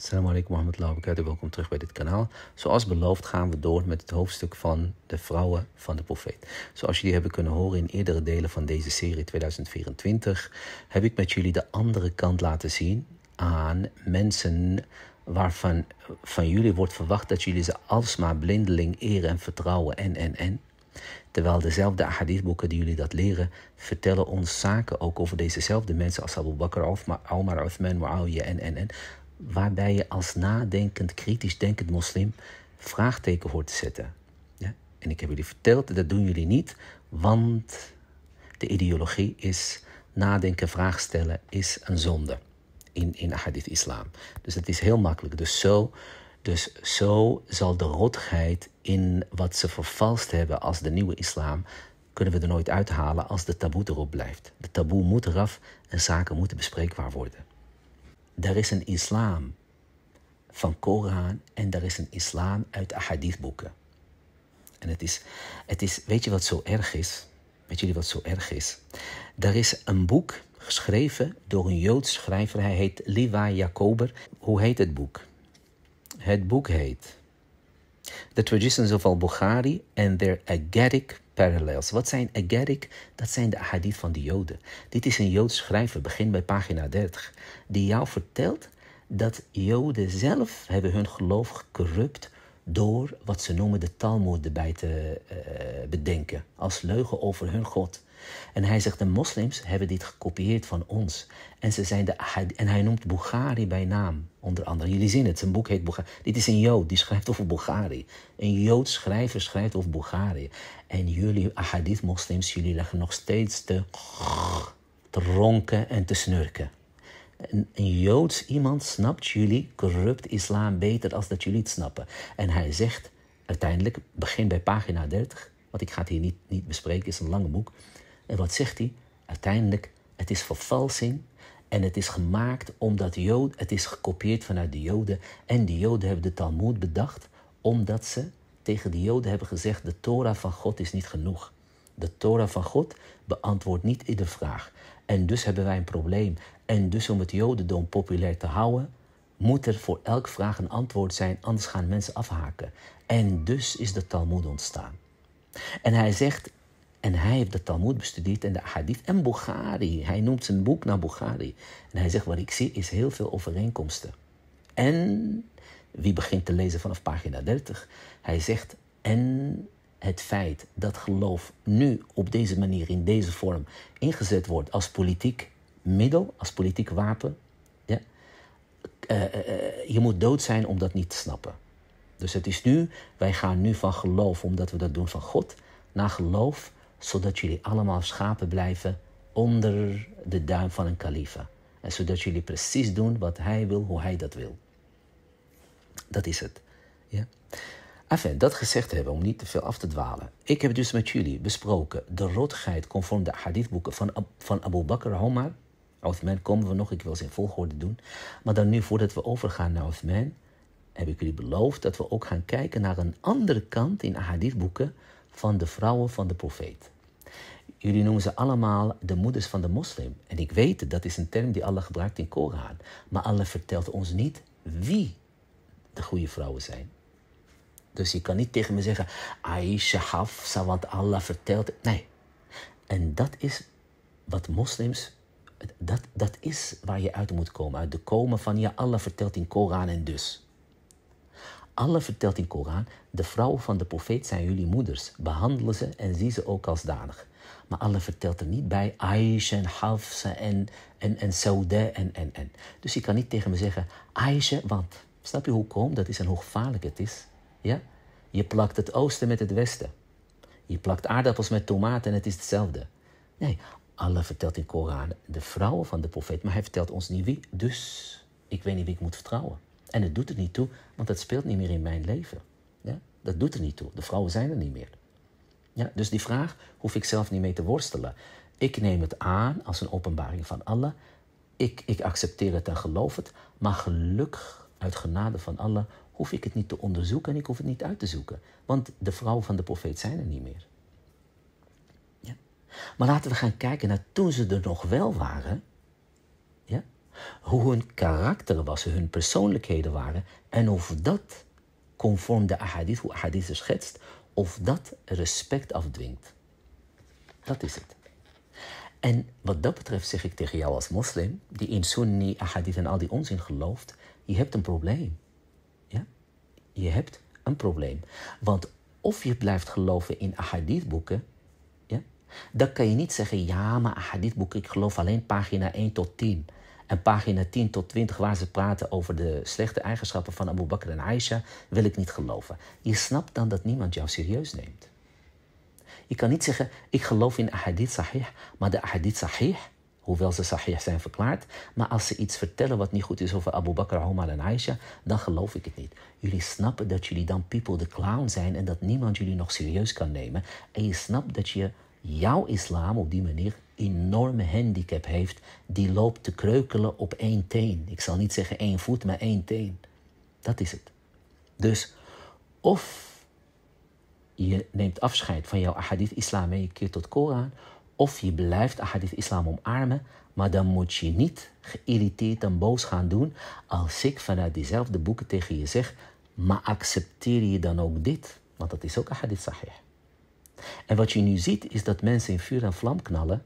Assalamu alaikum warahmatullahi wabarakatuh. Welkom terug bij dit kanaal. Zoals beloofd gaan we door met het hoofdstuk van de vrouwen van de profeet. Zoals jullie hebben kunnen horen in eerdere delen van deze serie 2024, heb ik met jullie de andere kant laten zien aan mensen waarvan van jullie wordt verwacht dat jullie ze alsmaar blindeling eren en vertrouwen en en en. Terwijl dezelfde hadithboeken die jullie dat leren, vertellen ons zaken ook over dezezelfde mensen als Abu Bakr, Omar, Uthman, Muawiyah en en en waarbij je als nadenkend, kritisch denkend moslim vraagteken hoort te zetten. Ja? En ik heb jullie verteld, dat doen jullie niet, want de ideologie is nadenken, vraag stellen, is een zonde in, in hadith islam. Dus het is heel makkelijk. Dus zo, dus zo zal de rotheid in wat ze vervalst hebben als de nieuwe islam, kunnen we er nooit uithalen als de taboe erop blijft. De taboe moet eraf en zaken moeten bespreekbaar worden. Er is een islam van Koran en er is een islam uit de hadithboeken. En het is, het is, weet je wat zo erg is? Weet jullie wat zo erg is? Er is een boek geschreven door een Joods schrijver. Hij heet Liva Jacober. Hoe heet het boek? Het boek heet The traditions of al-Bukhari and their Agadic parallels. Wat zijn Agadic? Dat zijn de hadith van de Joden. Dit is een Joods schrijver, begin bij pagina 30, die jou vertelt dat Joden zelf hebben hun geloof gecorrupt door wat ze noemen de Talmud erbij te eh, bedenken. Als leugen over hun God. En hij zegt, de moslims hebben dit gekopieerd van ons. En, ze zijn de, en hij noemt Bulgari bij naam, onder andere. Jullie zien het, zijn boek heet Bulgari. Dit is een Jood, die schrijft over Bulgari. Een Joods schrijver schrijft over Bulgari. En jullie ahadith-moslims, jullie leggen nog steeds te, te ronken en te snurken. Een, Joods iemand snapt jullie corrupt islam beter dan dat jullie het snappen. En hij zegt uiteindelijk, begin bij pagina 30, want ik ga het hier niet, niet bespreken, het is een lange boek. En wat zegt hij? Uiteindelijk, het is vervalsing en het is gemaakt omdat Jood, het is gekopieerd vanuit de Joden. En de Joden hebben de Talmud bedacht omdat ze tegen de Joden hebben gezegd: de Torah van God is niet genoeg. De Torah van God beantwoordt niet iedere vraag. En dus hebben wij een probleem. En dus om het Jodendom populair te houden, moet er voor elk vraag een antwoord zijn, anders gaan mensen afhaken. En dus is de Talmud ontstaan. En hij zegt: en hij heeft de Talmud bestudeerd en de Hadith en Bukhari. Hij noemt zijn boek naar Bukhari. En hij zegt, wat ik zie is heel veel overeenkomsten. En, wie begint te lezen vanaf pagina 30? Hij zegt, en het feit dat geloof nu op deze manier, in deze vorm, ingezet wordt als politiek middel, als politiek wapen. Ja, eh, eh, eh, je moet dood zijn om dat niet te snappen. Dus het is nu, wij gaan nu van geloof, omdat we dat doen van God, naar geloof zodat jullie allemaal schapen blijven onder de duim van een kalifa. En zodat jullie precies doen wat hij wil, hoe hij dat wil. Dat is het. Ja? Enfin, dat gezegd hebben, om niet te veel af te dwalen. Ik heb dus met jullie besproken de rottigheid conform de hadithboeken van, van Abu Bakr Omar. Uthman komen we nog, ik wil zijn volgorde doen. Maar dan nu, voordat we overgaan naar Uthman, heb ik jullie beloofd dat we ook gaan kijken naar een andere kant in hadithboeken van de vrouwen van de profeet. Jullie noemen ze allemaal de moeders van de moslim. En ik weet, dat is een term die Allah gebruikt in Koran. Maar Allah vertelt ons niet wie de goede vrouwen zijn. Dus je kan niet tegen me zeggen, Aisha, Hafsa, want Allah vertelt... Nee. En dat is wat moslims... Dat, dat is waar je uit moet komen. Uit de komen van, ja, Allah vertelt in Koran en dus. Allah vertelt in Koran de vrouwen van de profeet zijn jullie moeders. Behandelen ze en zie ze ook als danig. Maar Allah vertelt er niet bij Aisha en Hafsa en, en, en Sauda en, en, en. Dus je kan niet tegen me zeggen Aisha, want snap je hoe kom? Dat is en hoe gevaarlijk het is. Ja? Je plakt het oosten met het westen. Je plakt aardappels met tomaten en het is hetzelfde. Nee, Allah vertelt in de Koran de vrouwen van de profeet, maar hij vertelt ons niet wie. Dus ik weet niet wie ik moet vertrouwen. En het doet het niet toe, want dat speelt niet meer in mijn leven. Dat doet er niet toe. De vrouwen zijn er niet meer. Ja, dus die vraag hoef ik zelf niet mee te worstelen. Ik neem het aan als een openbaring van Allah. Ik, ik accepteer het en geloof het. Maar gelukkig, uit genade van Allah, hoef ik het niet te onderzoeken en ik hoef het niet uit te zoeken. Want de vrouwen van de profeet zijn er niet meer. Ja. Maar laten we gaan kijken naar toen ze er nog wel waren. Ja? Hoe hun karakter was, hun persoonlijkheden waren en of dat conform de ahadith, hoe ahadith ze schetst, of dat respect afdwingt. Dat is het. En wat dat betreft zeg ik tegen jou als moslim, die in Sunni, ahadith en al die onzin gelooft, je hebt een probleem. Ja? Je hebt een probleem. Want of je blijft geloven in ahadithboeken, ja? dan kan je niet zeggen, ja, maar ahadithboeken, ik geloof alleen pagina 1 tot 10. En pagina 10 tot 20, waar ze praten over de slechte eigenschappen van Abu Bakr en Aisha, wil ik niet geloven. Je snapt dan dat niemand jou serieus neemt. Je kan niet zeggen, ik geloof in ahadith sahih, maar de ahadith sahih, hoewel ze sahih zijn verklaard, maar als ze iets vertellen wat niet goed is over Abu Bakr, Omar en Aisha, dan geloof ik het niet. Jullie snappen dat jullie dan people the clown zijn en dat niemand jullie nog serieus kan nemen. En je snapt dat je jouw islam op die manier enorme handicap heeft, die loopt te kreukelen op één teen. Ik zal niet zeggen één voet, maar één teen. Dat is het. Dus of je neemt afscheid van jouw ahadith islam en je keert tot Koran, of je blijft ahadith islam omarmen, maar dan moet je niet geïrriteerd en boos gaan doen als ik vanuit diezelfde boeken tegen je zeg, maar accepteer je dan ook dit? Want dat is ook ahadith sahih. En wat je nu ziet is dat mensen in vuur en vlam knallen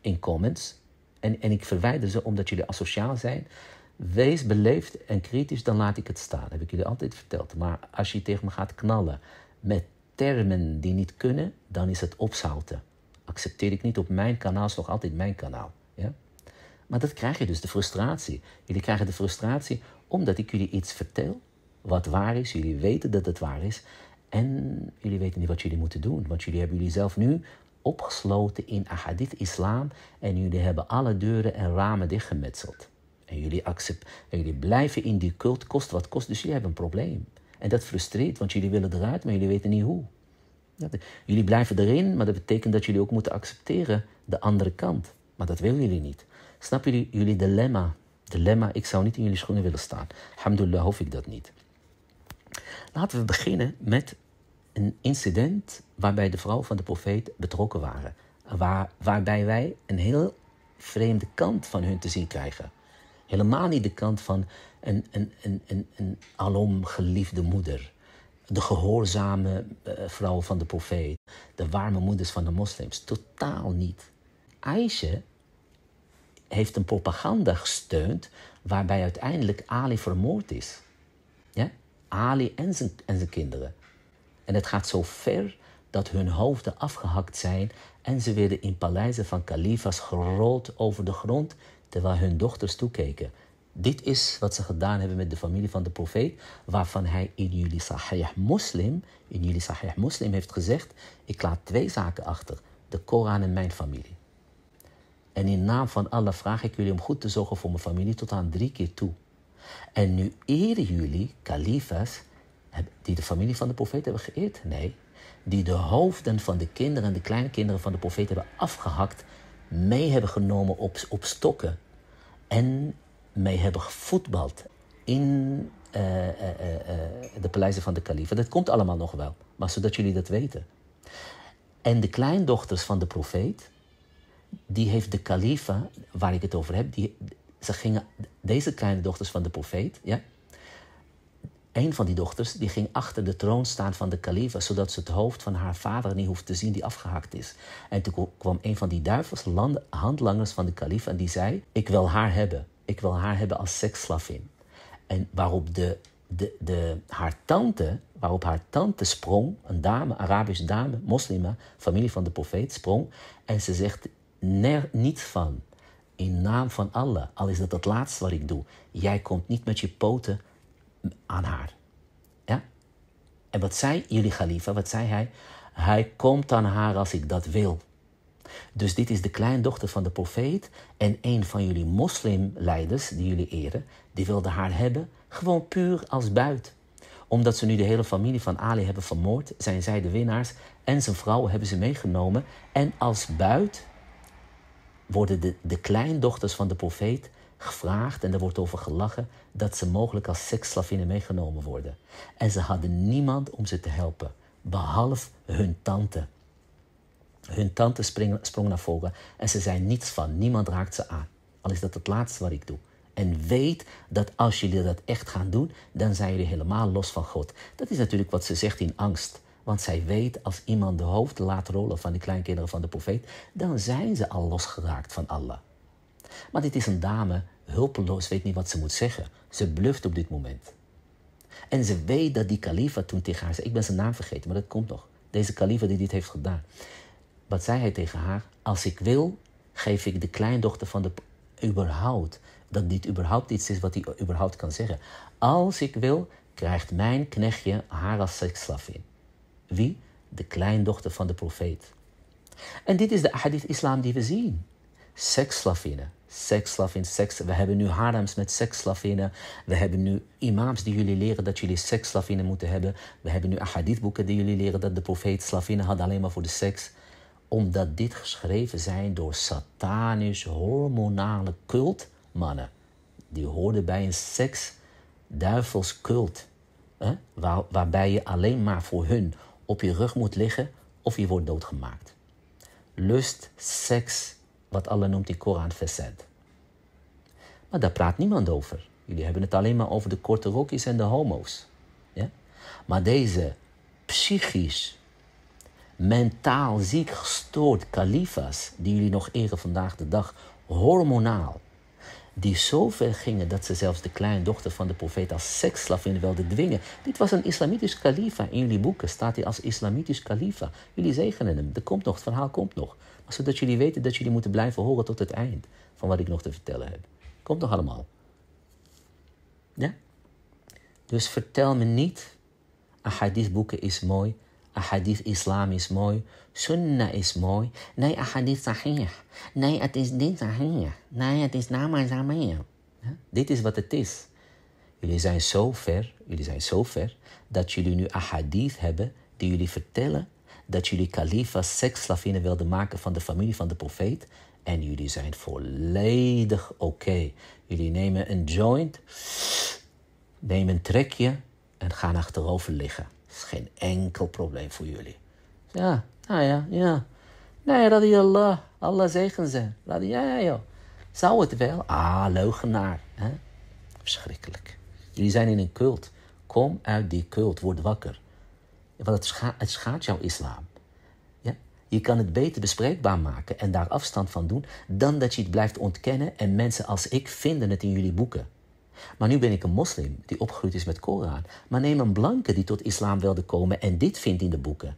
in comments. En, en ik verwijder ze omdat jullie asociaal zijn. Wees beleefd en kritisch, dan laat ik het staan. Dat heb ik jullie altijd verteld. Maar als je tegen me gaat knallen met termen die niet kunnen, dan is het opzouten. Accepteer ik niet op mijn kanaal, is nog altijd mijn kanaal. Ja? Maar dat krijg je dus, de frustratie. Jullie krijgen de frustratie omdat ik jullie iets vertel wat waar is. Jullie weten dat het waar is. En jullie weten niet wat jullie moeten doen, want jullie hebben jullie zelf nu opgesloten in ahadith islam en jullie hebben alle deuren en ramen dichtgemetseld. En jullie, accept, jullie blijven in die cult, kost wat kost, dus jullie hebben een probleem. En dat frustreert, want jullie willen eruit, maar jullie weten niet hoe. Jullie blijven erin, maar dat betekent dat jullie ook moeten accepteren de andere kant. Maar dat willen jullie niet. Snap jullie jullie dilemma? Dilemma, ik zou niet in jullie schoenen willen staan. Alhamdulillah hoef ik dat niet. Laten we beginnen met een incident waarbij de vrouw van de profeet betrokken waren. Waar, waarbij wij een heel vreemde kant van hun te zien krijgen. Helemaal niet de kant van een, een, een, een, een alom geliefde moeder. De gehoorzame eh, vrouw van de profeet. De warme moeders van de moslims. Totaal niet. Aisha heeft een propaganda gesteund waarbij uiteindelijk Ali vermoord is. Ja? Ali en zijn, en zijn kinderen. En het gaat zo ver dat hun hoofden afgehakt zijn en ze werden in paleizen van kalifas gerold over de grond terwijl hun dochters toekeken. Dit is wat ze gedaan hebben met de familie van de profeet, waarvan hij in jullie Sahih Muslim, in jullie Sahih Muslim heeft gezegd: Ik laat twee zaken achter, de Koran en mijn familie. En in naam van Allah vraag ik jullie om goed te zorgen voor mijn familie tot aan drie keer toe. En nu eren jullie, kalifas, die de familie van de profeet hebben geëerd? Nee. Die de hoofden van de kinderen en de kleinkinderen van de profeet hebben afgehakt, mee hebben genomen op, op stokken en mee hebben gevoetbald in eh, eh, eh, de paleizen van de kalifa. Dat komt allemaal nog wel, maar zodat jullie dat weten. En de kleindochters van de profeet, die heeft de kalifa, waar ik het over heb, die, ze gingen, deze kleindochters van de profeet, ja, een van die dochters die ging achter de troon staan van de kalifa, zodat ze het hoofd van haar vader niet hoeft te zien die afgehakt is. En toen kwam een van die duivels, handlangers van de kalif, en die zei: Ik wil haar hebben. Ik wil haar hebben als seksslavin. En waarop de, de, de, haar tante, waarop haar tante sprong, een dame, Arabische dame, moslima, familie van de profeet, sprong. En ze zegt: Ner niets van. In naam van Allah, al is dat het laatste wat ik doe. Jij komt niet met je poten aan haar. Ja? En wat zei jullie Khalifa, wat zei hij? Hij komt aan haar als ik dat wil. Dus dit is de kleindochter van de profeet en een van jullie moslimleiders die jullie eren, die wilde haar hebben, gewoon puur als buit. Omdat ze nu de hele familie van Ali hebben vermoord, zijn zij de winnaars en zijn vrouw hebben ze meegenomen. En als buit worden de, de kleindochters van de profeet gevraagd en er wordt over gelachen dat ze mogelijk als seksslavinnen meegenomen worden. En ze hadden niemand om ze te helpen, behalve hun tante. Hun tante sprong naar voren en ze zei niets van, niemand raakt ze aan. Al is dat het laatste wat ik doe. En weet dat als jullie dat echt gaan doen, dan zijn jullie helemaal los van God. Dat is natuurlijk wat ze zegt in angst. Want zij weet als iemand de hoofd laat rollen van de kleinkinderen van de profeet, dan zijn ze al losgeraakt van Allah. Maar dit is een dame hulpeloos, weet niet wat ze moet zeggen. Ze bluft op dit moment. En ze weet dat die kalifa toen tegen haar zei, ik ben zijn naam vergeten, maar dat komt nog. Deze kalifa die dit heeft gedaan. Wat zei hij tegen haar? Als ik wil, geef ik de kleindochter van de... überhaupt, dat dit überhaupt iets is wat hij überhaupt kan zeggen. Als ik wil, krijgt mijn knechtje haar als seksslavin. Wie? De kleindochter van de profeet. En dit is de hadith islam die we zien. Seksslavinnen, slavin, Seks, we hebben nu harems met seksslavinnen. We hebben nu imams die jullie leren dat jullie seksslavinnen moeten hebben. We hebben nu ahadithboeken die jullie leren dat de profeet slavinnen had alleen maar voor de seks. Omdat dit geschreven zijn door satanisch hormonale cultmannen. Die hoorden bij een seksduivels cult. Hè? waarbij je alleen maar voor hun op je rug moet liggen of je wordt doodgemaakt. Lust, seks, wat Allah noemt die Koran Fesed. Maar daar praat niemand over. Jullie hebben het alleen maar over de korte rokjes en de homo's. Ja? Maar deze psychisch, mentaal ziek gestoord kalifas, die jullie nog eren vandaag de dag, hormonaal, die zo ver gingen dat ze zelfs de kleindochter van de profeet als seksslavin wilden dwingen. Dit was een islamitisch kalifa. In jullie boeken staat hij als islamitisch kalifa. Jullie zegenen hem. Er komt nog, het verhaal komt nog maar zodat jullie weten dat jullie moeten blijven horen tot het eind van wat ik nog te vertellen heb. Komt nog allemaal. Ja? Dus vertel me niet, ahadith boeken is mooi, ahadith islam is mooi, sunnah is mooi. Nee, ahadith sahih. Nee, het is niet sahih. Nee, het is namen amir. Dit is wat het is. Jullie zijn zo ver, jullie zijn zo ver, dat jullie nu ahadith hebben die jullie vertellen dat jullie kalifa seksslavinnen wilden maken van de familie van de profeet. En jullie zijn volledig oké. Jullie nemen een joint, nemen een trekje en gaan achterover liggen. Dat is geen enkel probleem voor jullie. Ja, nou ja, ja. Nee, Radiallah. Allah zegen ze. Radi, ja, ja, joh. Zou het wel? Ah, leugenaar. Hè? Verschrikkelijk. Jullie zijn in een cult. Kom uit die cult, word wakker. Want het, schaadt jouw islam. Ja? Je kan het beter bespreekbaar maken en daar afstand van doen, dan dat je het blijft ontkennen en mensen als ik vinden het in jullie boeken. Maar nu ben ik een moslim die opgegroeid is met Koran. Maar neem een blanke die tot islam wilde komen en dit vindt in de boeken.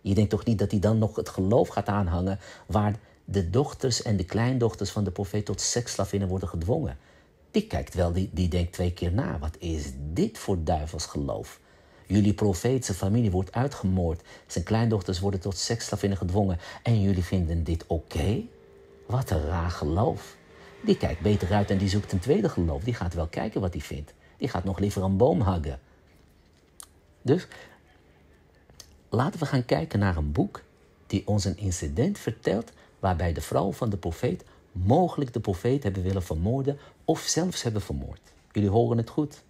Je denkt toch niet dat hij dan nog het geloof gaat aanhangen waar de dochters en de kleindochters van de profeet tot seksslavinnen worden gedwongen? Die kijkt wel, die, die denkt twee keer na. Wat is dit voor duivels geloof? Jullie zijn familie wordt uitgemoord. Zijn kleindochters worden tot seksslavinnen gedwongen. En jullie vinden dit oké? Wat een raar geloof. Die kijkt beter uit en die zoekt een tweede geloof. Die gaat wel kijken wat hij vindt. Die gaat nog liever een boom hangen. Dus laten we gaan kijken naar een boek die ons een incident vertelt waarbij de vrouw van de profeet mogelijk de profeet hebben willen vermoorden of zelfs hebben vermoord. Jullie horen het goed.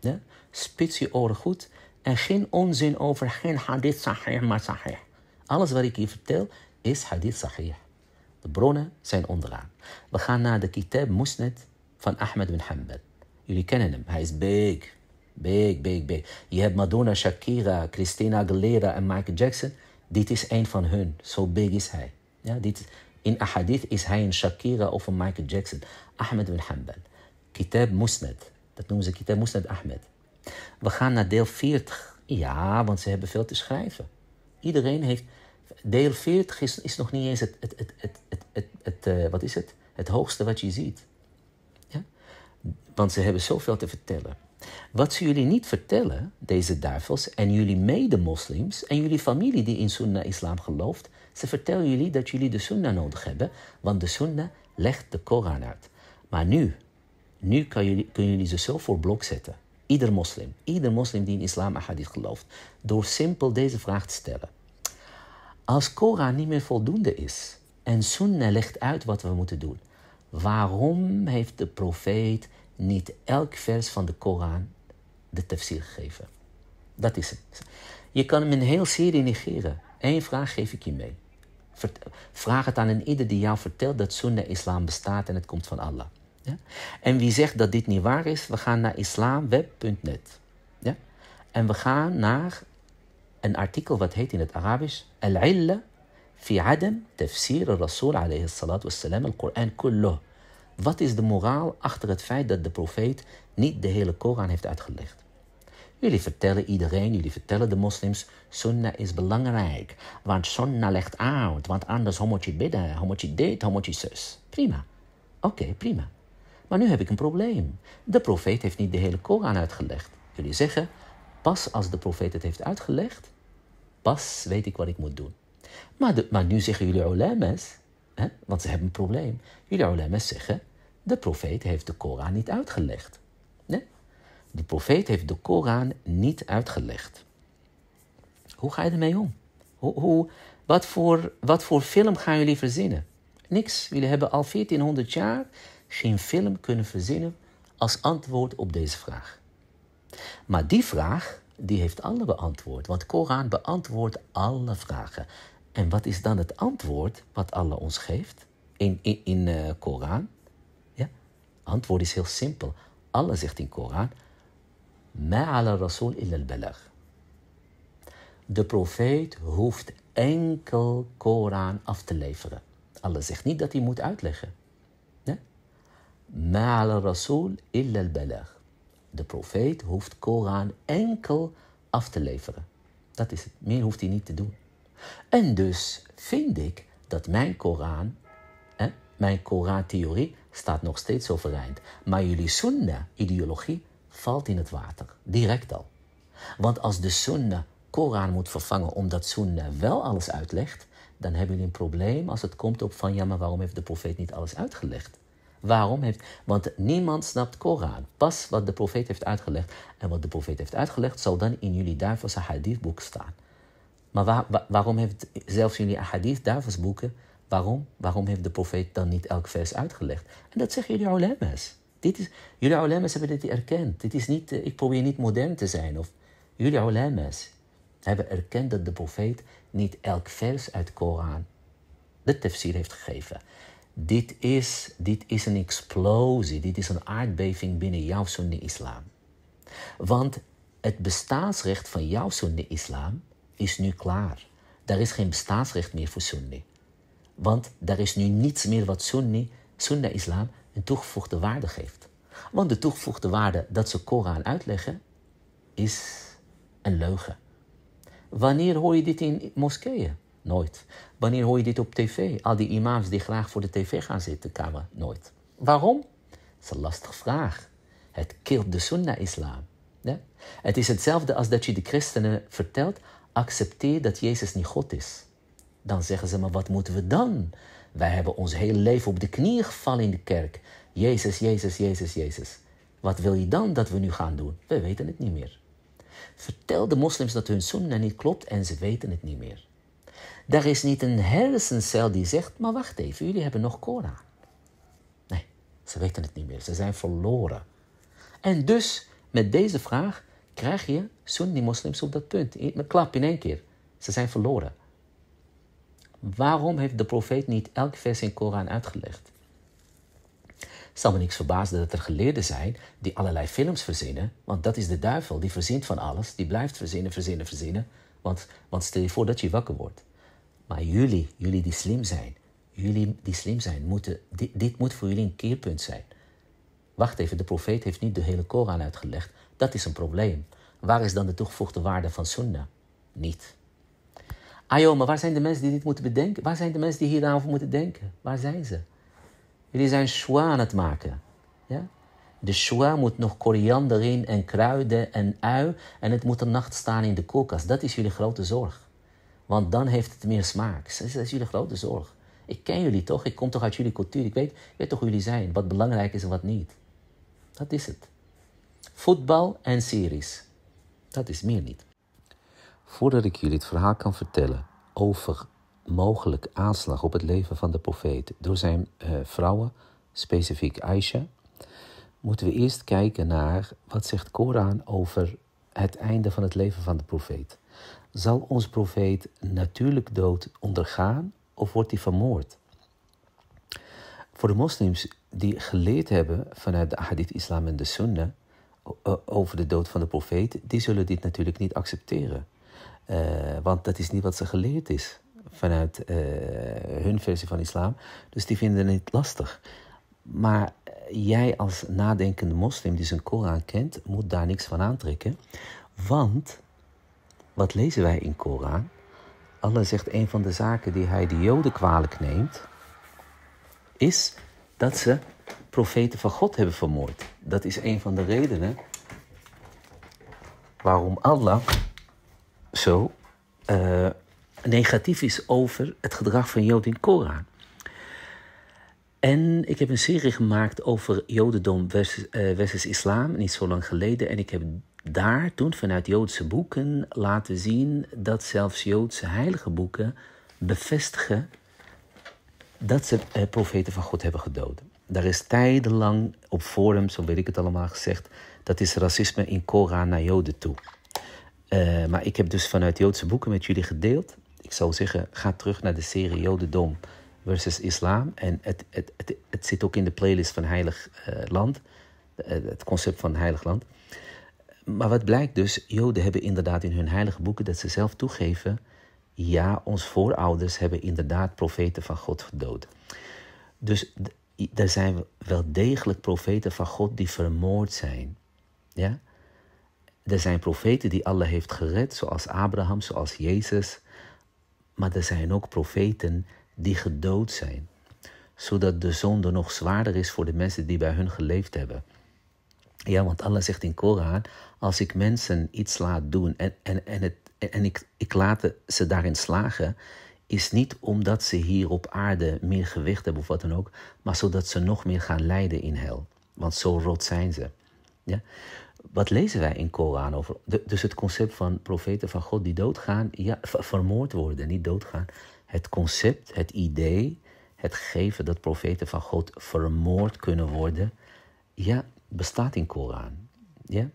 Ja? Spits je oren goed en geen onzin over geen hadith sahih, maar sahih. Alles wat ik hier vertel is hadith sahih. De bronnen zijn onderaan. We gaan naar de kitab Musnad van Ahmed bin Hanbal. Jullie kennen hem, hij is big. Big, big, big. Je hebt Madonna, Shakira, Christina Aguilera en Michael Jackson. Dit is een van hun. Zo big is hij. Ja, dit, in Ahadith is hij een Shakira of een Michael Jackson. Ahmed bin Hanbal. Kitab Musnad. Dat noemen ze Kitab Musnad Ahmed. We gaan naar deel 40. Ja, want ze hebben veel te schrijven. Iedereen heeft. Deel 40 is, nog niet eens het, het, het, het, het, het, eh, wat is het? het hoogste wat je ziet. Ja? Want ze hebben zoveel te vertellen. Wat ze jullie niet vertellen, deze duivels, en jullie mede-moslims en jullie familie die in Sunna-islam gelooft, ze vertellen jullie dat jullie de Sunna nodig hebben, want de Sunna legt de Koran uit. Maar nu, nu kan jullie, kunnen jullie ze zo voor blok zetten. Ieder moslim. Ieder moslim die in islam en gelooft. Door simpel deze vraag te stellen. Als Koran niet meer voldoende is en Sunnah legt uit wat we moeten doen, waarom heeft de profeet niet elk vers van de Koran de tafsir gegeven? Dat is het. Je kan hem een heel serie negeren. Eén vraag geef ik je mee. Vraag het aan een ieder die jou vertelt dat Sunnah islam bestaat en het komt van Allah. En wie zegt dat dit niet waar is, we gaan naar islamweb.net. Ja? En we gaan naar een artikel wat heet in het Arabisch Al-Illa fi Adam tafsir Rasul alayhi al-Quran kulluh. Wat is de moraal achter het feit dat de profeet niet de hele Koran heeft uitgelegd? Jullie vertellen iedereen, jullie vertellen de moslims, sunnah is belangrijk. Want sunnah legt uit, want anders hoe moet je bidden, hoe moet je deed, hoe moet je zus. Prima. Oké, prima. Maar nu heb ik een probleem. De profeet heeft niet de hele Koran uitgelegd. Jullie zeggen, pas als de profeet het heeft uitgelegd, pas weet ik wat ik moet doen. Maar, de, maar nu zeggen jullie ulamas, hè, want ze hebben een probleem. Jullie ulamas zeggen, de profeet heeft de Koran niet uitgelegd. De profeet heeft de Koran niet uitgelegd. Hoe ga je ermee om? Hoe, hoe, wat, voor, wat voor film gaan jullie verzinnen? Niks. Jullie hebben al 1400 jaar geen film kunnen verzinnen als antwoord op deze vraag. Maar die vraag, die heeft alle beantwoord, want Koran beantwoordt alle vragen. En wat is dan het antwoord wat Allah ons geeft in, in, in eh, Koran? Ja, antwoord is heel simpel. Allah zegt in Koran, ala Rasul illa al-Balagh. De profeet hoeft enkel Koran af te leveren. Allah zegt niet dat hij moet uitleggen. Ma Rasool illa al-balagh. De profeet hoeft Koran enkel af te leveren. Dat is het. Meer hoeft hij niet te doen. En dus vind ik dat mijn Koran, hè, mijn Koran-theorie, staat nog steeds overeind. Maar jullie sunnah-ideologie valt in het water. Direct al. Want als de sunnah Koran moet vervangen omdat sunnah wel alles uitlegt, dan hebben jullie een probleem als het komt op van ja, maar waarom heeft de profeet niet alles uitgelegd? Waarom heeft... Want niemand snapt Koran. Pas wat de profeet heeft uitgelegd. En wat de profeet heeft uitgelegd zal dan in jullie duivelse hadithboek staan. Maar waarom heeft zelfs jullie hadith boeken? Waarom? Waarom heeft de profeet dan niet elk vers uitgelegd? En dat zeggen jullie ulama's. Dit is, jullie ulama's hebben dit erkend. Dit is niet, eh, ik probeer niet modern te zijn. Of, jullie ulama's hebben erkend dat de profeet niet elk vers uit Koran de tafsir heeft gegeven. Dit is, dit is een explosie, dit is een aardbeving binnen jouw Sunni-islam. Want het bestaansrecht van jouw Sunni-islam is nu klaar. Daar is geen bestaansrecht meer voor Sunni. Want daar is nu niets meer wat Sunni, Sunni-islam een toegevoegde waarde geeft. Want de toegevoegde waarde dat ze Koran uitleggen, is een leugen. Wanneer hoor je dit in moskeeën? Nooit. Wanneer hoor je dit op tv? Al die imams die graag voor de tv gaan zitten, komen Nooit. Waarom? Dat is een lastige vraag. Het keert de sunna islam Het is hetzelfde als dat je de christenen vertelt: accepteer dat Jezus niet God is. Dan zeggen ze: maar wat moeten we dan? Wij hebben ons hele leven op de knieën gevallen in de kerk. Jezus, Jezus, Jezus, Jezus. Wat wil je dan dat we nu gaan doen? We weten het niet meer. Vertel de moslims dat hun sunna niet klopt en ze weten het niet meer. Daar is niet een hersencel die zegt, maar wacht even, jullie hebben nog Koran. Nee, ze weten het niet meer. Ze zijn verloren. En dus, met deze vraag krijg je Sunni-moslims op dat punt. Een klap in één keer. Ze zijn verloren. Waarom heeft de profeet niet elk vers in Koran uitgelegd? Het zal me niks verbazen dat er geleerden zijn die allerlei films verzinnen, want dat is de duivel, die verzint van alles, die blijft verzinnen, verzinnen, verzinnen. Want, want stel je voor dat je wakker wordt. Maar jullie, jullie die slim zijn, jullie die slim zijn, moeten, dit, dit moet voor jullie een keerpunt zijn. Wacht even, de profeet heeft niet de hele Koran uitgelegd. Dat is een probleem. Waar is dan de toegevoegde waarde van sunnah? Niet. Ah maar waar zijn de mensen die dit moeten bedenken? Waar zijn de mensen die hierover moeten denken? Waar zijn ze? Jullie zijn schwa aan het maken. Ja? De schwa moet nog koriander in en kruiden en ui. En het moet een nacht staan in de koelkast. Dat is jullie grote zorg. Want dan heeft het meer smaak. Dat is, dat jullie grote zorg. Ik ken jullie toch? Ik kom toch uit jullie cultuur? Ik weet, ik weet toch hoe jullie zijn? Wat belangrijk is en wat niet. Dat is het. Voetbal en series. Dat is meer niet. Voordat ik jullie het verhaal kan vertellen over mogelijk aanslag op het leven van de profeet door zijn eh, vrouwen, specifiek Aisha, moeten we eerst kijken naar wat zegt Koran over het einde van het leven van de profeet zal ons profeet natuurlijk dood ondergaan of wordt hij vermoord? Voor de moslims die geleerd hebben vanuit de hadith islam en de sunnah eh, over de dood van de profeet, die zullen dit natuurlijk niet accepteren. Eh, want dat is niet wat ze geleerd is vanuit eh, hun versie van islam. Dus die vinden het lastig. Maar jij als nadenkende moslim die zijn Koran kent, moet daar niks van aantrekken. Want wat lezen wij in Koran? Allah zegt een van de zaken die hij de Joden kwalijk neemt, is dat ze profeten van God hebben vermoord. Dat is een van de redenen waarom Allah zo eh, negatief is over het gedrag van Joden in Koran. En ik heb een serie gemaakt over Jodendom versus, eh, versus, islam, niet zo lang geleden. En ik heb daar toen vanuit Joodse boeken laten zien dat zelfs Joodse heilige boeken bevestigen dat ze eh, profeten van God hebben gedood. Daar is tijdenlang op forums, zo weet ik het allemaal gezegd, dat is racisme in Koran naar Joden toe. Eh, maar ik heb dus vanuit Joodse boeken met jullie gedeeld. Ik zou zeggen, ga terug naar de serie Jodendom versus Islam. En het, het, het, zit ook in de playlist van Heilig eh, Land, het concept van Heilig Land maar wat blijkt dus, Joden hebben inderdaad in hun heilige boeken dat ze zelf toegeven, ja, ons voorouders hebben inderdaad profeten van God gedood. Dus er zijn wel degelijk profeten van God die vermoord zijn. Ja? Er zijn profeten die Allah heeft gered, zoals Abraham, zoals Jezus. Maar er zijn ook profeten die gedood zijn. Zodat de zonde nog zwaarder is voor de mensen die bij hun geleefd hebben. Ja, want Allah zegt in Koran: als ik mensen iets laat doen en, en, en, het, en ik, ik laat ze daarin slagen, is niet omdat ze hier op aarde meer gewicht hebben of wat dan ook, maar zodat ze nog meer gaan lijden in hel. Want zo rot zijn ze. Ja? Wat lezen wij in Koran over? dus het concept van profeten van God die doodgaan, ja, vermoord worden, niet doodgaan. Het concept, het idee, het geven dat profeten van God vermoord kunnen worden, ja, bestaat in Koran. Ja?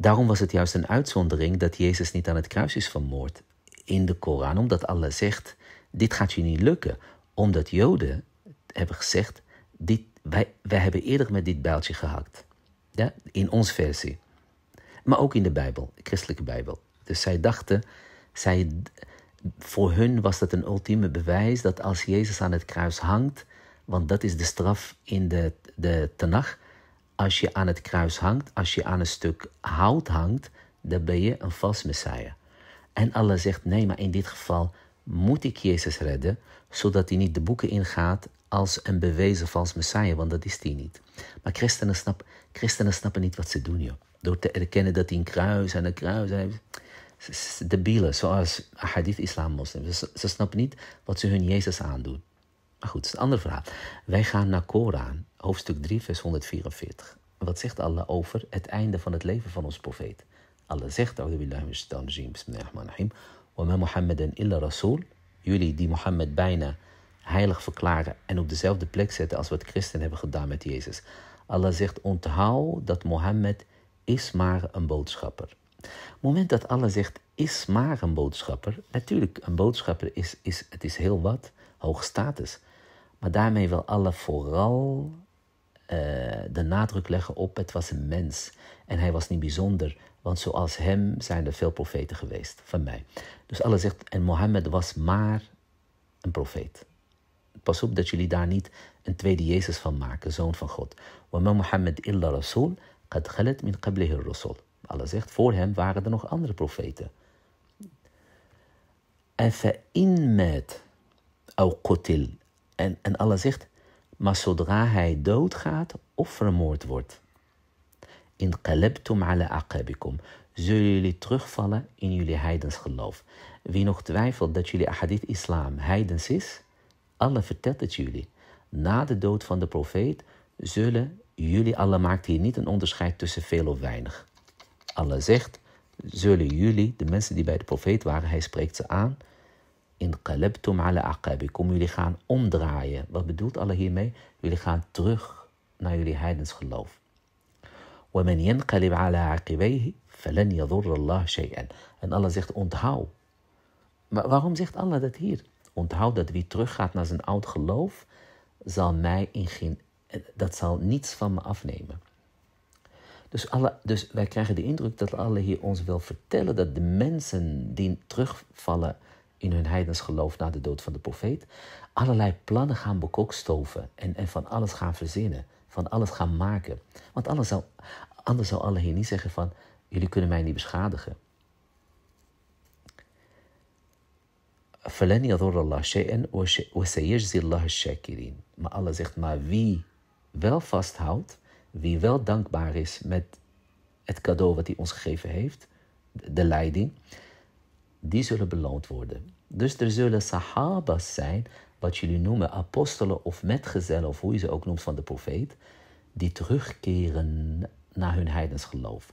Daarom was het juist een uitzondering dat Jezus niet aan het kruis is vermoord in de Koran, omdat Allah zegt: Dit gaat je niet lukken. Omdat Joden hebben gezegd: dit, wij, wij hebben eerder met dit bijltje gehakt. Ja, in onze versie. Maar ook in de Bijbel, de christelijke Bijbel. Dus zij dachten, zij, voor hun was dat een ultieme bewijs dat als Jezus aan het kruis hangt, want dat is de straf in de, de Tanach, als je aan het kruis hangt, als je aan een stuk hout hangt, dan ben je een vals Messiah. En Allah zegt, nee, maar in dit geval moet ik Jezus redden, zodat hij niet de boeken ingaat als een bewezen vals Messiah, want dat is hij niet. Maar christenen, snap, christenen snappen niet wat ze doen, joh. Door te erkennen dat hij een kruis en een kruis heeft. Debielen, zoals hadith islam-moslims. Ze, ze snappen niet wat ze hun Jezus aandoen. Maar goed, dat is een andere vraag. Wij gaan naar Koran hoofdstuk 3, vers 144. Wat zegt Allah over het einde van het leven van ons profeet? Allah zegt, Mohammed en إِلَّا Rasool, Jullie die Mohammed bijna heilig verklaren en op dezelfde plek zetten als wat christen hebben gedaan met Jezus. Allah zegt, onthoud dat Mohammed is maar een boodschapper. het moment dat Allah zegt, is maar een boodschapper. Natuurlijk, een boodschapper is, is, het is heel wat, hoog status. Maar daarmee wil Allah vooral eh, de nadruk leggen op het was een mens en hij was niet bijzonder, want zoals hem zijn er veel profeten geweest van mij. Dus Allah zegt, en Mohammed was maar een profeet. Pas op dat jullie daar niet een tweede Jezus van maken, zoon van God. Wama Mohammed illa rasul, qad khalat min qablihi rasul. Allah zegt, voor hem waren er nog andere profeten. En fa'in met, au qutil. En Allah zegt, maar zodra hij doodgaat of vermoord wordt. In qalabtum ala aqabikum. Zullen jullie terugvallen in jullie heidens geloof. Wie nog twijfelt dat jullie ahadith islam heidens is, Allah vertelt het jullie. Na de dood van de profeet zullen jullie, Allah maakt hier niet een onderscheid tussen veel of weinig. Allah zegt, zullen jullie, de mensen die bij de profeet waren, hij spreekt ze aan, Inqalabtum ala aqabikum. Jullie gaan omdraaien. Wat bedoelt Allah hiermee? Jullie gaan terug naar jullie heidens geloof. En Allah zegt onthoud. Maar waarom zegt Allah dat hier? Onthoud dat wie teruggaat naar zijn oud geloof, zal mij in geen, dat zal niets van me afnemen. Dus, Allah, dus wij krijgen de indruk dat Allah hier ons wil vertellen dat de mensen die terugvallen in hun heidens geloof na de dood van de profeet, allerlei plannen gaan bekokstoven en, en van alles gaan verzinnen, van alles gaan maken. Want anders zal Allah hier niet zeggen van, jullie kunnen mij niet beschadigen. Maar Allah zegt, maar wie wel vasthoudt, wie wel dankbaar is met het cadeau wat hij ons gegeven heeft, de leiding, die zullen beloond worden. Dus er zullen sahabas zijn, wat jullie noemen apostelen of metgezellen, of hoe je ze ook noemt van de profeet, die terugkeren naar hun heidens geloof.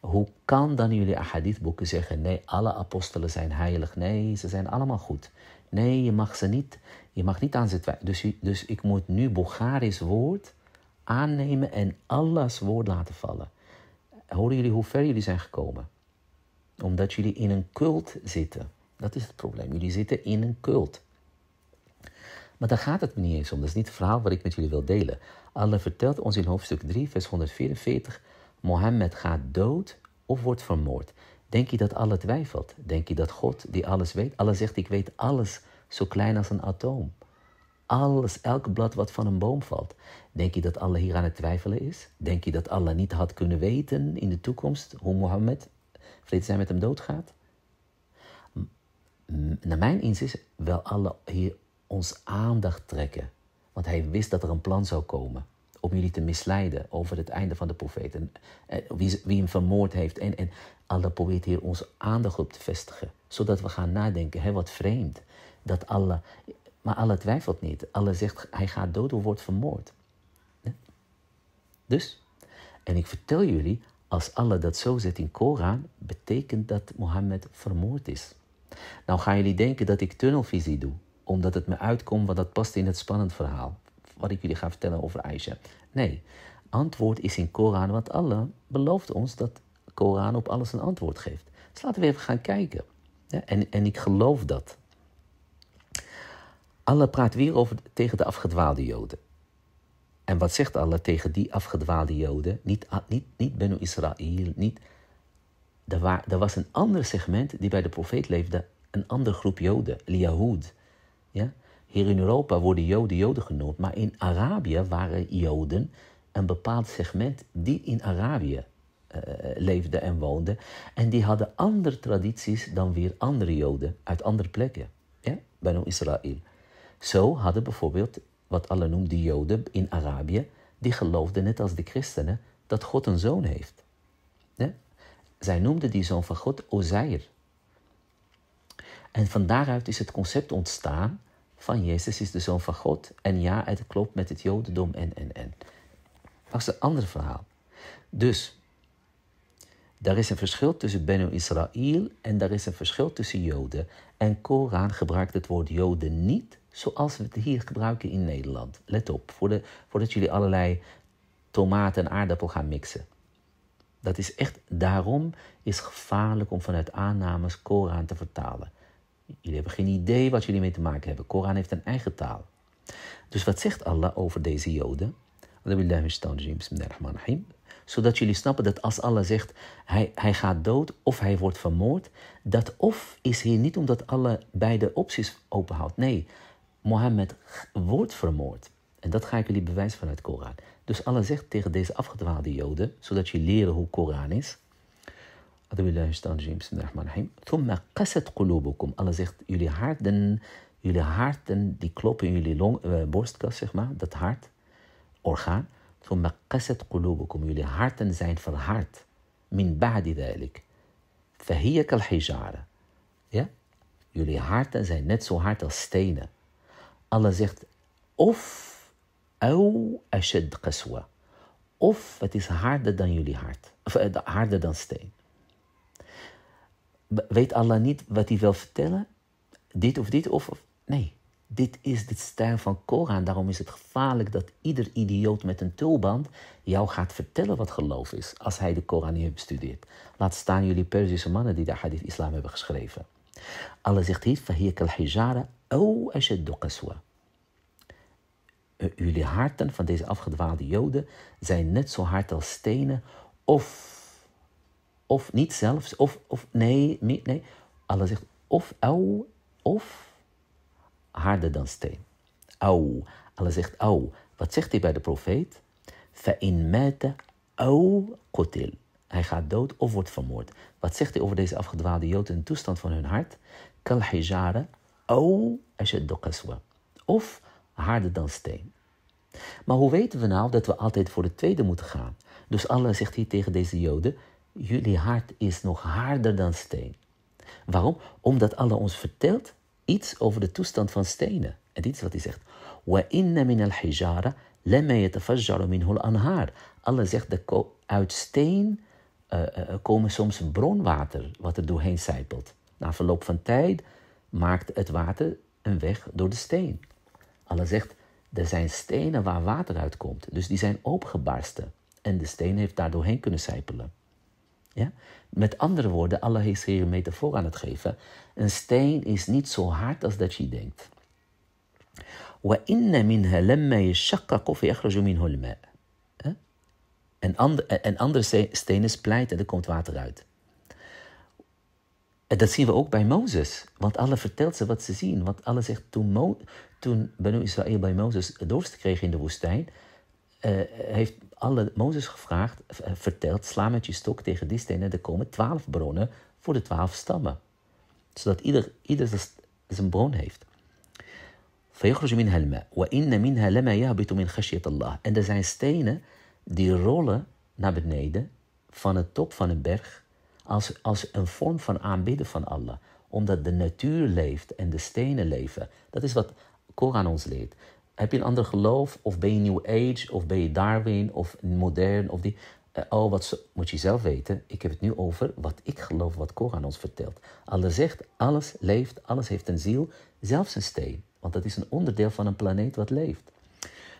Hoe kan dan jullie ahadithboeken zeggen, nee, alle apostelen zijn heilig, nee, ze zijn allemaal goed. Nee, je mag ze niet, je mag niet aan ze twijfelen. Dus, dus ik moet nu Bulgarisch woord aannemen en Allahs woord laten vallen. Horen jullie hoe ver jullie zijn gekomen? Omdat jullie in een cult zitten. Dat is het probleem. Jullie zitten in een cult. Maar daar gaat het me niet eens om. Dat is niet het verhaal wat ik met jullie wil delen. Allah vertelt ons in hoofdstuk 3, vers 144: Mohammed gaat dood of wordt vermoord. Denk je dat Allah twijfelt? Denk je dat God, die alles weet, Allah zegt: Ik weet alles, zo klein als een atoom. Alles, elk blad wat van een boom valt. Denk je dat Allah hier aan het twijfelen is? Denk je dat Allah niet had kunnen weten in de toekomst hoe Mohammed vrede zijn met hem doodgaat? Naar mijn inzicht wel alle hier ons aandacht trekken. Want hij wist dat er een plan zou komen om jullie te misleiden over het einde van de profeet. En, eh, wie, wie, hem vermoord heeft. En, en Allah probeert hier onze aandacht op te vestigen. Zodat we gaan nadenken, hè, wat vreemd. Dat Allah, maar Allah twijfelt niet. Allah zegt, hij gaat dood of wordt vermoord. Dus, en ik vertel jullie, als Allah dat zo zet in Koran, betekent dat Mohammed vermoord is. Nou gaan jullie denken dat ik tunnelvisie doe, omdat het me uitkomt, want dat past in het spannend verhaal. Wat ik jullie ga vertellen over Aisha. Nee, antwoord is in Koran, want Allah belooft ons dat Koran op alles een antwoord geeft. Dus laten we even gaan kijken. en, en ik geloof dat. Allah praat weer over, tegen de afgedwaalde Joden. En wat zegt Allah tegen die afgedwaalde Joden? Niet, niet, niet Benu Israël, niet... Er, er was een ander segment die bij de profeet leefde, een andere groep Joden, Liahoud. Ja? Hier in Europa worden Joden Joden genoemd, maar in Arabië waren Joden een bepaald segment die in Arabië uh, eh, leefden en woonden. En die hadden andere tradities dan weer andere Joden uit andere plekken, ja? Benu Israël. Zo hadden bijvoorbeeld wat Allah noemde de Joden in Arabië, die geloofden net als de christenen dat God een zoon heeft. Zij noemden die zoon van God Ozair. En van daaruit is het concept ontstaan van Jezus is de zoon van God. En ja, het klopt met het Jodendom en en en. Dat is een ander verhaal. Dus, daar is een verschil tussen Benno Israël en daar is een verschil tussen Joden. En Koran gebruikt het woord Joden niet Zoals we het hier gebruiken in Nederland. Let op, voordat jullie allerlei tomaten en aardappel gaan mixen. Dat is echt, daarom is gevaarlijk om vanuit aannames Koran te vertalen. Jullie hebben geen idee wat jullie mee te maken hebben. Koran heeft een eigen taal. Dus wat zegt Allah over deze Joden? Zodat jullie snappen dat als Allah zegt hij, hij gaat dood of hij wordt vermoord, dat of is hier niet omdat Allah beide opties openhoudt. Nee, Mohammed wordt vermoord. En dat ga ik jullie bewijzen vanuit de Koran. Dus Allah zegt tegen deze afgedwaalde Joden, zodat jullie leren hoe Koran is. Thumma qasat qulubukum. Allah zegt, jullie harten, jullie harten die kloppen in jullie long, eh, borstkas, zeg maar, dat hart, orgaan. Thumma qulubukum. Jullie harten zijn verhard. Min ba'di dhalik. Fahiya al Ja? Jullie harten zijn net zo hard als stenen. Allah zegt of au ashad qaswa. Of het is harder dan jullie hart. Of eh, harder dan steen. Weet Allah niet wat hij wil vertellen? Dit of dit of... Nee, dit is de stijl van Koran. Daarom is het gevaarlijk dat ieder idioot met een tulband jou gaat vertellen wat geloof is. Als hij de Koran niet heeft bestudeerd. Laat staan jullie Perzische mannen die de hadith islam hebben geschreven. Allah zegt hier, kal hijjara O ashaddu qaswa. Jullie harten van deze afgedwaalde Joden zijn net zo hard als stenen, of, of niet zelfs, of, of nee, nee, Allah zegt of ou, of harder dan steen. Au. Allah zegt au. Wat zegt hij bij de profeet? Fa'in mata au kotil. Hij gaat dood of wordt vermoord. Wat zegt hij over deze afgedwaalde Joden in de toestand van hun hart? Kalhijara أو أشد قسوة of harder dan steen. Maar hoe weten we nou dat we altijd voor het tweede moeten gaan? Dus Allah zegt hier tegen deze Joden: Jullie hart is nog harder dan steen. Waarom? Omdat Allah ons vertelt iets over de toestand van stenen. En dit is wat hij zegt. anhar. Allah zegt, dat uit steen eh, eh, komen soms bronwater wat er doorheen zijpelt. Na verloop van tijd maakt het water een weg door de steen. Allah zegt, er zijn stenen waar water uitkomt. Dus die zijn opengebarsten. En de steen heeft daar doorheen kunnen sijpelen. Ja? Met andere woorden, Allah is hier een metafoor aan het geven. Een steen is niet zo hard als dat je denkt. en, andere stenen splijten en er komt water uit. En dat zien we ook bij Mozes. Want Allah vertelt ze wat ze zien. Want Allah zegt, toen, Mo, toen Israël bij Mozes dorst kreeg in de woestijn... Eh, heeft Allah Mozes gevraagd, uh, verteld... sla met je stok tegen die stenen, er komen twaalf bronnen voor de twaalf stammen. Zodat ieder, ieder zijn bron heeft. En er zijn stenen die rollen naar beneden van het top van een berg als, als een vorm van aanbidden van Allah. Omdat de natuur leeft en de stenen leven. Dat is wat Koran ons leert. Heb je een ander geloof? Of ben je New Age? Of ben je Darwin? Of modern? Of die... Oh, wat moet je zelf weten. Ik heb het nu over wat ik geloof, wat Koran ons vertelt. Allah zegt, alles leeft, alles heeft een ziel, zelfs een steen. Want dat is een onderdeel van een planeet wat leeft.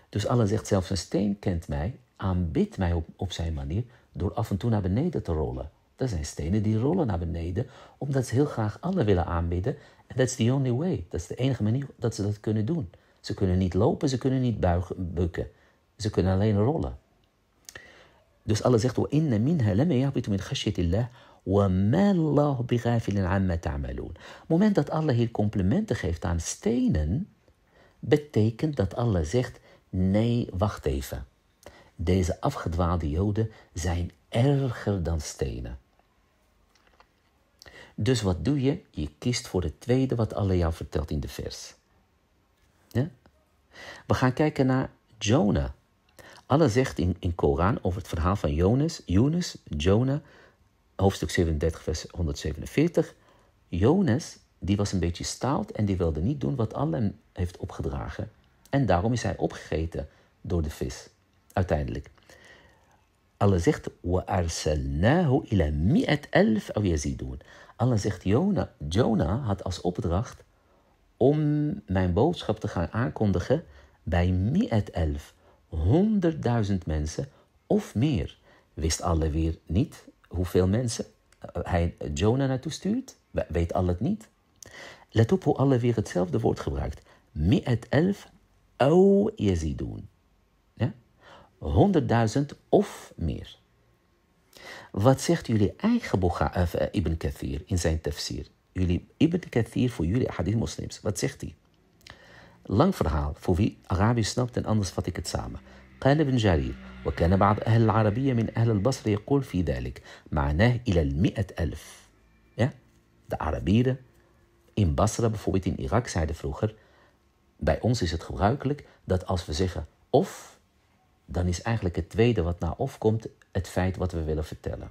Dus Allah zegt, zelfs een steen kent mij, aanbidt mij op, op zijn manier... door af en toe naar beneden te rollen dat zijn stenen die rollen naar beneden, omdat ze heel graag Allah willen aanbidden. En that's the only way. Dat is de enige manier dat ze dat kunnen doen. Ze kunnen niet lopen, ze kunnen niet buigen, bukken. Ze kunnen alleen rollen. Dus Allah zegt: Inna مِنْهَا het Het moment dat Allah hier complimenten geeft aan stenen, betekent dat Allah zegt: Nee, wacht even. Deze afgedwaalde Joden zijn erger dan stenen. Dus wat doe je? Je kiest voor het tweede wat Allah jou vertelt in de vers. Ja? We gaan kijken naar Jonah. Allah zegt in, in Koran over het verhaal van Jonas, Jonas, Jonah, hoofdstuk 37, vers 147. Jonas, die was een beetje staald en die wilde niet doen wat Allah hem heeft opgedragen. En daarom is hij opgegeten door de vis, uiteindelijk. Allah zegt, وَأَرْسَلْنَاهُ إِلَى مِئَةْ أَلْفْ أَوْ يَزِيدُونَ. Allah zegt, Jonah, Jonah had als opdracht om mijn boodschap te gaan aankondigen bij mi'at elf, honderdduizend mensen of meer. Wist Allah weer niet hoeveel mensen eh, hij Jonah naartoe stuurt? Weet Allah het niet? Let op hoe Allah weer hetzelfde woord gebruikt. Mi'at elf ou doen. 100.000 of meer. Wat zegt jullie eigen Boga, eh, eh, Ibn Kathir in zijn tafsir? Jullie, Ibn Kathir voor jullie hadith moslims. Wat zegt hij? Lang verhaal voor wie Arabisch snapt en anders vat ik het samen. قال ابن جرير وكان بعض أهل العربية من أهل البصر يقول في ذلك معناه إلى المئة ألف ja? De Arabieren in Basra, bijvoorbeeld in Irak, zeiden vroeger... bij ons is het gebruikelijk dat als we zeggen of dan is eigenlijk het tweede wat na of komt het feit wat we willen vertellen.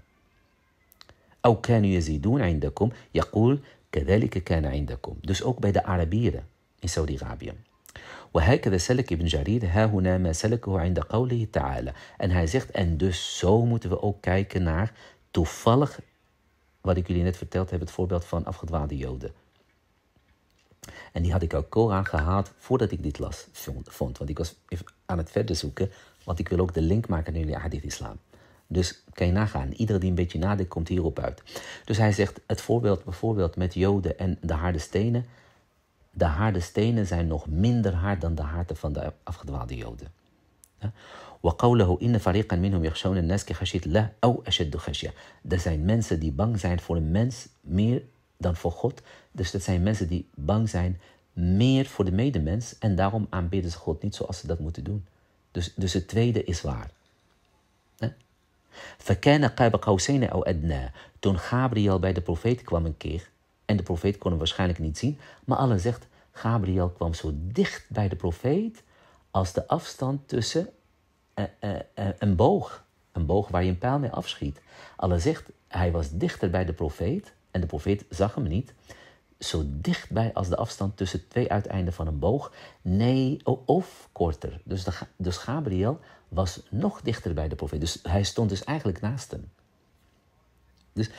Je يقول كذلك كان عندكم dus ook bij de Arabieren in Saudi-Arabië وهكذا سلك ابن جرير ها هنا ما سلكه عند قوله تعالى en hij zegt en dus zo moeten we ook kijken naar toevallig wat ik jullie net verteld heb het voorbeeld van afgedwaalde joden en die had ik ook Koran gehaald voordat ik dit las vond want ik was aan het verder zoeken want ik wil ook de link maken naar jullie hadith-islam. Dus kan je nagaan, iedere die een beetje nadenkt komt hierop uit. Dus hij zegt het voorbeeld bijvoorbeeld met joden en de harde stenen. De harde stenen zijn nog minder hard dan de harten van de afgedwaalde joden. Er zijn mensen die bang zijn voor een mens meer dan voor God. Dus dat zijn mensen die bang zijn meer voor de medemens en daarom aanbidden ze God niet zoals ze dat moeten doen. Dus, dus het tweede is waar. Toen Gabriel bij de profeet kwam een keer, en de profeet kon hem waarschijnlijk niet zien, maar Allah zegt, Gabriel kwam zo dicht bij de profeet als de afstand tussen eh, eh, eh, een boog. Een boog waar je een pijl mee afschiet. Allah zegt, hij was dichter bij de profeet en de profeet zag hem niet zo dichtbij als de afstand tussen twee uiteinden van een boog. Nee, of korter. Dus, de, dus Gabriel was nog dichter bij de profeet. Dus hij stond dus eigenlijk naast hem. Dus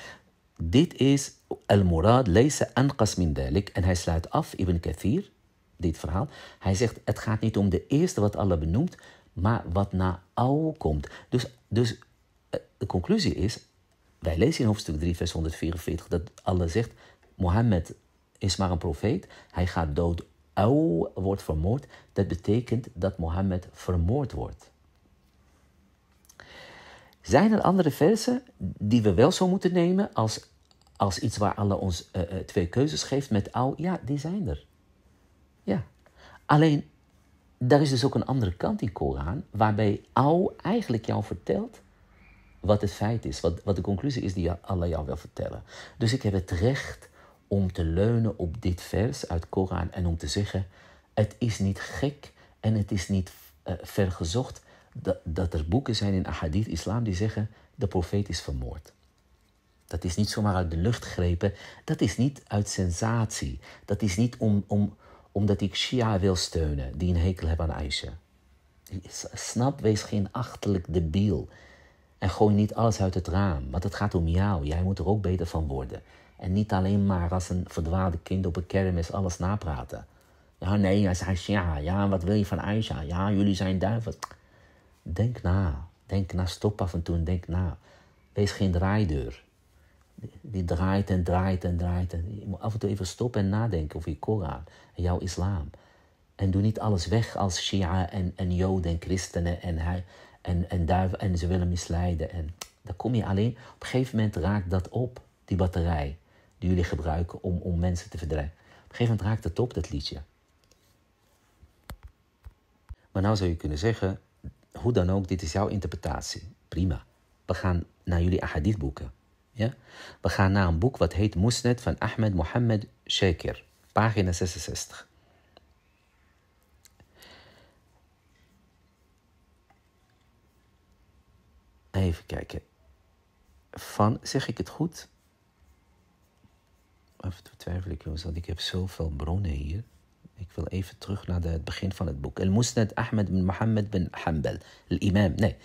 dit is al-murad, lezen anqas min dalik. En hij sluit af, Ibn Kathir, dit verhaal. Hij zegt, het gaat niet om de eerste wat Allah benoemt, maar wat na al komt. Dus, dus eh, de conclusie is, wij lezen in hoofdstuk 3, vers 144, dat Allah zegt, Mohammed is maar een profeet. Hij gaat dood. Au wordt vermoord. Dat betekent dat Mohammed vermoord wordt. Zijn er andere versen die we wel zo moeten nemen als, als iets waar Allah ons eh, eh, twee keuzes geeft met au? Ja, die zijn er. Ja. Alleen, daar is dus ook een andere kant in Koran, waarbij au eigenlijk jou vertelt wat het feit is, wat, wat de conclusie is die Allah jou wil vertellen. Dus ik heb het recht om te leunen op dit vers uit Koran en om te zeggen: Het is niet gek en het is niet eh, vergezocht dat, dat er boeken zijn in Ahadith Islam die zeggen: De profeet is vermoord. Dat is niet zomaar uit de lucht grepen. Dat is niet uit sensatie. Dat is niet om, om, omdat ik Shia wil steunen, die een hekel hebben aan Aisha. Snap, wees geen achterlijk debiel. En gooi niet alles uit het raam, want het gaat om jou. Jij moet er ook beter van worden. En niet alleen maar als een verdwaalde kind op een kermis alles napraten. Ja, nee, hij zei ja, ja, wat wil je van Aisha? Ja, jullie zijn duiven. Denk na, denk na, stop af en toe en denk na. Wees geen draaideur. Die draait en draait en draait. En, je moet af en toe even stoppen en nadenken over je Koran en jouw islam. En doe niet alles weg als Shia en, en Joden en christenen en, hij, en, en duiven en ze willen misleiden. En dan kom je alleen, op een gegeven moment raakt dat op, die batterij die jullie gebruiken om, om mensen te verdrijven. Op een gegeven moment raakt het op, dat liedje. Maar nou zou je kunnen zeggen, hoe dan ook, dit is jouw interpretatie. Prima. We gaan naar jullie ahadith boeken. Ja? We gaan naar een boek wat heet Musnad van Ahmed Mohammed Shaker. Pagina 66. Even kijken. Van, zeg ik het goed? af en twijfel ik, jongens, want ik heb zoveel bronnen hier. Ik wil even terug naar het begin van het boek. El-Musnad Ahmed bin Mohammed bin Hanbal. Imam, nee.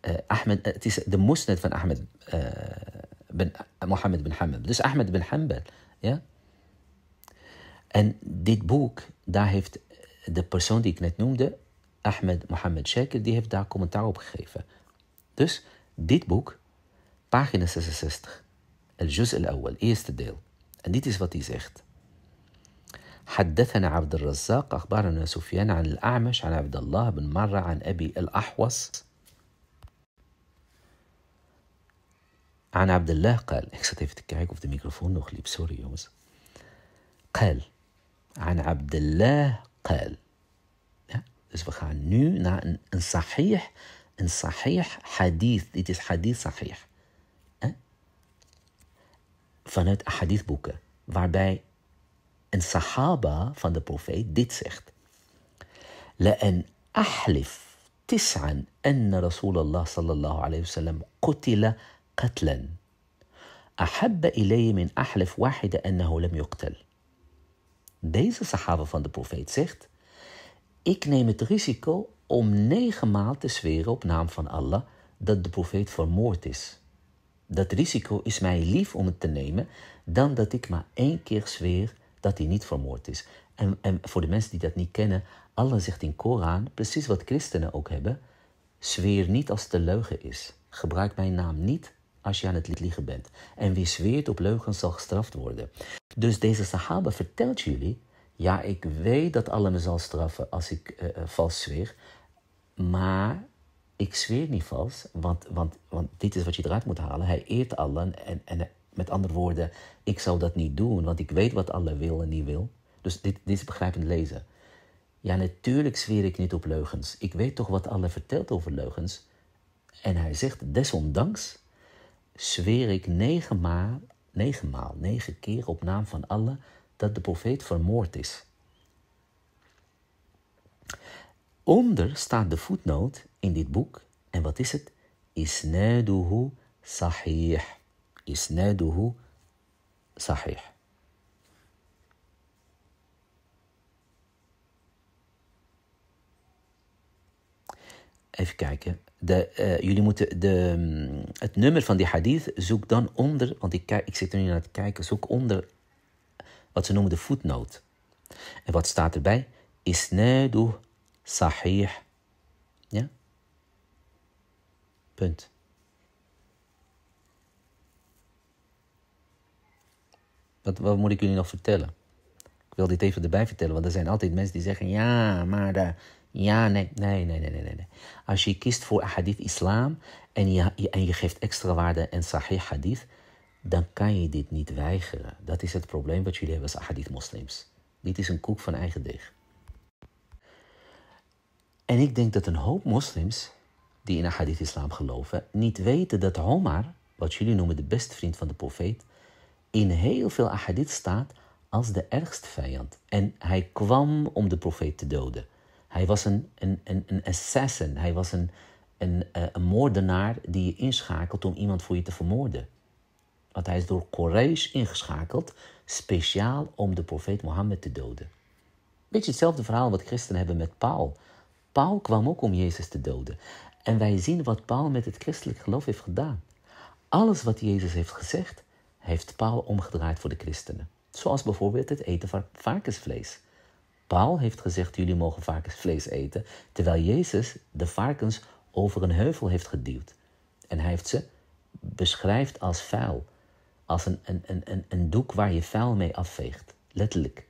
Eh, Ahmed, eh, het is de Musnad van Ahmed eh, bin, Mohammed bin Hanbal. Dus Ahmed bin Hanbal. Ja? En dit boek, daar heeft de persoon die ik net noemde, Ahmed Mohammed Sheker, die heeft daar commentaar op gegeven. Dus dit boek, pagina 66, El-Juz al-Awwal, eerste deel. En dit is wat hij zegt. حدثنا عبد الرزاق أخبرنا سفيان عن الأعمش عن عبد الله بن مرة عن أبي الأحوص عن عبد الله قال Ik zat even te kijken of de microfoon nog liep, sorry jongens. قال عن عبد الله قال ja, Dus we gaan nu naar een, een sahih, een sahih hadith. Dit is hadith sahih. vanuit hadithboeken, waarbij een sahaba van de profeet dit zegt. لأن أحلف تسعا أن رسول الله صلى الله عليه وسلم قتل قتلا أحب إلي من أحلف واحدة أنه لم يقتل Deze sahaba van de profeet zegt, ik neem het risico om negen maal te zweren op naam van Allah dat de profeet vermoord is. Dat risico is mij lief om het te nemen, dan dat ik maar één keer zweer dat hij niet vermoord is. En, en voor de mensen die dat niet kennen, Allah zegt in Koran, precies wat christenen ook hebben, zweer niet als het de leugen is. Gebruik mijn naam niet als je aan het liegen bent. En wie zweert op leugens zal gestraft worden. Dus deze sahaba vertelt jullie, ja ik weet dat Allah me zal straffen als ik eh, eh, vals zweer, maar ik zweer niet vals, want, want, want dit is wat je eruit moet halen. Hij eert Allah en, en met andere woorden, ik zou dat niet doen, want ik weet wat Allah wil en niet wil. Dus dit, is begrijpend lezen. Ja, natuurlijk zweer ik niet op leugens. Ik weet toch wat Allah vertelt over leugens. En hij zegt, desondanks zweer ik negenmaal, maal, negen keer op naam van Allah dat de profeet vermoord is. Onder staat de voetnoot in dit boek. En wat is het? Isnaduhu sahih. Isnaduhu sahih. Even kijken. De, eh, jullie moeten de, mm, het nummer van die hadith zoek dan onder, want ik, kijk, ik zit nu naar het kijken, zoek onder wat ze noemen de footnote. En wat staat erbij? Isnaduhu sahih. Ja? Punt. Wat, wat moet ik jullie nog vertellen? Ik wil dit even erbij vertellen, want er zijn altijd mensen die zeggen: ja, maar de, eh, ja, nee, nee, nee, nee, nee, nee. Als je kiest voor hadith islam en je, geeft extra waarde en sahih hadith, dan kan je dit niet weigeren. Dat is het probleem wat jullie hebben als hadith-moslims. Dit is een koek van eigen deeg. En ik denk dat een hoop moslims die in de hadith islam geloven, niet weten dat Omar, wat jullie noemen de beste vriend van de profeet, in heel veel ahadith staat als de ergste vijand. En hij kwam om de profeet te doden. Hij was een, een, een, een assassin, hij was een, een, eh, een moordenaar die je inschakelt om iemand voor je te vermoorden. Want hij is door Quraysh ingeschakeld, speciaal om de profeet Mohammed te doden. Beetje hetzelfde verhaal wat christenen hebben met Paul. Paul kwam ook om Jezus te doden. En wij zien wat Paul met het christelijk geloof heeft gedaan. Alles wat Jezus heeft gezegd, heeft Paul omgedraaid voor de christenen. Zoals bijvoorbeeld het eten van varkensvlees. Paul heeft gezegd: jullie mogen varkensvlees eten, terwijl Jezus de varkens over een heuvel heeft geduwd. En hij heeft ze beschrijft als vuil, als een, een, een, een doek waar je vuil mee afveegt, letterlijk.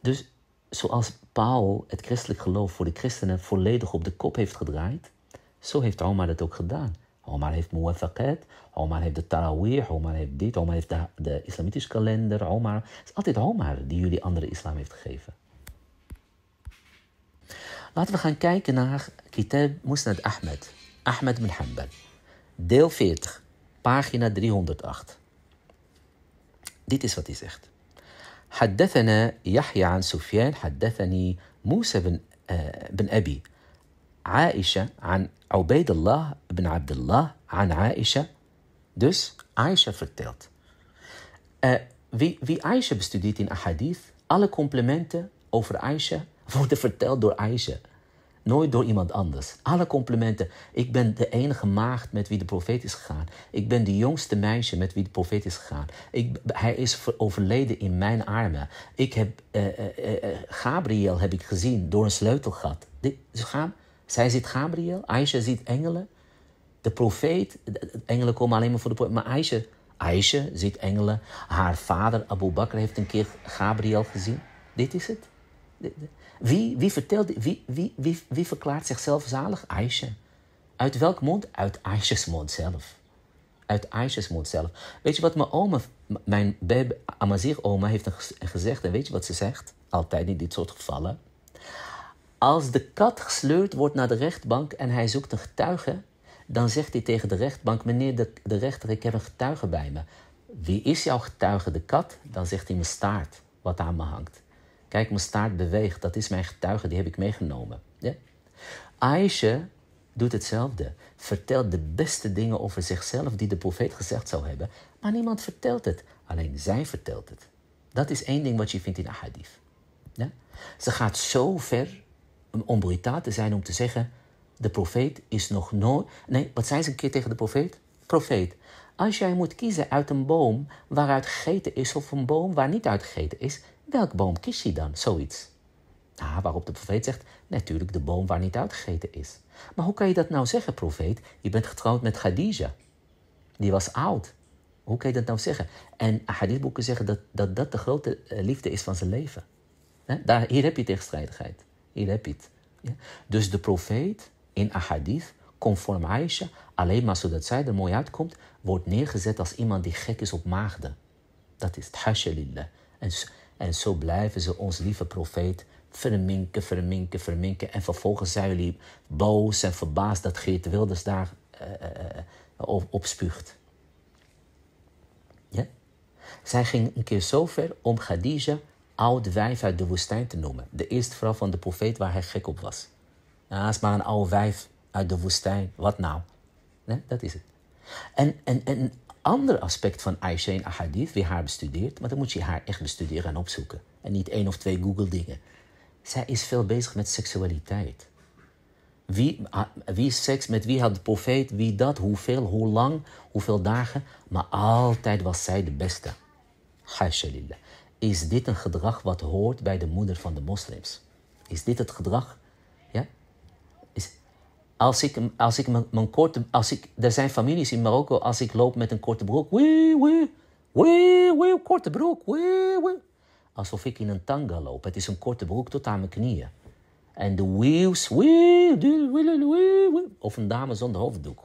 Dus zoals Paul het christelijk geloof voor de christenen volledig op de kop heeft gedraaid, zo heeft Omar dat ook gedaan. Omar heeft Muwafaqat, Omar heeft de Tarawih, Omar heeft dit, Omar heeft de, islamitische kalender, Omar. Het is altijd Omar die jullie andere islam heeft gegeven. Laten we gaan kijken naar Kitab Musnad Ahmed, Ahmed bin Hanbal. Deel 40, pagina 308. Dit is wat hij zegt. حدثنا يحيى عن سفيان حدثني موسى بن آه، بن ابي عائشه عن عبيد الله بن عبد الله عن عائشه دوس عائشه فرتيلت آه، في في عائشه بستوديتين احاديث على كومبلمنت اوفر عائشه wurde verteld door عائشه Nooit door iemand anders. Alle complimenten. Ik ben de enige maagd met wie de profeet is gegaan. Ik ben de jongste meisje met wie de profeet is gegaan. Ik, hij is overleden in mijn armen. Ik heb eh, eh, eh, Gabriel heb ik gezien door een sleutelgat. zij ziet Gabriel, Aisha ziet engelen. De profeet, engelen komen alleen maar voor de profeet. Maar Aisha, Aisha ziet engelen. Haar vader Abu Bakr heeft een keer Gabriel gezien. Dit is het. Wie, wie, vertelt, wie, wie, wie, wie verklaart zichzelf zalig? Aisha. Uit welk mond? Uit Aisha's mond zelf. Uit Aisha's mond zelf. Weet je wat mijn oma, mijn babe, Amazir oma, heeft gezegd? En weet je wat ze zegt? Altijd in dit soort gevallen. Als de kat gesleurd wordt naar de rechtbank en hij zoekt een getuige, dan zegt hij tegen de rechtbank: Meneer de, de rechter, ik heb een getuige bij me. Wie is jouw getuige, de kat? Dan zegt hij: Mijn staart, wat aan me hangt. Kijk, mijn staart beweegt. Dat is mijn getuige, die heb ik meegenomen. Ja? Aisha doet hetzelfde. Vertelt de beste dingen over zichzelf die de profeet gezegd zou hebben. Maar niemand vertelt het. Alleen zij vertelt het. Dat is één ding wat je vindt in Ahadif. Ja? Ze gaat zo ver om brutaal te zijn om te zeggen... de profeet is nog nooit... Nee, wat zei ze een keer tegen de profeet? Profeet, als jij moet kiezen uit een boom waaruit gegeten is... of een boom waar niet uit gegeten is... Welk boom kies je dan? Zoiets. Nou, waarop de profeet zegt, natuurlijk de boom waar niet uitgegeten is. Maar hoe kan je dat nou zeggen, profeet? Je bent getrouwd met Khadija. Die was oud. Hoe kan je dat nou zeggen? En hadithboeken zeggen dat, dat dat de grote eh, liefde is van zijn leven. Daar, hier heb je tegenstrijdigheid. Hier heb je het. Ja? Dus de profeet in ahadith, conform Aisha, alleen maar zodat zij er mooi uitkomt, wordt neergezet als iemand die gek is op maagden. Dat is het hashalillah. En en zo blijven ze ons lieve profeet verminken, verminken, verminken. En vervolgens zijn jullie boos en verbaasd dat Geert Wilders daar eh, eh, eh, op, spuugt. Ja? Zij ging een keer zo ver om Khadija oude wijf uit de woestijn te noemen. De eerste vrouw van de profeet waar hij gek op was. Ja, is maar een oude wijf uit de woestijn. Wat nou? dat is het. En, en, en ander aspect van Aisha en Ahadith, wie haar bestudeert, maar dan moet je haar echt bestuderen en opzoeken. En niet één of twee Google-dingen. Zij is veel bezig met seksualiteit. Wie, ah, wie seks, met wie had de profeet, wie dat, hoeveel, hoe lang, hoeveel dagen. Maar altijd was zij de beste. Is dit een gedrag wat hoort bij de moeder van de moslims? Is dit het gedrag als ik, als ik mijn, korte... Als ik, er zijn families in Marokko, als ik loop met een korte broek... Wee, wee, wee, wee, korte broek, wee, wee. Alsof ik in een tanga loop. Het is een korte broek tot aan mijn knieën. En de wheels, wee, wee, wee, wee, Of een dame zonder hoofddoek.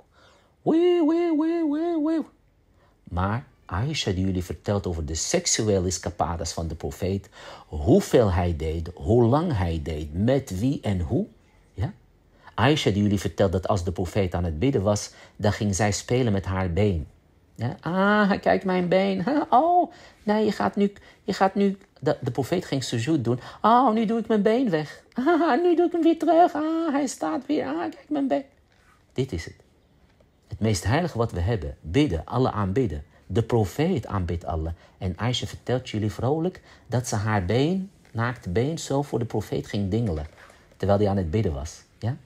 Wee, wee, wee, wee, wee. Maar Aisha die jullie vertelt over de seksuele escapades van de profeet. Hoeveel hij deed, hoe lang hij deed, met wie en hoe. Aisha die jullie vertelt dat als de profeet aan het bidden was, dan ging zij spelen met haar been. Ja, ah, kijk mijn been. Oh, nee, je gaat nu, je gaat nu de, de profeet ging sujoet doen. Oh, nu doe ik mijn been weg. Ah, nu doe ik hem weer terug. Ah, hij staat weer. Ah, kijk mijn been. Dit is het. Het meest heilige wat we hebben. Bidden, alle aanbidden. De profeet aanbidt Allah. En Aisha vertelt jullie vrolijk dat ze haar been, naakte been, zo voor de profeet ging dingelen. Terwijl hij aan het bidden was. Ja?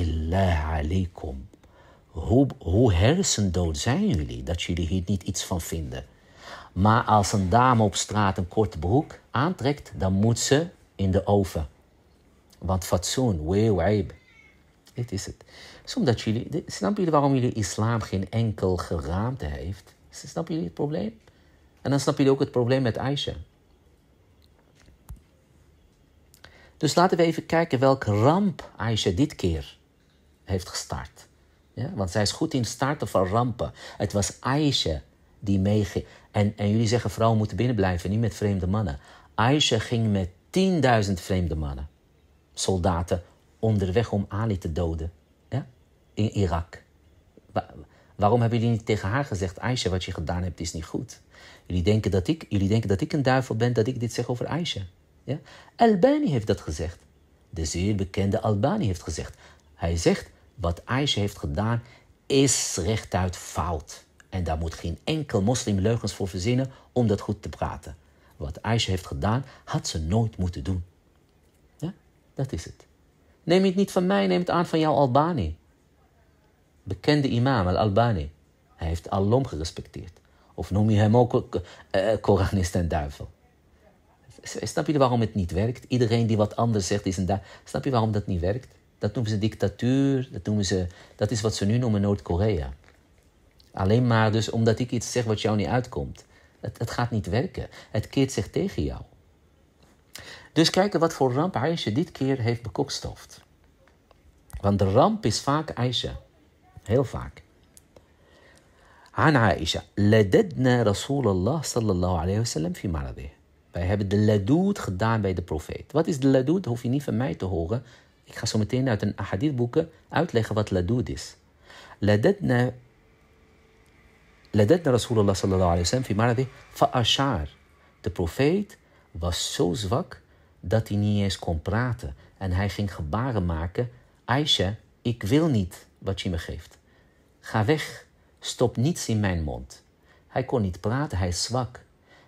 Billah alaikum. Hoe, hoe hersendood zijn jullie dat jullie hier niet iets van vinden? Maar als een dame op straat een korte broek aantrekt, dan moet ze in de oven. Want fatsoen, weeuw, Dit is het. omdat jullie, snappen jullie waarom jullie islam geen enkel geraamte heeft? Snappen jullie het probleem? En dan snappen jullie ook het probleem met Aisha. Dus laten we even kijken welke ramp Aisha dit keer heeft gestart. Ja? Want zij is goed in starten van rampen. Het was Aisha die meege. En, en jullie zeggen vrouwen moeten binnenblijven, niet met vreemde mannen. Aisha ging met 10.000 vreemde mannen, soldaten, onderweg om Ali te doden ja? in Irak. waarom hebben jullie niet tegen haar gezegd, Aisha, wat je gedaan hebt is niet goed? Jullie denken dat ik, jullie denken dat ik een duivel ben dat ik dit zeg over Aisha. Ja? Albani heeft dat gezegd. De zeer bekende Albani heeft gezegd. Hij zegt, wat Aisha heeft gedaan is rechtuit fout. En daar moet geen enkel moslim leugens voor verzinnen om dat goed te praten. Wat Aisha heeft gedaan, had ze nooit moeten doen. Ja, dat is het. Neem het niet van mij, neem het aan van jouw Albani. Bekende imam, al-Albani. Hij heeft alom gerespecteerd. Of noem je hem ook uh, Koranist en duivel. Snap je waarom het niet werkt? Iedereen die wat anders zegt is een duivel. Snap je waarom dat niet werkt? Dat noemen ze dictatuur, dat, noemen ze, dat is wat ze nu noemen Noord-Korea. Alleen maar dus omdat ik iets zeg wat jou niet uitkomt. Het, het gaat niet werken. Het keert zich tegen jou. Dus kijken wat voor ramp Aisha dit keer heeft bekokstoft. Want de ramp is vaak Aisha. Heel vaak. Aan Aisha. Lededna Rasulallah sallallahu alayhi wa sallam fi maradih. Wij hebben de ledoet gedaan bij de profeet. Wat is de ledoet? Hoef je niet van mij te horen. Ik ga zo meteen uit een hadith boeken uitleggen wat ladud is. Ladadna, ladadna Rasulullah sallallahu alayhi wa sallam fi maradi fa'ashar. De profeet was zo zwak dat hij niet eens kon praten. En hij ging gebaren maken. Aisha, ik wil niet wat je me geeft. Ga weg, stop niets in mijn mond. Hij kon niet praten, hij is zwak.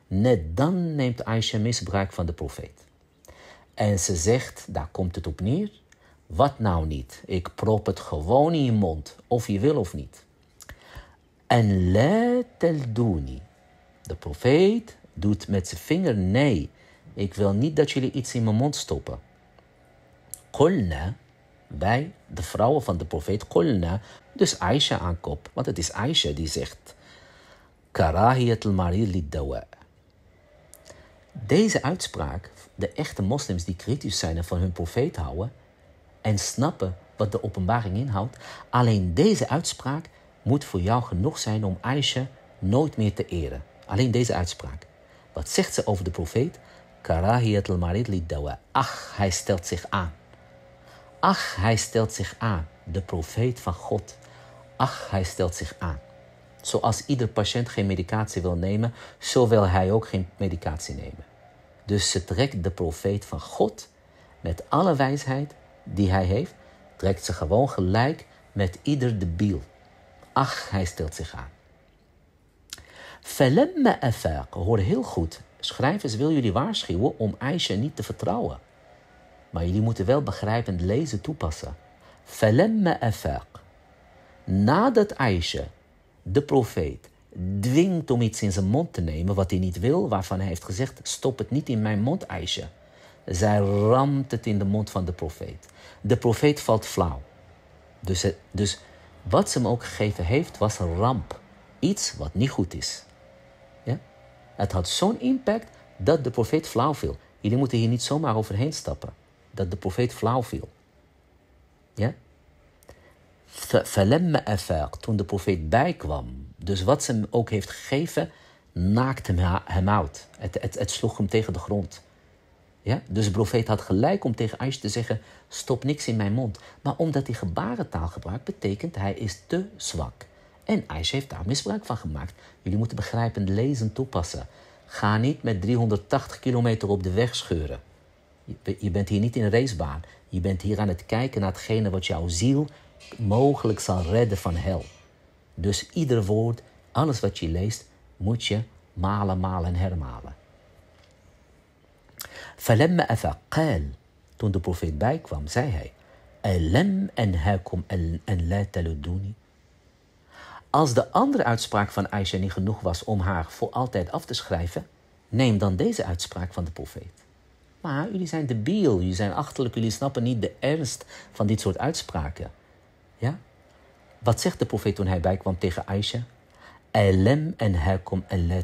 Net dan neemt Aisha misbruik van de profeet. En ze zegt, daar komt het op neer, wat nou niet? Ik prop het gewoon in je mond, of je wil of niet. En leteldoeni. De profeet doet met zijn vinger nee. Ik wil niet dat jullie iets in mijn mond stoppen. Kolna, wij, de vrouwen van de profeet Kolna, dus Aisha aan kop. Want het is Aisha die zegt, karahiyat al Deze uitspraak, de echte moslims die kritisch zijn en van hun profeet houden, en snappen wat de openbaring inhoudt. Alleen deze uitspraak moet voor jou genoeg zijn om Aisha nooit meer te eren. Alleen deze uitspraak. Wat zegt ze over de profeet? Karahiyat al-marid Ach, hij stelt zich aan. Ach, hij stelt zich aan. De profeet van God. Ach, hij stelt zich aan. Zoals ieder patiënt geen medicatie wil nemen, zo wil hij ook geen medicatie nemen. Dus ze trekt de profeet van God met alle wijsheid die hij heeft, trekt ze gewoon gelijk met ieder debiel. Ach, hij stelt zich aan. Falemma efek hoor heel goed. Schrijvers wil jullie waarschuwen om Aisha niet te vertrouwen. Maar jullie moeten wel begrijpend lezen toepassen. Falemma afaq. Nadat Aisha, de profeet, dwingt om iets in zijn mond te nemen wat hij niet wil, waarvan hij heeft gezegd: stop het niet in mijn mond, Aisha. Zij ramt het in de mond van de profeet de profeet valt flauw. Dus, eh, dus wat ze hem ook gegeven heeft, was een ramp. Iets wat niet goed is. Ja? Het had zo'n impact dat de profeet flauw viel. Jullie moeten hier niet zomaar overheen stappen. Dat de profeet flauw viel. Ja? toen de profeet bijkwam. Dus wat ze hem ook heeft gegeven, naakte hem, uit. Het, het, het sloeg hem tegen de grond. Ja? Dus de profeet had gelijk om tegen Aisha te zeggen: stop niks in mijn mond. Maar omdat hij gebarentaal gebruikt, betekent hij is te zwak. En Aisha heeft daar misbruik van gemaakt. Jullie moeten begrijpend lezen toepassen. Ga niet met 380 kilometer op de weg scheuren. Je bent hier niet in een racebaan. Je bent hier aan het kijken naar hetgene wat jouw ziel mogelijk zal redden van hel. Dus ieder woord, alles wat je leest, moet je malen, malen en hermalen. قال toen de profeet bijkwam, zei hij: Als de andere uitspraak van Aisha niet genoeg was om haar voor altijd af te schrijven, neem dan deze uitspraak van de profeet. Maar jullie zijn debiel, jullie zijn achterlijk, jullie snappen niet de ernst van dit soort uitspraken. Ja? Wat zegt de profeet toen hij bijkwam tegen Aisha? Alam an la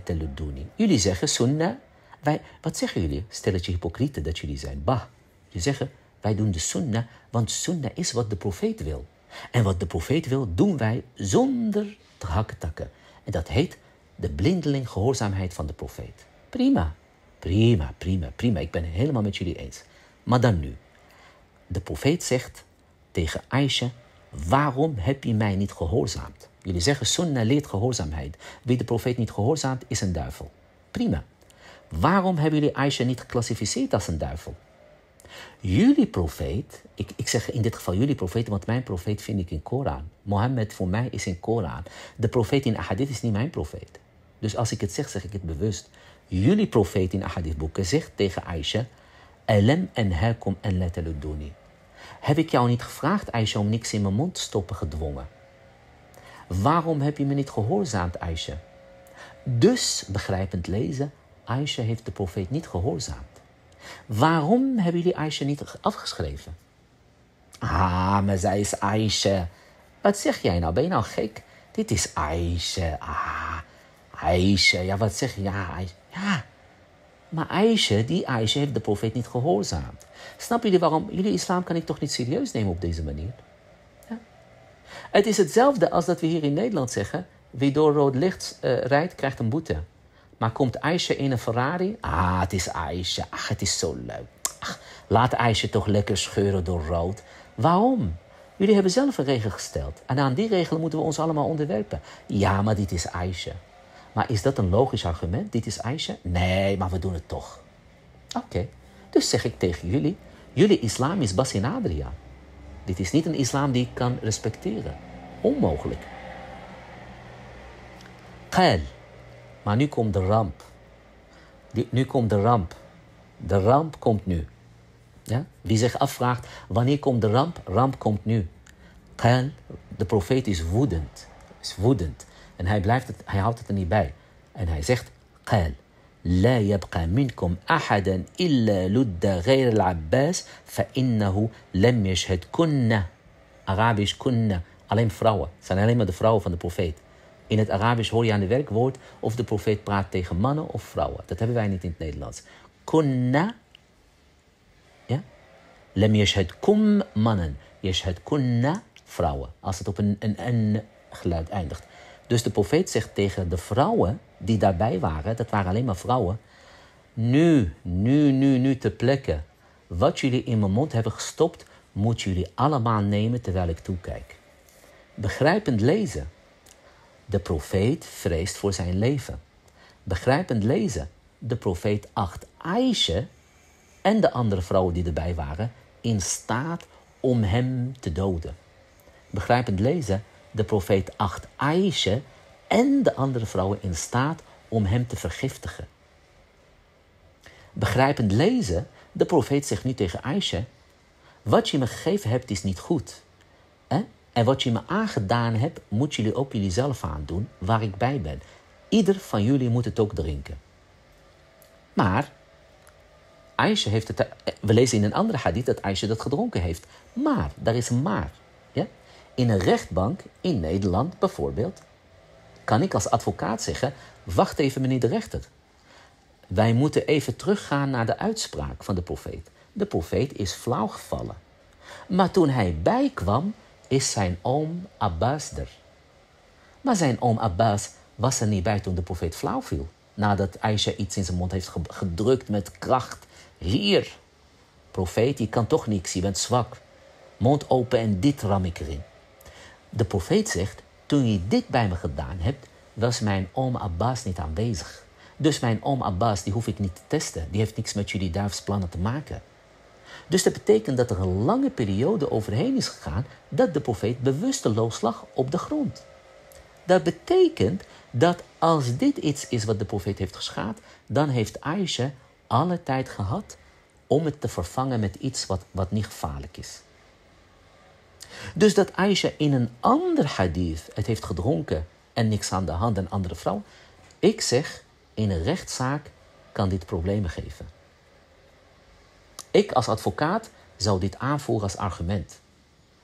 Jullie zeggen sunnah wij, wat zeggen jullie, stelletje hypocrieten dat jullie zijn? Bah, je zeggen, wij doen de sunna, want sunna is wat de profeet wil. En wat de profeet wil, doen wij zonder te hakken takken. En dat heet de blindeling gehoorzaamheid van de profeet. Prima, prima, prima, prima. Ik ben helemaal met jullie eens. Maar dan nu. De profeet zegt tegen Aisha, waarom heb je mij niet gehoorzaamd? Jullie zeggen, sunna leert gehoorzaamheid. Wie de profeet niet gehoorzaamt, is een duivel. Prima. Waarom hebben jullie Aisha niet geclassificeerd als een duivel? Jullie profeet, ik, ik zeg in dit geval jullie profeet, want mijn profeet vind ik in Koran. Mohammed voor mij is in Koran. De profeet in Ahadith is niet mijn profeet. Dus als ik het zeg, zeg ik het bewust. Jullie profeet in Ahadith-boeken zegt tegen Aisha: en herkom en Heb ik jou niet gevraagd, Aisha, om niks in mijn mond te stoppen gedwongen? Waarom heb je me niet gehoorzaamd, Aisha? Dus, begrijpend lezen, Aisha heeft de profeet niet gehoorzaamd. Waarom hebben jullie Aisha niet afgeschreven? Ah, maar zij is Aisha. Wat zeg jij nou? Ben je nou gek? Dit is Aisha. Ah, Aisha. Ja, wat zeg je? Ja, Aisha. Ja. Maar Aisha, die Aisha heeft de profeet niet gehoorzaamd. Snap jullie waarom? Jullie islam kan ik toch niet serieus nemen op deze manier? Ja. Het is hetzelfde als dat we hier in Nederland zeggen... wie door rood licht eh, rijdt, krijgt een boete. Maar komt ijsje in een Ferrari? Ah, het is ijsje. Ach, het is zo leuk. Ach, laat ijsje toch lekker scheuren door rood. Waarom? Jullie hebben zelf een regel gesteld. En aan die regel moeten we ons allemaal onderwerpen. Ja, maar dit is ijsje. Maar is dat een logisch argument? Dit is ijsje. Nee, maar we doen het toch. Oké, dus zeg ik tegen jullie: jullie islam is Basinadria. Dit is niet een islam die ik kan respecteren. Onmogelijk. قال maar nu komt de ramp. nu komt de ramp. De ramp komt nu. Ja? Wie zich afvraagt, wanneer komt de ramp? Ramp komt nu. Kan, de profeet is woedend. Is woedend. En hij, blijft het, hij houdt het er niet bij. En hij zegt, Qal, لا يبقى منكم أحدا إلا لد غير العباس فإنه لم يشهد كنا Arabisch kunna. Alleen vrouwen. Het zijn alleen maar de vrouwen van de profeet. In het Arabisch hoor je aan de werkwoord of de profeet praat tegen mannen of vrouwen. Dat hebben wij niet in het Nederlands. Kunna. Ja? Lem het kum mannen. Yashhad kunna vrouwen. Als het op een, een, geluid eindigt. Dus de profeet zegt tegen de vrouwen die daarbij waren, dat waren alleen maar vrouwen. Nu, nu, nu, nu te plekken. Wat jullie in mijn mond hebben gestopt, moet jullie allemaal nemen terwijl ik toekijk. Begrijpend lezen. De profeet vreest voor zijn leven. Begrijpend lezen. De profeet acht Aisha en de andere vrouwen die erbij waren in staat om hem te doden. Begrijpend lezen. De profeet acht Aisha en de andere vrouwen in staat om hem te vergiftigen. Begrijpend lezen. De profeet zegt nu tegen Aisha: Wat je me gegeven hebt is niet goed. En wat je me aangedaan hebt, moet jullie ook jullie zelf aandoen waar ik bij ben. Ieder van jullie moet het ook drinken. Maar Aisha heeft het, we lezen in een andere hadith dat Aisha dat gedronken heeft. Maar, daar is een maar. Ja? In een rechtbank in Nederland bijvoorbeeld, kan ik als advocaat zeggen, wacht even meneer de rechter. Wij moeten even teruggaan naar de uitspraak van de profeet. De profeet is flauwgevallen. Maar toen hij bijkwam, is zijn oom Abbas er. Maar zijn oom Abbas was er niet bij toen de profeet flauw viel. Nadat Aisha iets in zijn mond heeft gedrukt met kracht. Hier, profeet, je kan toch niks, je bent zwak. Mond open en dit ram ik erin. De profeet zegt, toen je dit bij me gedaan hebt, was mijn oom Abbas niet aanwezig. Dus mijn oom Abbas, die hoef ik niet te testen. Die heeft niks met jullie duivelsplannen te maken. Dus dat betekent dat er een lange periode overheen is gegaan dat de profeet bewusteloos lag op de grond. Dat betekent dat als dit iets is wat de profeet heeft geschaad, dan heeft Aisha alle tijd gehad om het te vervangen met iets wat, wat niet gevaarlijk is. Dus dat Aisha in een ander hadith het heeft gedronken en niks aan de hand, een andere vrouw. Ik zeg, in een rechtszaak kan dit problemen geven. Ik als advocaat zou dit aanvoeren als argument.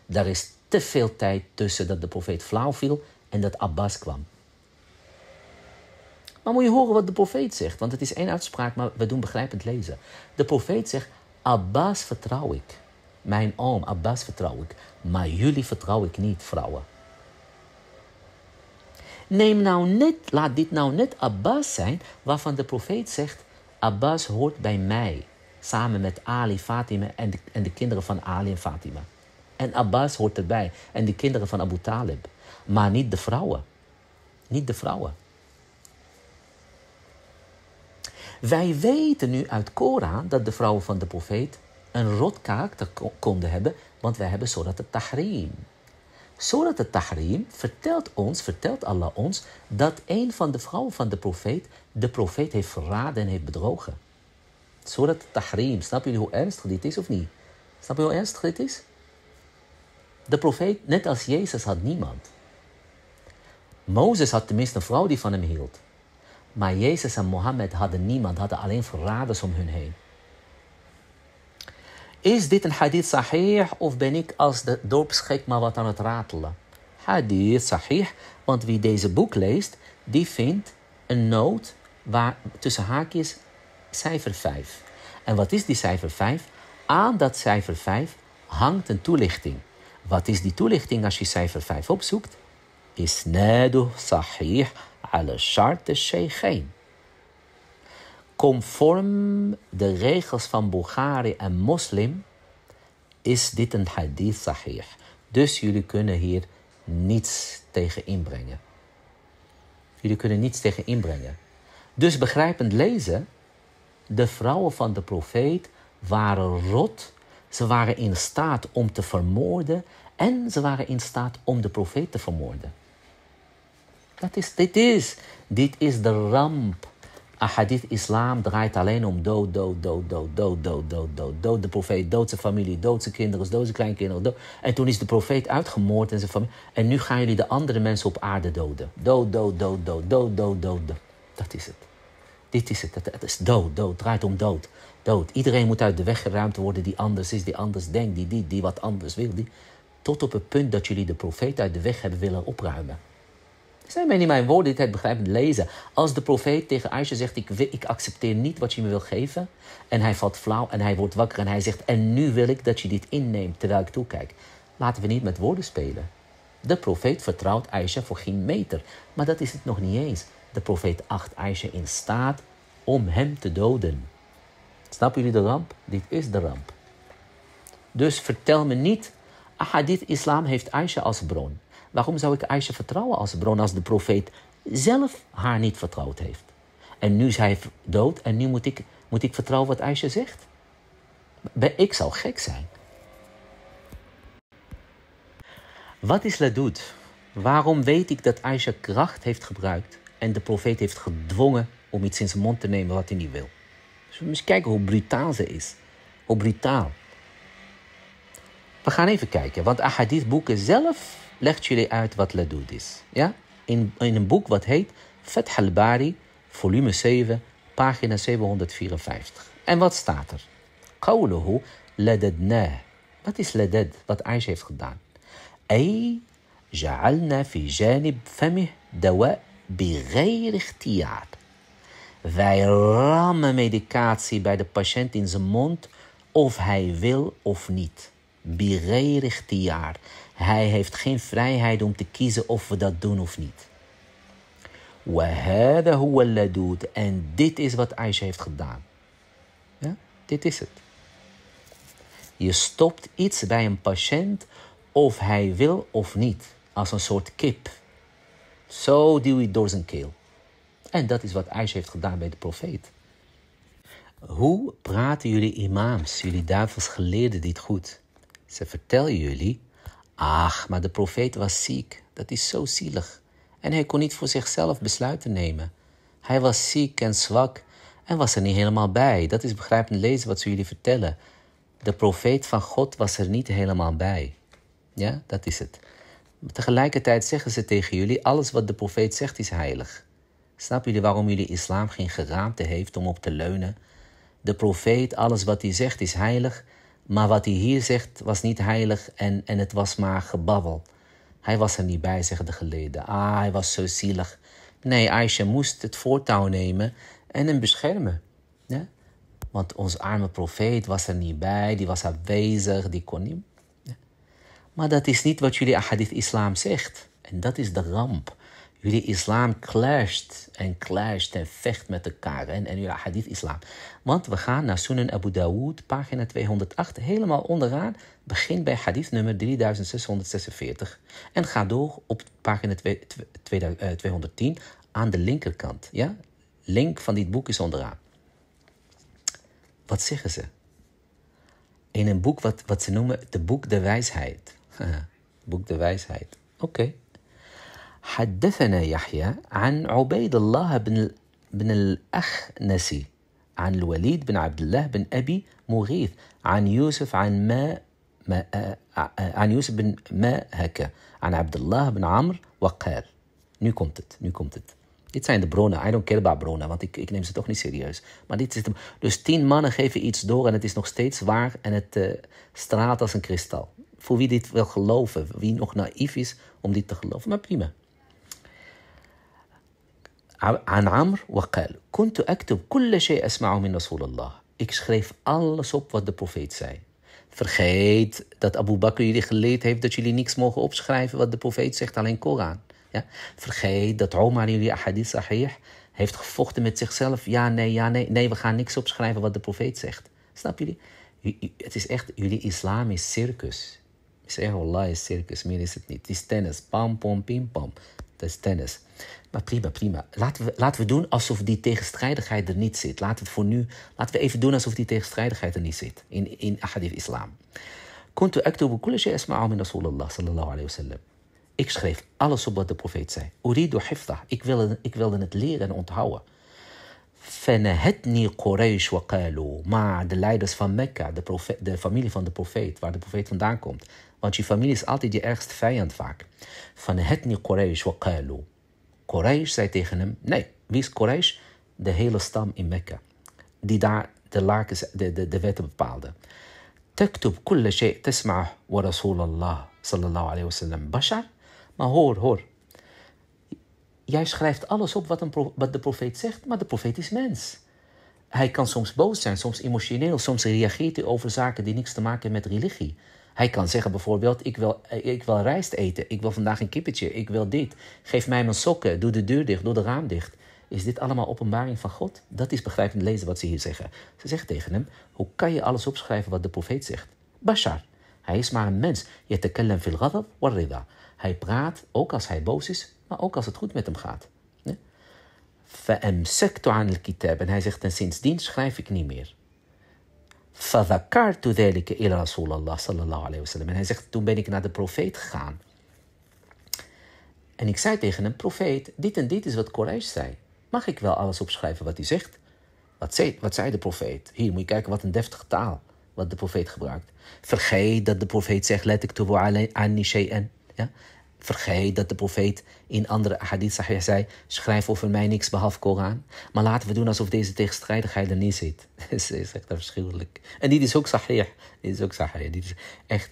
Daar is te veel tijd tussen dat de profeet flauw viel en dat Abbas kwam. Maar moet je horen wat de profeet zegt, want het is één uitspraak, maar we doen begrijpend lezen. De profeet zegt: Abbas vertrouw ik. Mijn oom Abbas vertrouw ik, maar jullie vertrouw ik niet, vrouwen. Neem nou net, laat dit nou net Abbas zijn waarvan de profeet zegt: Abbas hoort bij mij. Samen met Ali, Fatima en de, en de kinderen van Ali en Fatima. En Abbas hoort erbij. En de kinderen van Abu Talib. Maar niet de vrouwen. Niet de vrouwen. Wij weten nu uit Koran dat de vrouwen van de profeet een rot karakter konden hebben, want wij hebben Surat al-Tahrim. Surat al-Tahrim vertelt ons, vertelt Allah ons, dat een van de vrouwen van de profeet de profeet heeft verraden en heeft bedrogen. Surat Tahrim. Snap je hoe ernstig dit is of niet? Snap je hoe ernstig dit is? De profeet, net als Jezus, had niemand. Mozes had tenminste een vrouw die van hem hield. Maar Jezus en Mohammed hadden niemand, hadden alleen verraders om hun heen. Is dit een hadith sahih of ben ik als de dorpsgek maar wat aan het ratelen? Hadith sahih, want wie deze boek leest, die vindt een noot waar tussen haakjes cijfer 5. En wat is die cijfer 5? Aan dat cijfer 5 hangt een toelichting. Wat is die toelichting als je cijfer 5 opzoekt? Is nadu sahih ala shart sheikhain. Conform de regels van Bulgari en moslim is dit een hadith sahih. Dus jullie kunnen hier niets tegen inbrengen. Jullie kunnen niets tegen inbrengen. Dus begrijpend lezen de vrouwen van de profeet waren rot, ze waren in staat om te vermoorden en ze waren in staat om de profeet te vermoorden. Dat is, dit is, dit is de ramp. Ahadith islam draait alleen om dood, dood, dood, dood, dood, dood, dood, dood, dood. De profeet, dood zijn familie, dood zijn kinderen, dood zijn kleinkinderen. Dood. En toen is de profeet uitgemoord en zijn familie. En nu gaan jullie de andere mensen op aarde doden. Dood, dood, dood, dood, dood, dood, dood. dood. Dat is het. Dit is het. het. is dood. Dood. draait om dood. Dood. Iedereen moet uit de weg geruimd worden die anders is, die anders denkt, die, die, die wat anders wil. Die. Tot op het punt dat jullie de profeet uit de weg hebben willen opruimen. Zijn mij niet mijn woorden dit het begrijpend lezen? Als de profeet tegen Aisha zegt: ik, ik accepteer niet wat je me wil geven. En hij valt flauw en hij wordt wakker en hij zegt: En nu wil ik dat je dit inneemt terwijl ik toekijk. Laten we niet met woorden spelen. De profeet vertrouwt Aisha voor geen meter. Maar dat is het nog niet eens de profeet acht Aisha in staat om hem te doden. Snappen jullie de ramp? Dit is de ramp. Dus vertel me niet, ahadith islam heeft Aisha als bron. Waarom zou ik Aisha vertrouwen als bron als de profeet zelf haar niet vertrouwd heeft? En nu is hij dood en nu moet ik, moet ik vertrouwen wat Aisha zegt? Ik zou gek zijn. Wat is Ladoet? Waarom weet ik dat Aisha kracht heeft gebruikt en de profeet heeft gedwongen om iets in zijn mond te nemen wat hij niet wil. Dus we moeten kijken hoe brutaal ze is. Hoe brutaal. We gaan even kijken, want Ahadith boeken zelf legt jullie uit wat Ladoud is. Ja? In, in een boek wat heet Fath al-Bari, volume 7, pagina 754. En wat staat er? Qawluhu ladadna. Wat is ladad? Wat Aisha heeft gedaan. Ay, ja'alna fi janib famih dawa beredig jaar. Wij rammen medicatie bij de patiënt in zijn mond, of hij wil of niet. Beredig jaar. Hij heeft geen vrijheid om te kiezen of we dat doen of niet. hoe huwa doet. En dit is wat Aisha heeft gedaan. Ja, dit is het. Je stopt iets bij een patiënt of hij wil of niet. Als een soort kip zo duw je door zijn keel. En dat is wat Aisha heeft gedaan bij de profeet. Hoe praten jullie imams, jullie duivels geleerden dit goed? Ze vertellen jullie, ach, maar de profeet was ziek. Dat is zo zielig. En hij kon niet voor zichzelf besluiten nemen. Hij was ziek en zwak en was er niet helemaal bij. Dat is begrijpend lezen wat ze jullie vertellen. De profeet van God was er niet helemaal bij. Ja, dat is het tegelijkertijd zeggen ze tegen jullie: alles wat de profeet zegt is heilig. Snap jullie waarom jullie islam geen geraamte heeft om op te leunen? De profeet, alles wat hij zegt is heilig, maar wat hij hier zegt was niet heilig en, en het was maar gebabbel. Hij was er niet bij, zeggen de geleden. Ah, hij was zo zielig. Nee, Aisha moest het voortouw nemen en hem beschermen. Ja? Want onze arme profeet was er niet bij, die was afwezig, die kon niet. Maar dat is niet wat jullie ahadith islam zegt. En dat is de ramp. Jullie islam clasht en clasht en vecht met elkaar. En, en jullie hadith islam. Want we gaan naar Sunan Abu Dawood, pagina 208, helemaal onderaan. Begin bij hadith nummer 3646. En ga door op pagina 210 eh, aan de linkerkant. Ja? Link van dit boek is onderaan. Wat zeggen ze? In een boek wat, wat ze noemen de boek de wijsheid. boek de wijsheid. Oké. Okay. حدثنا يحيى عن عبيد الله بن بن الأخنسي عن الوليد بن عبد الله بن أبي مغيث aan يوسف aan ما, ما عن يوسف بن ما هكا عن عبد الله بن عمرو nu komt het, nu komt het. Dit zijn de bronnen. I don't care about bronnen, want ik, ik neem ze toch niet serieus. Maar dit is dus tien mannen geven iets door en het is nog steeds waar en het uh, straalt als een kristal voor wie dit wil geloven, wie nog naïef is om dit te geloven, maar prima. عن Kunt u كنت أكتب كل شيء أسمعه من رسول Ik schreef alles op wat de profeet zei. Vergeet dat Abu Bakr jullie geleerd heeft dat jullie niks mogen opschrijven wat de profeet zegt, alleen Koran. Ja? Vergeet dat Omar jullie ahadith sahih heeft gevochten met zichzelf. Ja, nee, ja, nee. Nee, we gaan niks opschrijven wat de profeet zegt. Snap jullie? Het is echt, jullie islam is circus. Ik zeg, allah is circus, meer is het niet. Het is tennis, pam, pom, pim, pam. Dat is tennis. Maar prima, prima. Laten we, laten we doen alsof die tegenstrijdigheid er niet zit. Laten we, voor nu, laten we even doen alsof die tegenstrijdigheid er niet zit. In, in Ahadith Islam. Kunt u aktubu kulli shay asma'ahu min Rasulullah sallallahu alayhi wa sallam. Ik schreef alles op wat de profeet zei. Uridu hifta. Ik wilde, ik wilde het leren en onthouden. Fenehetni Quraysh wa qalu. Maar de leiders van Mekka, de, profeet, de familie van de profeet, waar de profeet vandaan komt, want je familie is altijd je ergste vijand vaak. Van het niet Quraysh wa qalu. Quraysh zei tegen hem, nee, wie is Quraysh? De hele stam in Mekka. Die daar de, de, de, de wetten bepaalde. تكتب كل شيء تسمعه ورسول الله صلى الله عليه وسلم بشر maar hoor hoor jij schrijft alles op wat, een, wat de profeet zegt maar de profeet is mens hij kan soms boos zijn soms emotioneel soms reageert hij over zaken die niks te maken hebben met religie hij kan zeggen bijvoorbeeld, ik wil, eh, ik wil rijst eten, ik wil vandaag een kippetje, ik wil dit. Geef mij mijn sokken, doe de deur dicht, doe de raam dicht. Is dit allemaal openbaring van God? Dat is begrijpend lezen wat ze hier zeggen. Ze zegt tegen hem, hoe kan je alles opschrijven wat de profeet zegt? Bashar, hij is maar een mens. fil Hij praat ook als hij boos is, maar ook als het goed met hem gaat. aan En hij zegt, en sindsdien schrijf ik niet meer sallallahu En hij zegt, toen ben ik naar de profeet gegaan. En ik zei tegen hem, profeet, dit en dit is wat Quraysh zei. Mag ik wel alles opschrijven wat hij zegt? Wat zei, wat zei de profeet? Hier, moet je kijken, wat een deftige taal wat de profeet gebruikt. Vergeet dat de profeet zegt, let ik toe aan shay'an. Ja? Vergeet dat de profeet in andere hadith sahih zei: schrijf over mij niks behalve Koran. Maar laten we doen alsof deze tegenstrijdigheid er niet zit. dat is echt verschrikkelijk. En dit is ook sahih. Dit is ook sahih. Dit is echt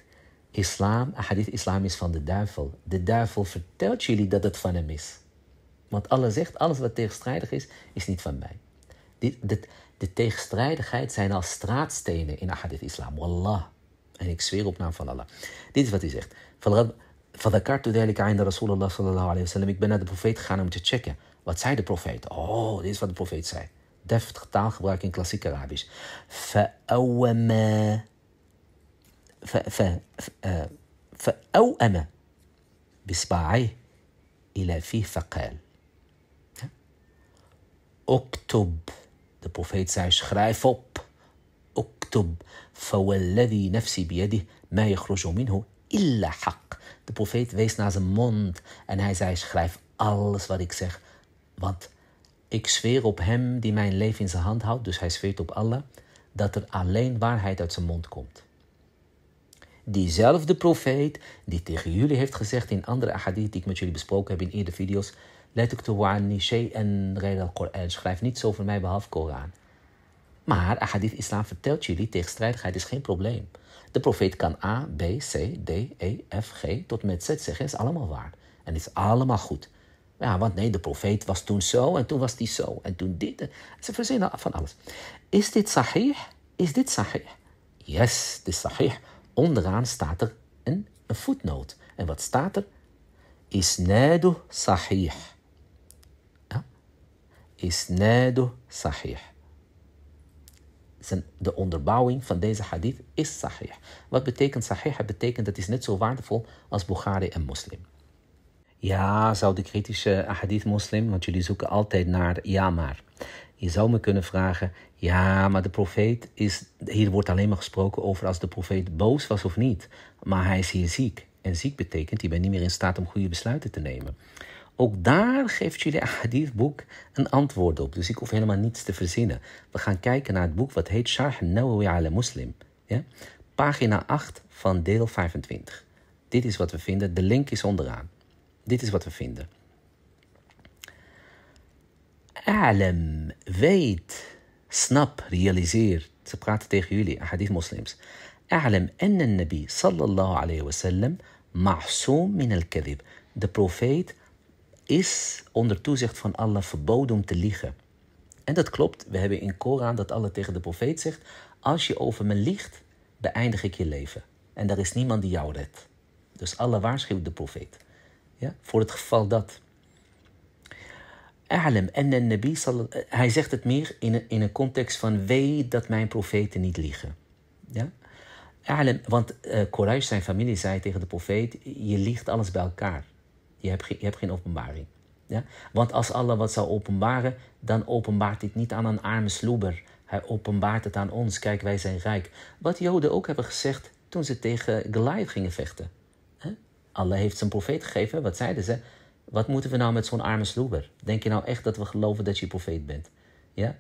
islam. Ah, hadith islam is van de duivel. De duivel vertelt jullie dat het van hem is. Want Allah zegt: alles wat tegenstrijdig is, is niet van mij. de tegenstrijdigheid zijn als straatstenen in hadith islam. Wallah. En ik zweer op naam van Allah. Dit is wat hij zegt. فذكرت ذلك عند رسول الله صلى الله عليه وسلم. Ik ben naar de profeet gegaan om te checken. Wat zei de profeet? Oh, dit is wat de profeet zei. deftig taalgebruik in klassiek Arabisch. فأوما فأوأم بصباعيه إلى فيه فقال اكتب The prophet zei schrijf op اكتب فوالذي نفسي بيده ما يخرج منه إلا حق De profeet wees naar zijn mond en hij zei: Schrijf alles wat ik zeg, want ik zweer op hem die mijn leven in zijn hand houdt, dus hij zweert op Allah, dat er alleen waarheid uit zijn mond komt. Diezelfde profeet die tegen jullie heeft gezegd in andere ahadith die ik met jullie besproken heb in eerdere video's, let ik aan en al-Quran, schrijf niets over mij behalve Koran. Maar ahadith islam vertelt jullie, tegenstrijdigheid is geen probleem. De profeet kan A, B, C, D, E, F, G tot met Z zeggen. Is allemaal waar. En is allemaal goed. Ja, want nee, de profeet was toen zo en toen was die zo en toen dit. Ze verzinnen van alles. Is dit sahih? Is dit sahih? Yes, dit is sahih. Onderaan staat er een voetnoot. En wat staat er? nado sahih. Ja? nado sahih de onderbouwing van deze hadith is sahih. Wat betekent sahih? Het betekent dat is net zo waardevol als Bukhari en Moslim. Ja, zou de kritische hadith moslim, want jullie zoeken altijd naar ja maar. Je zou me kunnen vragen, ja, maar de profeet is, hier wordt alleen maar gesproken over als de profeet boos was of niet. Maar hij is hier ziek. En ziek betekent, je bent niet meer in staat om goede besluiten te nemen. Ook daar geeft jullie boek een antwoord op. Dus ik hoef helemaal niets te verzinnen. We gaan kijken naar het boek wat heet Sharh Nawawi ala Muslim. Ja? Pagina 8 van deel 25. Dit is wat we vinden. De link is onderaan. Dit is wat we vinden. A'lam, weet, snap, realiseer. Ze praten tegen jullie, hadith moslims. A'lam en nabi sallallahu alayhi wa sallam min al kadib De profeet is onder toezicht van Allah verboden om te liegen. En dat klopt, we hebben in Koran dat Allah tegen de profeet zegt: Als je over me liegt, beëindig ik je leven. En daar is niemand die jou redt. Dus Allah waarschuwt de profeet. Ja, voor het geval dat. A'lam en Nabi Hij zegt het meer in een, in een context van: Weet dat mijn profeten niet liegen. Ja? want uh, zijn familie, zei tegen de profeet: Je liegt alles bij elkaar. Je hebt, geen openbaring. Ja? Want als Allah wat zou openbaren, dan openbaart dit niet aan een arme sloeber. Hij openbaart het aan ons. Kijk, wij zijn rijk. Wat Joden ook hebben gezegd toen ze tegen Goliath gingen vechten. Hè? Allah heeft zijn profeet gegeven. Wat zeiden ze? Wat moeten we nou met zo'n arme sloeber? Denk je nou echt dat we geloven dat je profeet bent? Ja?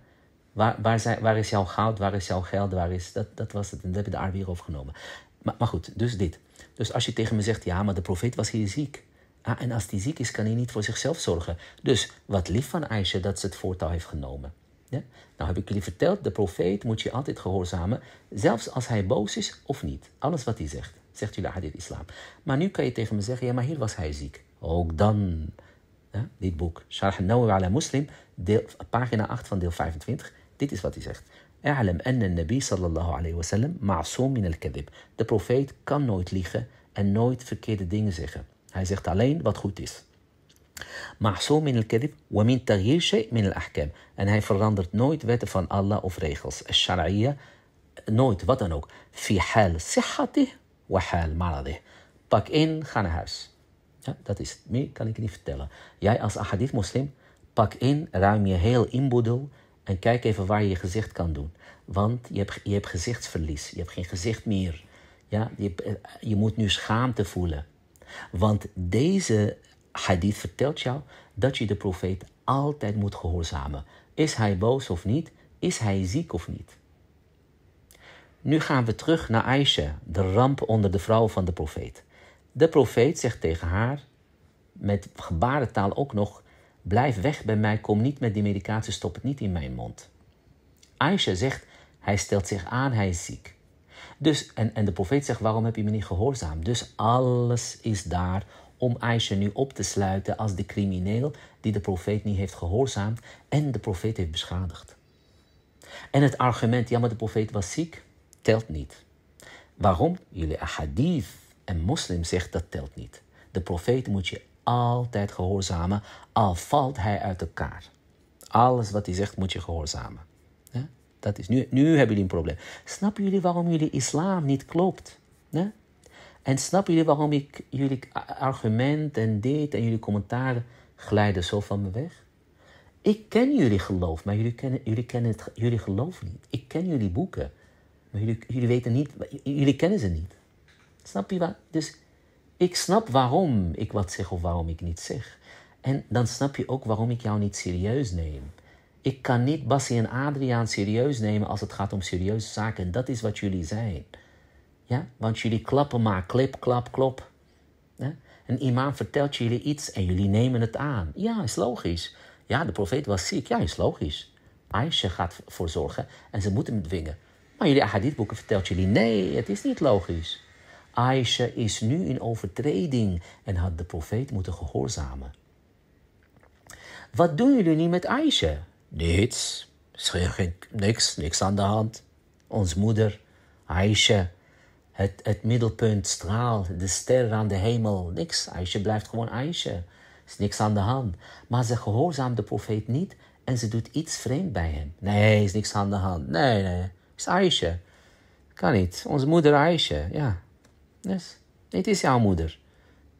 Waar, waar, zijn, waar is jouw goud? Waar is jouw geld? Waar is, dat, dat was het. En dat heb je de aard overgenomen. Maar, maar goed, dus dit. Dus als je tegen me zegt, ja, maar de profeet was hier ziek. Ah, en als die ziek is, kan hij niet voor zichzelf zorgen. Dus wat lief van Aisha dat ze het voortouw heeft genomen. Ja? Nou heb ik jullie verteld, de profeet moet je altijd gehoorzamen, zelfs als hij boos is of niet. Alles wat hij zegt, zegt jullie hadith islam. Maar nu kan je tegen me zeggen, ja maar hier was hij ziek. Ook dan, dit boek, Sharh al-Nawawi ala Muslim, pagina 8 van deel 25, dit is wat hij zegt. De profeet kan nooit liegen en nooit verkeerde dingen zeggen. Hij zegt alleen wat goed is. Ma'soom in al-kadib wa min taghyir min al-ahkam. En hij verandert nooit wetten van Allah of regels. Sharia, nooit, wat dan ook. Fi hal sihhatih wa hal maradih. Pak in, ga naar huis. dat is Meer kan ik niet vertellen. Jij als ahadith moslim, pak in, ruim je heel inboedel en kijk even waar je je gezicht kan doen. Want je hebt, je hebt gezichtsverlies. Je hebt geen gezicht meer. Ja, je, je moet nu schaamte voelen. Want deze hadith vertelt jou dat je de profeet altijd moet gehoorzamen. Is hij boos of niet? Is hij ziek of niet? Nu gaan we terug naar Aisha, de ramp onder de vrouw van de profeet. De profeet zegt tegen haar, met gebarentaal ook nog: Blijf weg bij mij, kom niet met die medicatie, stop het niet in mijn mond. Aisha zegt: Hij stelt zich aan, hij is ziek. Dus, en, en de profeet zegt, waarom heb je me niet gehoorzaamd? Dus alles is daar om Aisha nu op te sluiten als de crimineel die de profeet niet heeft gehoorzaamd en de profeet heeft beschadigd. En het argument, ja maar de profeet was ziek, telt niet. Waarom? Jullie ahadith en moslim zegt dat telt niet. De profeet moet je altijd gehoorzamen, al valt hij uit elkaar. Alles wat hij zegt moet je gehoorzamen. Dat is, nu, nu hebben jullie een probleem. Snappen jullie waarom jullie islam niet klopt? En snappen jullie waarom ik jullie argumenten en dit en jullie commentaren glijden zo van me weg? Ik ken jullie geloof, maar jullie kennen, jullie kennen het, jullie geloof niet. Ik ken jullie boeken, maar jullie, jullie weten niet, jullie kennen ze niet. Snap je wat? Dus ik snap waarom ik wat zeg of waarom ik niet zeg. En dan snap je ook waarom ik jou niet serieus neem. Ik kan niet Bassi en Adriaan serieus nemen als het gaat om serieuze zaken. En dat is wat jullie zijn. Ja? Want jullie klappen maar klip, klap, klop. Een imam vertelt jullie iets en jullie nemen het aan. Ja, is logisch. Ja, de profeet was ziek. Ja, is logisch. Aisha gaat voor zorgen en ze moeten hem dwingen. Maar jullie hadithboeken vertelt jullie, nee, het is niet logisch. Aisha is nu in overtreding en had de profeet moeten gehoorzamen. Wat doen jullie nu met Aisha? niets, niks, niks aan de hand. Onze moeder, Aisha, het, het middelpunt straal, de ster aan de hemel, niks. Aisha blijft gewoon Aisha. is niks aan de hand. Maar ze gehoorzaamt de profeet niet en ze doet iets vreemd bij hem. Nee, is niks aan de hand. Nee, nee, het is Aisha. Kan niet. Onze moeder Aisha, ja. Dus, het is jouw moeder.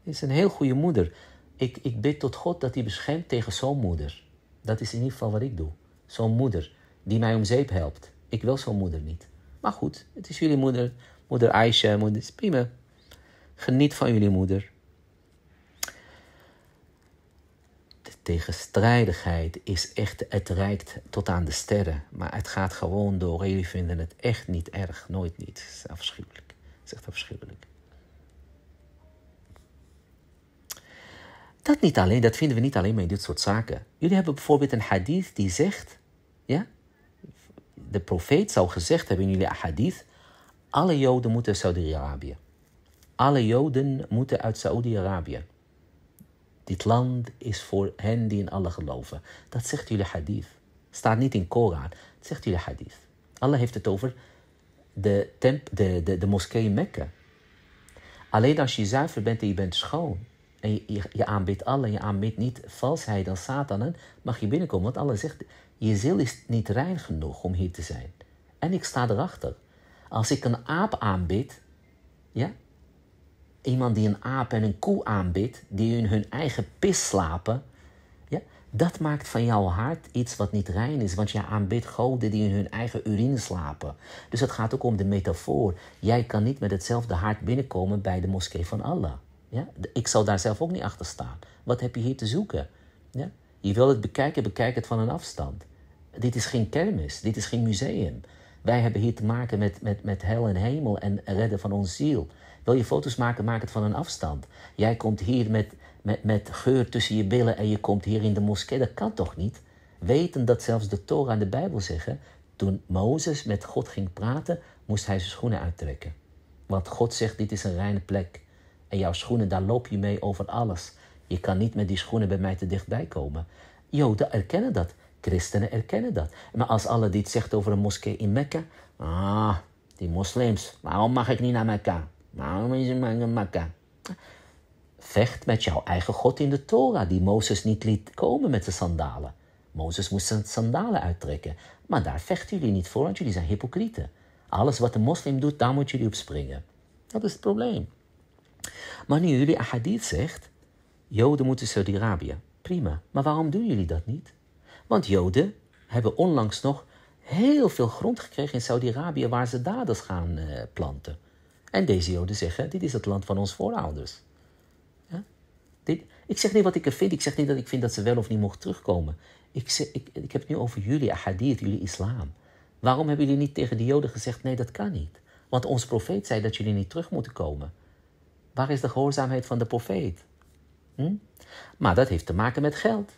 Het is een heel goede moeder. Ik, ik bid tot God dat hij beschermt tegen zo'n moeder. Dat is in ieder geval wat ik doe. Zo'n moeder die mij om zeep helpt. Ik wil zo'n moeder niet. Maar goed, het is jullie moeder. Moeder Aisha, moeder is prima. Geniet van jullie moeder. De tegenstrijdigheid is echt, het reikt tot aan de sterren. Maar het gaat gewoon door. Jullie vinden het echt niet erg. Nooit niet. Het is afschuwelijk. Het is echt afschuwelijk. Dat, niet alleen, dat vinden we niet alleen maar in dit soort zaken. Jullie hebben bijvoorbeeld een hadith die zegt, ja, de profeet zou gezegd hebben in jullie hadith, alle Joden moeten uit Saudi-Arabië. Alle Joden moeten uit Saudi-Arabië. Dit land is voor hen die in Allah geloven. Dat zegt jullie hadith. Staat niet in Koran. Dat zegt jullie hadith. Allah heeft het over de, temp, de, de, de moskee in Mekka. Alleen als je zuiver bent en je bent schoon, en je, je, aanbidt Allah, je aanbidt niet valsheid als Satanen, mag je binnenkomen. Want Allah zegt, je ziel is niet rein genoeg om hier te zijn. En ik sta erachter. Als ik een aap aanbid, ja, iemand die een aap en een koe aanbidt, die in hun eigen pis slapen, ja, dat maakt van jouw hart iets wat niet rein is, want jij aanbidt goden die in hun eigen urine slapen. Dus het gaat ook om de metafoor. Jij kan niet met hetzelfde hart binnenkomen bij de moskee van Allah. Ja? Ik zal daar zelf ook niet achter staan. Wat heb je hier te zoeken? Ja? Je wil het bekijken, bekijk het van een afstand. Dit is geen kermis, dit is geen museum. Wij hebben hier te maken met, met, met hel en hemel en redden van onze ziel. Wil je foto's maken, maak het van een afstand. Jij komt hier met, met, met geur tussen je billen en je komt hier in de moskee. Dat kan toch niet? Weten dat zelfs de Torah en de Bijbel zeggen... toen Mozes met God ging praten, moest hij zijn schoenen uittrekken. Want God zegt, dit is een reine plek. En jouw schoenen, daar loop je mee over alles. Je kan niet met die schoenen bij mij te dichtbij komen. Joden erkennen dat. Christenen erkennen dat. Maar als Allah dit zegt over een moskee in Mekka. Ah, die moslims. Waarom mag ik niet naar Mekka? Waarom is het naar Mekka? Vecht met jouw eigen God in de Torah, die Mozes niet liet komen met zijn sandalen. Mozes moest zijn sandalen uittrekken. Maar daar vechten jullie niet voor, want jullie zijn hypocrieten. Alles wat een moslim doet, daar moeten jullie op springen. Dat is het probleem. Maar nu jullie ahadith zegt, Joden moeten Saudi-Arabië. Prima, maar waarom doen jullie dat niet? Want Joden hebben onlangs nog heel veel grond gekregen in Saudi-Arabië waar ze daders gaan eh, planten. En deze Joden zeggen, dit is het land van onze voorouders. Dit, ik zeg niet wat ik er vind, ik zeg niet dat ik vind dat ze wel of niet mocht terugkomen. Ik, zeg, ik, ik heb het nu over jullie ahadith, jullie islam. Waarom hebben jullie niet tegen de Joden gezegd, nee dat kan niet? Want ons profeet zei dat jullie niet terug moeten komen. Waar is de gehoorzaamheid van de profeet? Hm? Maar dat heeft te maken met geld.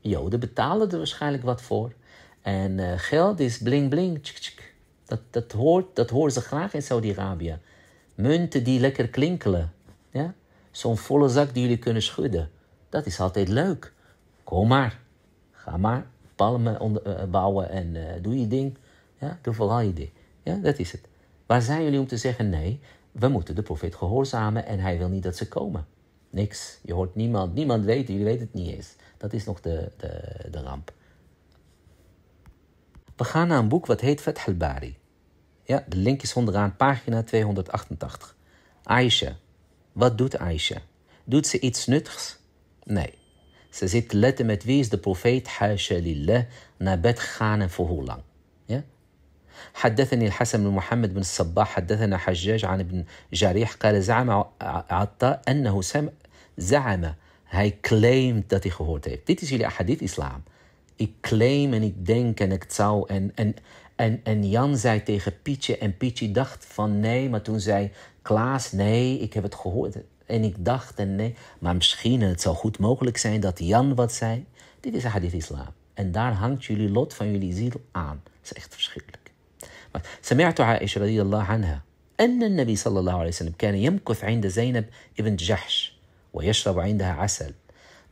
Joden betalen er waarschijnlijk wat voor. En eh, geld is bling bling. Tsk, tsk. Dat, dat, hoort, dat horen ze graag in Saudi-Arabië. Munten die lekker klinkelen. Ja? Zo'n volle zak die jullie kunnen schudden. Dat is altijd leuk. Kom maar. Ga maar palmen onder, eh, eh, bouwen en doe je ding. Ja? Doe vooral je ding. Ja? Dat is het. Waar zijn jullie om te zeggen nee? we moeten de profeet gehoorzamen en hij wil niet dat ze komen. Niks. Je hoort niemand. Niemand weet, jullie weten het niet eens. Dat is nog de, de, de ramp. We gaan naar een boek wat heet Fath bari Ja, de link is onderaan, pagina 288. Aisha. Wat doet Aisha? Doet ze iets nuttigs? Nee. Ze zit te letten met wie is de profeet, hasha lillah, naar bed gegaan en voor hoe lang. حدثني الحسن بن محمد بن الصباح حدثنا حجاج عن ابن جريح قال زعم عطاء زعم hij claimt dat hij gehoord heeft. Dit is jullie hadith islam. Ik claim en ik denk en ik zou. En, en, en, en Jan zei tegen Pietje en Pietje dacht van nee. Maar toen zei Klaas nee, ik heb het gehoord. En ik dacht en nee. Maar misschien, het zou goed mogelijk zijn dat Jan wat zei. Dit is hadith islam. En daar hangt jullie lot van jullie ziel aan. Dat is echt verschrikkelijk. سمعت عائشة رضي الله عنها أن النبي صلى الله عليه وسلم كان يمكث عند زينب ابن جحش ويشرب عندها عسل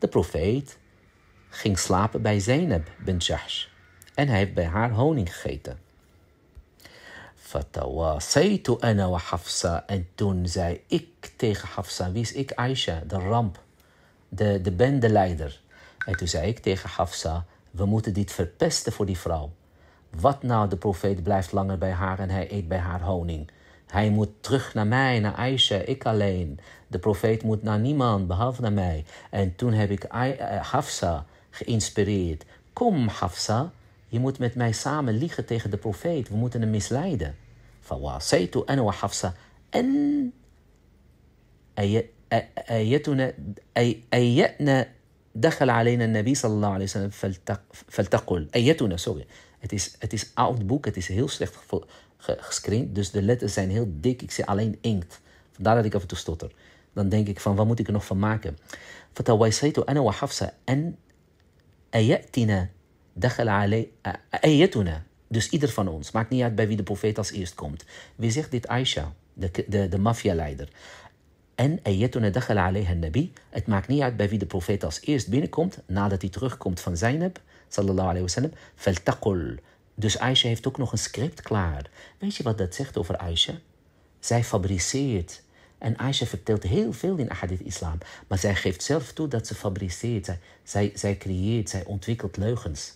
The prophet ging slapen bij Zainab bin Jahsh en hij heeft bij haar honing gegeten. فتواصيت أنا وحفصة en toen zei ik tegen Hafsa, wie is ik Aisha, de ramp, de, de bendeleider. En toen zei ik tegen Hafsa, we moeten dit verpesten voor die vrouw. Wat nou, de profeet blijft langer bij haar en hij eet bij haar honing. Hij moet terug naar mij, naar Aisha, ik alleen. De profeet moet naar niemand, behalve naar mij. En toen heb ik eh, Hafsa geïnspireerd. Kom, Hafsa, je moet met mij samen liegen tegen de profeet. We moeten hem misleiden. فوصيت أنا En. أن أيتنا أيأنا دخل علينا النبي صلى الله عليه وسلم فلتقل أيتنا sorry. Het is, het is oud boek, het is heel slecht ge gescreend. Dus de letters zijn heel dik. Ik zie alleen inkt. Vandaar dat ik af en toe stotter. Dan denk ik van, wat moet ik er nog van maken? ana wa hafsa dakhala ayatuna. Dus ieder van ons, maakt niet uit bij wie de profeet als eerst komt. Wie zegt dit? Aisha, de, de, de maffialeider. En ayatuna dakhala alayha nabi. Het maakt niet uit bij wie de profeet als eerst binnenkomt, nadat hij terugkomt van Zainab sallallahu alayhi wasallam, faltaqul. Dus Aisha heeft ook nog een script klaar. Weet je wat dat zegt over Aisha? Zij fabriceert. En Aisha vertelt heel veel in Ahadith Islam. Maar zij geeft zelf toe dat ze fabriceert. Zij, zij, creëert, zij ontwikkelt leugens.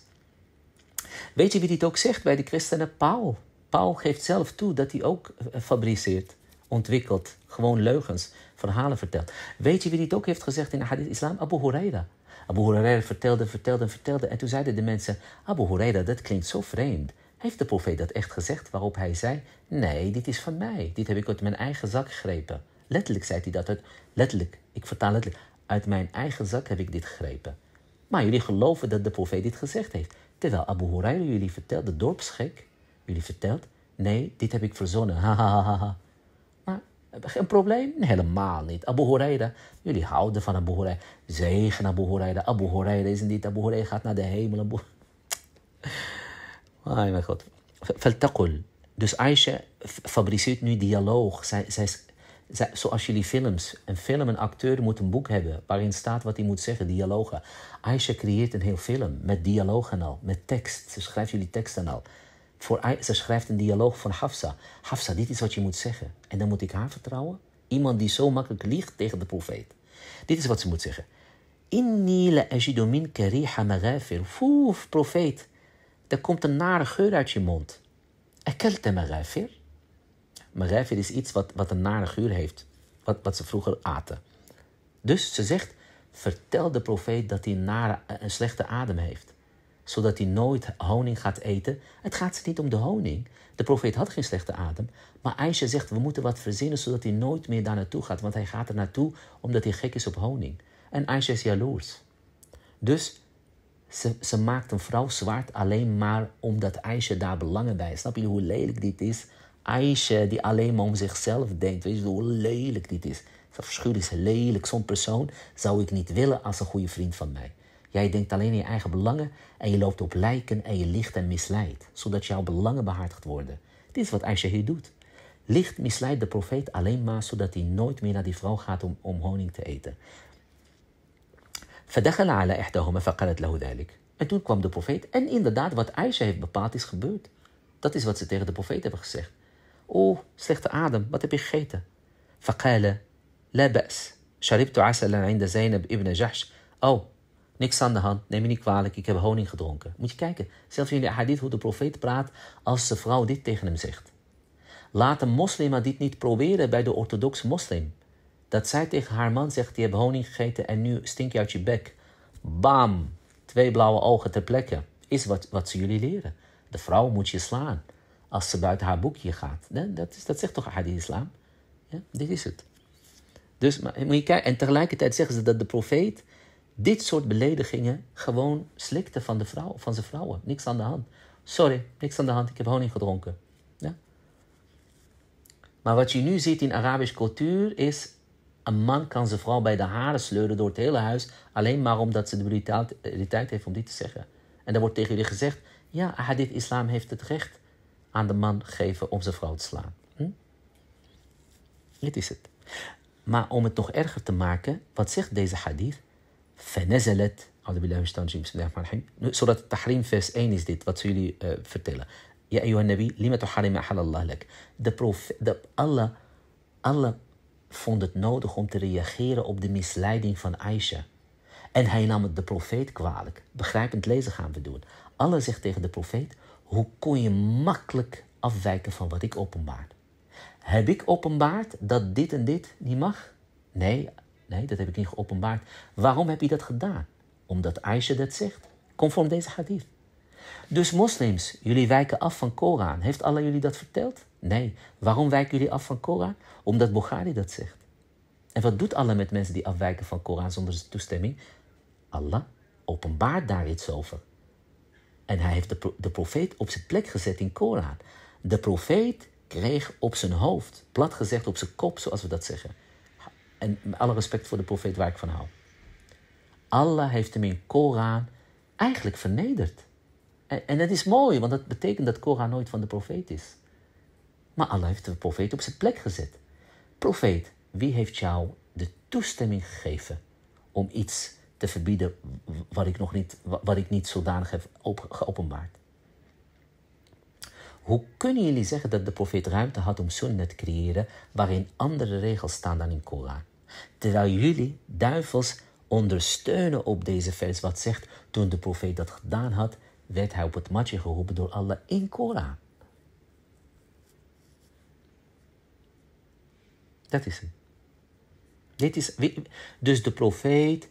Weet je wie dit ook zegt bij de christenen? Paul. Paul geeft zelf toe dat hij ook eh, fabriceert, ontwikkelt, gewoon leugens, verhalen vertelt. Weet je wie dit ook heeft gezegd in Ahadith islam? Abu Huraira. Abu Huraira vertelde, vertelde, vertelde. En toen zeiden de mensen, Abu Huraira, dat klinkt zo vreemd. Heeft de profeet dat echt gezegd? Waarop hij zei, nee, dit is van mij. Dit heb ik uit mijn eigen zak gegrepen. Letterlijk zei hij dat. Uit, letterlijk, ik vertaal letterlijk. Uit mijn eigen zak heb ik dit gegrepen. Maar jullie geloven dat de profeet dit gezegd heeft. Terwijl Abu Huraira jullie vertelde, dorpsgek, jullie vertelt, nee, dit heb ik verzonnen. Hahaha. Geen probleem? Helemaal niet. Abu Huraira, jullie houden van Abu Huraira. Zegen Abu Huraira. Abu Huraira is niet Abu Huraira gaat naar de hemel. Abu... mijn god. Dus Aisha fabriceert nu dialoog. Zij, zij, zoals jullie films. Een film, een acteur moet een boek hebben waarin staat wat hij moet zeggen, dialogen. Aisha creëert een heel film met dialogen al, met tekst. Ze schrijft jullie teksten al. Voor, ze schrijft een dialoog van Hafsa. Hafsa, dit is wat je moet zeggen. En dan moet ik haar vertrouwen? Iemand die zo makkelijk liegt tegen de profeet. Dit is wat ze moet zeggen. Inni la ajidu minka maghafir. profeet. Er komt een nare geur uit je mond. Akelte maghafir. Maghafir is iets wat, wat een nare geur heeft. Wat, wat ze vroeger aten. Dus ze zegt, vertel de profeet dat hij een, nare, een slechte adem heeft zodat hij nooit honing gaat eten. Het gaat niet om de honing. De profeet had geen slechte adem. Maar Aisha zegt, we moeten wat verzinnen zodat hij nooit meer daar naartoe gaat. Want hij gaat er naartoe omdat hij gek is op honing. En Aisha is jaloers. Dus ze, ze maakt een vrouw zwart alleen maar omdat Aisha daar belangen bij. Snap je hoe lelijk dit is? Aisha die alleen maar om zichzelf denkt. Weet je hoe lelijk dit is? Verschuldigd is lelijk. Zo'n persoon zou ik niet willen als een goede vriend van mij. Jij denkt alleen in je eigen belangen en je loopt op lijken en je licht en misleidt, zodat jouw belangen behartigd worden. Dit is wat Aisha hier doet. Licht misleidt de profeet alleen maar zodat hij nooit meer naar die vrouw gaat om, om honing te eten. En toen kwam de profeet. En inderdaad, wat Aisha heeft bepaald is gebeurd. Dat is wat ze tegen de profeet hebben gezegd. O, slechte adem, wat heb je gegeten? Niks aan de hand, neem me niet kwalijk, ik heb honing gedronken. Moet je kijken, zelfs jullie, hij dit hoe de profeet praat als de vrouw dit tegen hem zegt. Laat een moslima dit niet proberen bij de orthodoxe moslim. Dat zij tegen haar man zegt, je hebt honing gegeten en nu stink je uit je bek. Bam, twee blauwe ogen ter plekke. Is wat, wat ze jullie leren. De vrouw moet je slaan als ze buiten haar boekje gaat. dat, is, dat zegt toch de islam? Ja, dit is het. Dus, maar, moet je kijken, en tegelijkertijd zeggen ze dat de profeet dit soort beledigingen gewoon slikte van, de vrouw, van zijn vrouwen. Niks aan de hand. Sorry, niks aan de hand, ik heb honing gedronken. Ja? Maar wat je nu ziet in Arabische cultuur is... een man kan zijn vrouw bij de haren sleuren door het hele huis... alleen maar omdat ze de eh, tijd heeft om dit te zeggen. En dan wordt tegen jullie gezegd... ja, hadith islam heeft het recht aan de man geven om zijn vrouw te slaan. Hm? Dit is het. Maar om het nog erger te maken, wat zegt deze hadith? Zodat أعوذ بالله بسم الله الرحمن الرحيم vers 1 is dit wat ze jullie eh, vertellen Ja النبي لما تحرم الله لك de Allah vond het nodig om te reageren op de misleiding van Aisha en hij nam het de profeet kwalijk begrijpend lezen gaan we doen Allah zegt tegen de profeet hoe kon je makkelijk afwijken van wat ik openbaar heb ik openbaard dat dit en dit niet mag nee Nee, dat heb ik niet geopenbaard. Waarom heb je dat gedaan? Omdat Aisha dat zegt, conform deze hadith. Dus moslims, jullie wijken af van Koran. Heeft Allah jullie dat verteld? Nee. Waarom wijken jullie af van Koran? Omdat Bukhari dat zegt. En wat doet Allah met mensen die afwijken van Koran zonder zijn toestemming? Allah openbaart daar iets over. En hij heeft de, de profeet op zijn plek gezet in Koran. De profeet kreeg op zijn hoofd, plat gezegd op zijn kop, zoals we dat zeggen en alle respect voor de profeet waar ik van hou. Allah heeft hem in Koran eigenlijk vernederd. En, en dat is mooi, want dat betekent dat Koran nooit van de profeet is. Maar Allah heeft de profeet op zijn plek gezet. Profeet, wie heeft jou de toestemming gegeven om iets te verbieden wat ik, nog niet, wat ik niet zodanig heb geopenbaard? Hoe kunnen jullie zeggen dat de profeet ruimte had om sunnah te creëren waarin andere regels staan dan in Koran? Terwijl jullie duivels ondersteunen op deze vers wat zegt toen de profeet dat gedaan had, werd hij op het matje geroepen door Allah in Koran. Dat is hem. Dit is, dus de profeet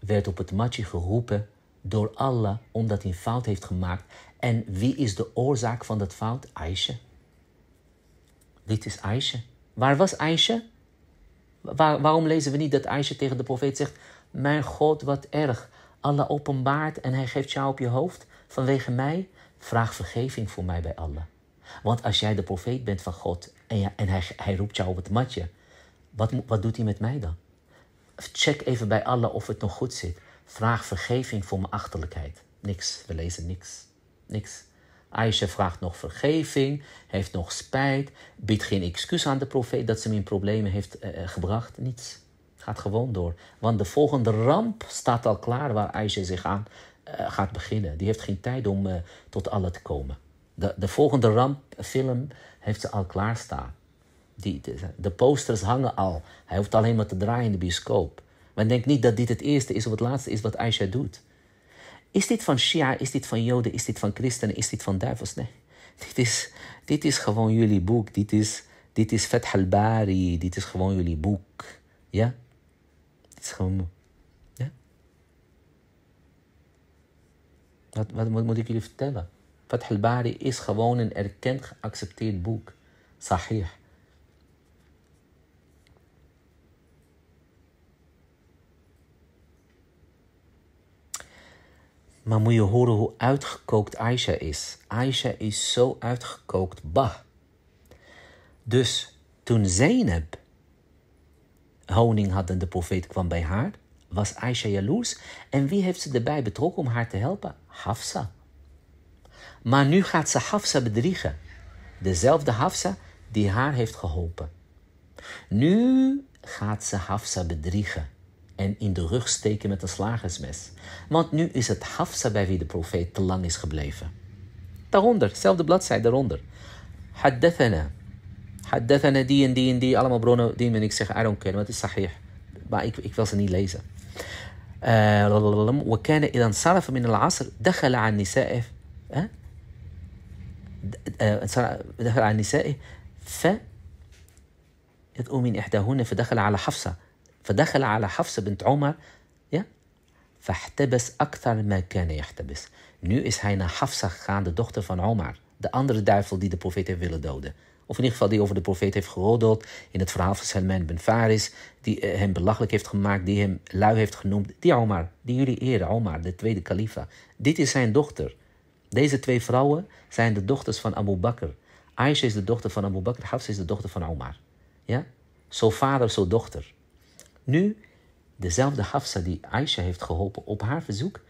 werd op het matje geroepen door Allah omdat hij een fout heeft gemaakt en wie is de oorzaak van dat fout? Aisha. Dit is Aisha. Waar was Aisha? Waar, waarom lezen we niet dat Aisha tegen de profeet zegt: Mijn God, wat erg. Allah openbaart en hij geeft jou op je hoofd vanwege mij. Vraag vergeving voor mij bij Allah. Want als jij de profeet bent van God en, ja, en hij, hij, roept jou op het matje, wat, wat doet hij met mij dan? Check even bij Allah of het nog goed zit. Vraag vergeving voor mijn achterlijkheid. Niks, we lezen niks niks. Aisha vraagt nog vergeving, heeft nog spijt, biedt geen excuus aan de profeet dat ze hem in problemen heeft uh, gebracht. Niets. Gaat gewoon door. Want de volgende ramp staat al klaar waar Aisha zich aan eh, gaat beginnen. Die heeft geen tijd om tot alle te komen. De, de volgende rampfilm heeft ze al klaarstaan. Die, de, posters hangen al. Hij hoeft alleen maar te draaien in de bioscoop. Maar denk niet dat dit het eerste is of het laatste is wat Aisha doet. Is dit van Shia? Is dit van Joden? Is dit van christenen? Is dit van duivels? Nee. Dit is, dit is gewoon jullie boek. Dit is, dit is Fath al-Bari. Dit is gewoon jullie boek. Ja? Dit is gewoon... Ja? Wat, wat, moet ik jullie vertellen? Fath al-Bari is gewoon een erkend geaccepteerd boek. Sahih. Maar moet je horen hoe uitgekookt Aisha is. Aisha is zo uitgekookt, bah. Dus toen Zainab honing had en de profeet kwam bij haar, was Aisha jaloers. En wie heeft ze erbij betrokken om haar te helpen? Hafsa. Maar nu gaat ze Hafsa bedriegen. Dezelfde Hafsa die haar heeft geholpen. Nu gaat ze Hafsa bedriegen en in de rug steken met een slagersmes. Want nu is het Hafsa bij wie de profeet te lang is gebleven. Daaronder, zelfde bladzijde daaronder. Haddathana. Haddathana die en die en die. Allemaal bronnen die men ik zeg, I don't care, want het is sahih. Maar ik, ik wil ze niet lezen. وكان إذا dat من العصر Dakhala عن نسائه دخل عن نسائه ف من fa dakhala ala Hafsa. فدخل على حفصة بنت عمر فاحتبس أكثر ما كان يحتبس. Nu is hij naar Hafsa gegaan, de dochter van Omar. De andere duivel die de profeet heeft willen doden. Of in ieder geval die over de profeet heeft geroddeld. In het verhaal van Salman ben Faris. Die eh, hem belachelijk heeft gemaakt. Die hem lui heeft genoemd. Die Omar. Die jullie eren. Omar, de tweede kalifa. Dit is zijn dochter. Deze twee vrouwen zijn de dochters van Abu Bakr. Aisha is de dochter van Abu Bakr. Hafsa is de dochter van Omar. Ja? Zo vader, zo dochter. Nu, dezelfde Hafsa die Aisha heeft geholpen op haar verzoek,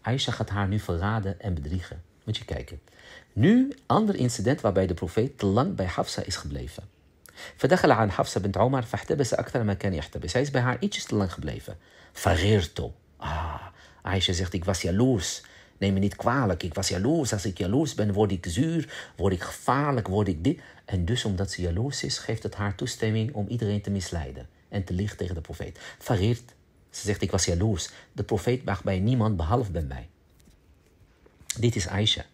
Aisha gaat haar nu verraden en bedriegen. Moet je kijken. Nu, ander incident waarbij de profeet te lang bij Hafsa is gebleven. Zij is bij haar ietsjes te lang gebleven. Vergeerto. Ah, Aisha zegt, ik was jaloers. Neem me niet kwalijk, ik was jaloers. Als ik jaloers ben, word ik zuur, word ik gevaarlijk, word ik dit. En dus omdat ze jaloers is, geeft het haar toestemming om iedereen te misleiden en te licht tegen de profeet. Farid, ze zegt, ik was jaloers. De profeet mag bij niemand behalve bij mij. Dit is Aisha.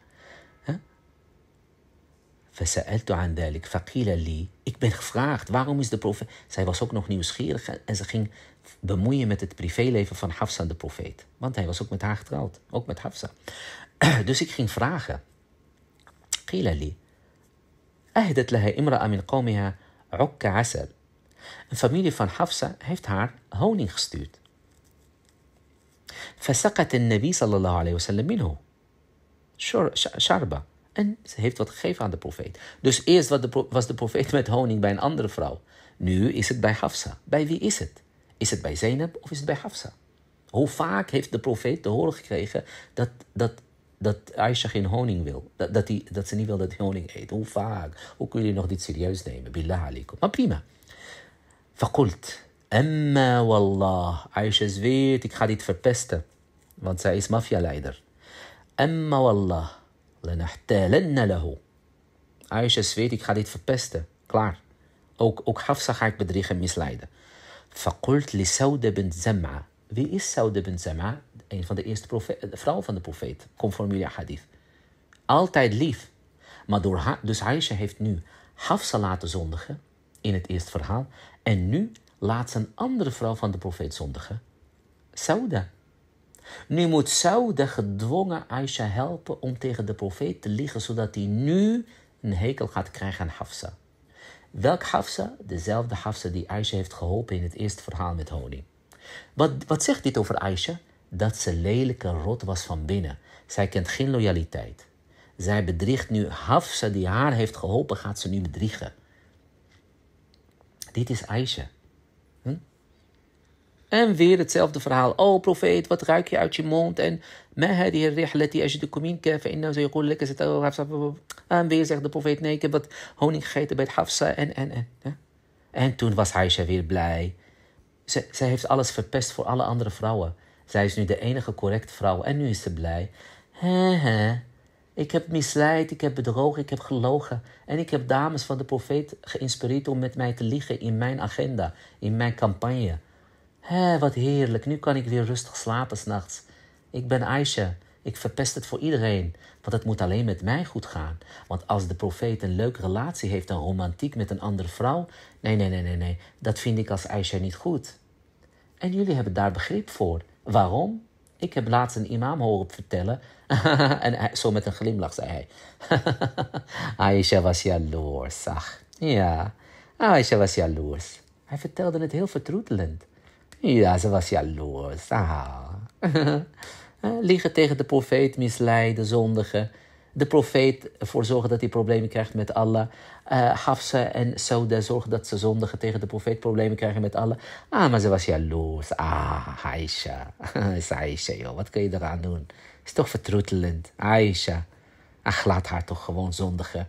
Ik ben gevraagd, waarom is de profeet... Zij was ook nog nieuwsgierig en ze ging bemoeien met het privéleven van Hafsa de profeet. Want hij was ook met haar getrouwd, ook met Hafsa. Dus ik ging vragen. Qila li. Ahdat laha imra'a min qawmiha asal. Een familie van Hafsa heeft haar honing gestuurd. Nabi sallallahu منه sharba, en ze heeft wat gegeven aan de profeet. Dus eerst was de profeet met honing bij een andere vrouw. Nu is het bij Hafsa. Bij wie is het? Is het bij Zainab of is het bij Hafsa? Hoe vaak heeft de profeet te horen gekregen dat, dat, dat Aisha geen honing wil? Dat, dat, die, dat ze niet wil dat hij honing eet? Hoe vaak? Hoe kun je nog dit serieus nemen? Billah alaikum. Maar prima. فقلت Aisha والله ik ga dit verpesten, want zij is maffialeider. أما والله لنحتالن له. Aisha zweet, ik ga dit verpesten. Klaar. Ook, ook Hafsa ga ik bedriegen en misleiden. li Saude bin زمعة. Wie is Sauda bint Zama? Een van de eerste vrouwen van de profeet, conform jullie hadith. Altijd lief. Maar door haar, dus Aisha heeft nu Hafsa laten zondigen in het eerste verhaal. En nu laat ze een andere vrouw van de profeet zondigen, Sauda. Nu moet Sauda gedwongen Aisha helpen om tegen de profeet te liegen, zodat hij nu een hekel gaat krijgen aan Hafsa. Welk Hafsa? Dezelfde Hafsa die Aisha heeft geholpen in het eerste verhaal met honing. Wat, wat zegt dit over Aisha? Dat ze lelijke rot was van binnen. Zij kent geen loyaliteit. Zij bedriegt nu Hafsa die haar heeft geholpen, gaat ze nu bedriegen. Dit is Aisha. Hm? En weer hetzelfde verhaal. Oh profeet, wat ruik je uit je mond? En En weer zegt de profeet, nee, ik heb wat honing gegeten bij het Hafsa en, en, en. En toen was Aisha weer blij. Ze, zij heeft alles verpest voor alle andere vrouwen. Zij is nu de enige correcte vrouw en nu is ze blij. He, ik heb misleid, ik heb bedrogen, ik heb gelogen. En ik heb dames van de profeet geïnspireerd om met mij te liggen in mijn agenda, in mijn campagne. Hé, wat heerlijk, nu kan ik weer rustig slapen s'nachts. Ik ben Aisha, ik verpest het voor iedereen, want het moet alleen met mij goed gaan. Want als de profeet een leuke relatie heeft, een romantiek met een andere vrouw, nee, nee, nee, nee, nee, dat vind ik als Aisha niet goed. En jullie hebben daar begrip voor. Waarom? Ik heb laatst een imam horen vertellen. en zo met een glimlach zei hij. Aisha was jaloers, zag. Ja, Aisha was jaloers. Hij vertelde het heel vertroetelend. Ja, ze was jaloers. Ah. Liegen tegen de profeet, misleiden, zondigen de profeet voor zorgen dat hij problemen krijgt met Allah. Uh, Hafsa en Sauda zorgen dat ze zondigen tegen de profeet problemen krijgen met Allah. Ah, maar ze was jaloers. Ah, Aisha. is Aisha, Wat kun je eraan doen? Is toch vertroetelend. Aisha. Ach, laat haar toch gewoon zondigen.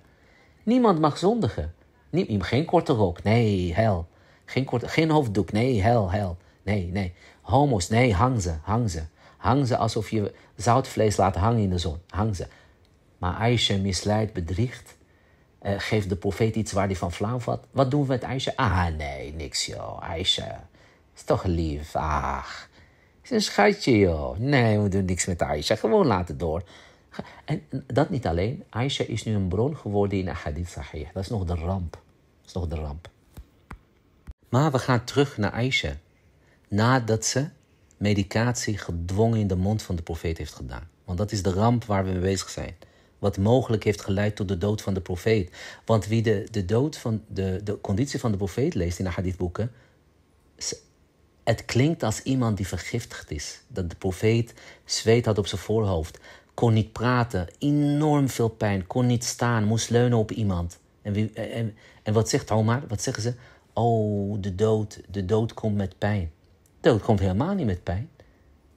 Niemand mag zondigen. Niem, geen korte rok. Nee, hel. Geen, korte, geen hoofddoek. Nee, hel, hel. Nee, nee. Homo's. Nee, hang ze. Hang ze. Hang ze alsof je zoutvlees laat hangen in de zon. Hang ze. Maar Aisha misleidt, bedriegt. Uh, geeft de profeet iets waar hij van flauw vat. Wat doen we met Aisha? Ah, nee, niks joh. Aisha is toch lief. Ach, is een schatje joh. Nee, we doen niks met Aisha. Gewoon laten door. En dat niet alleen. Aisha is nu een bron geworden in Ahadith Sahih. Dat is nog de ramp. Dat is nog de ramp. Maar we gaan terug naar Aisha. Nadat ze medicatie gedwongen in de mond van de profeet heeft gedaan. Want dat is de ramp waar we mee bezig zijn wat mogelijk heeft geleid tot de dood van de profeet. Want wie de, de dood van de, de conditie van de profeet leest in de hadithboeken, het klinkt als iemand die vergiftigd is. Dat de profeet zweet had op zijn voorhoofd, kon niet praten, enorm veel pijn, kon niet staan, moest leunen op iemand. En, wie, en, en wat zegt Omar? Wat zeggen ze? Oh, de dood, de dood komt met pijn. De dood komt helemaal niet met pijn.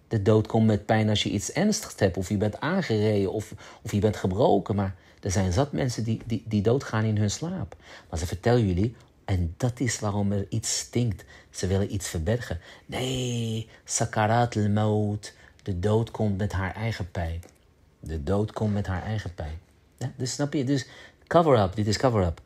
De dood komt met pijn als je iets ernstig hebt, of je bent aangereden, of, of je bent gebroken. Maar er zijn zat mensen die, die, die doodgaan in hun slaap. Maar ze vertellen jullie, en dat is waarom er iets stinkt. Ze willen iets verbergen. Nee, sakarat al De dood komt met haar eigen pijn. De dood komt met haar eigen pijn. dus snap je? Dus cover-up, dit is cover-up.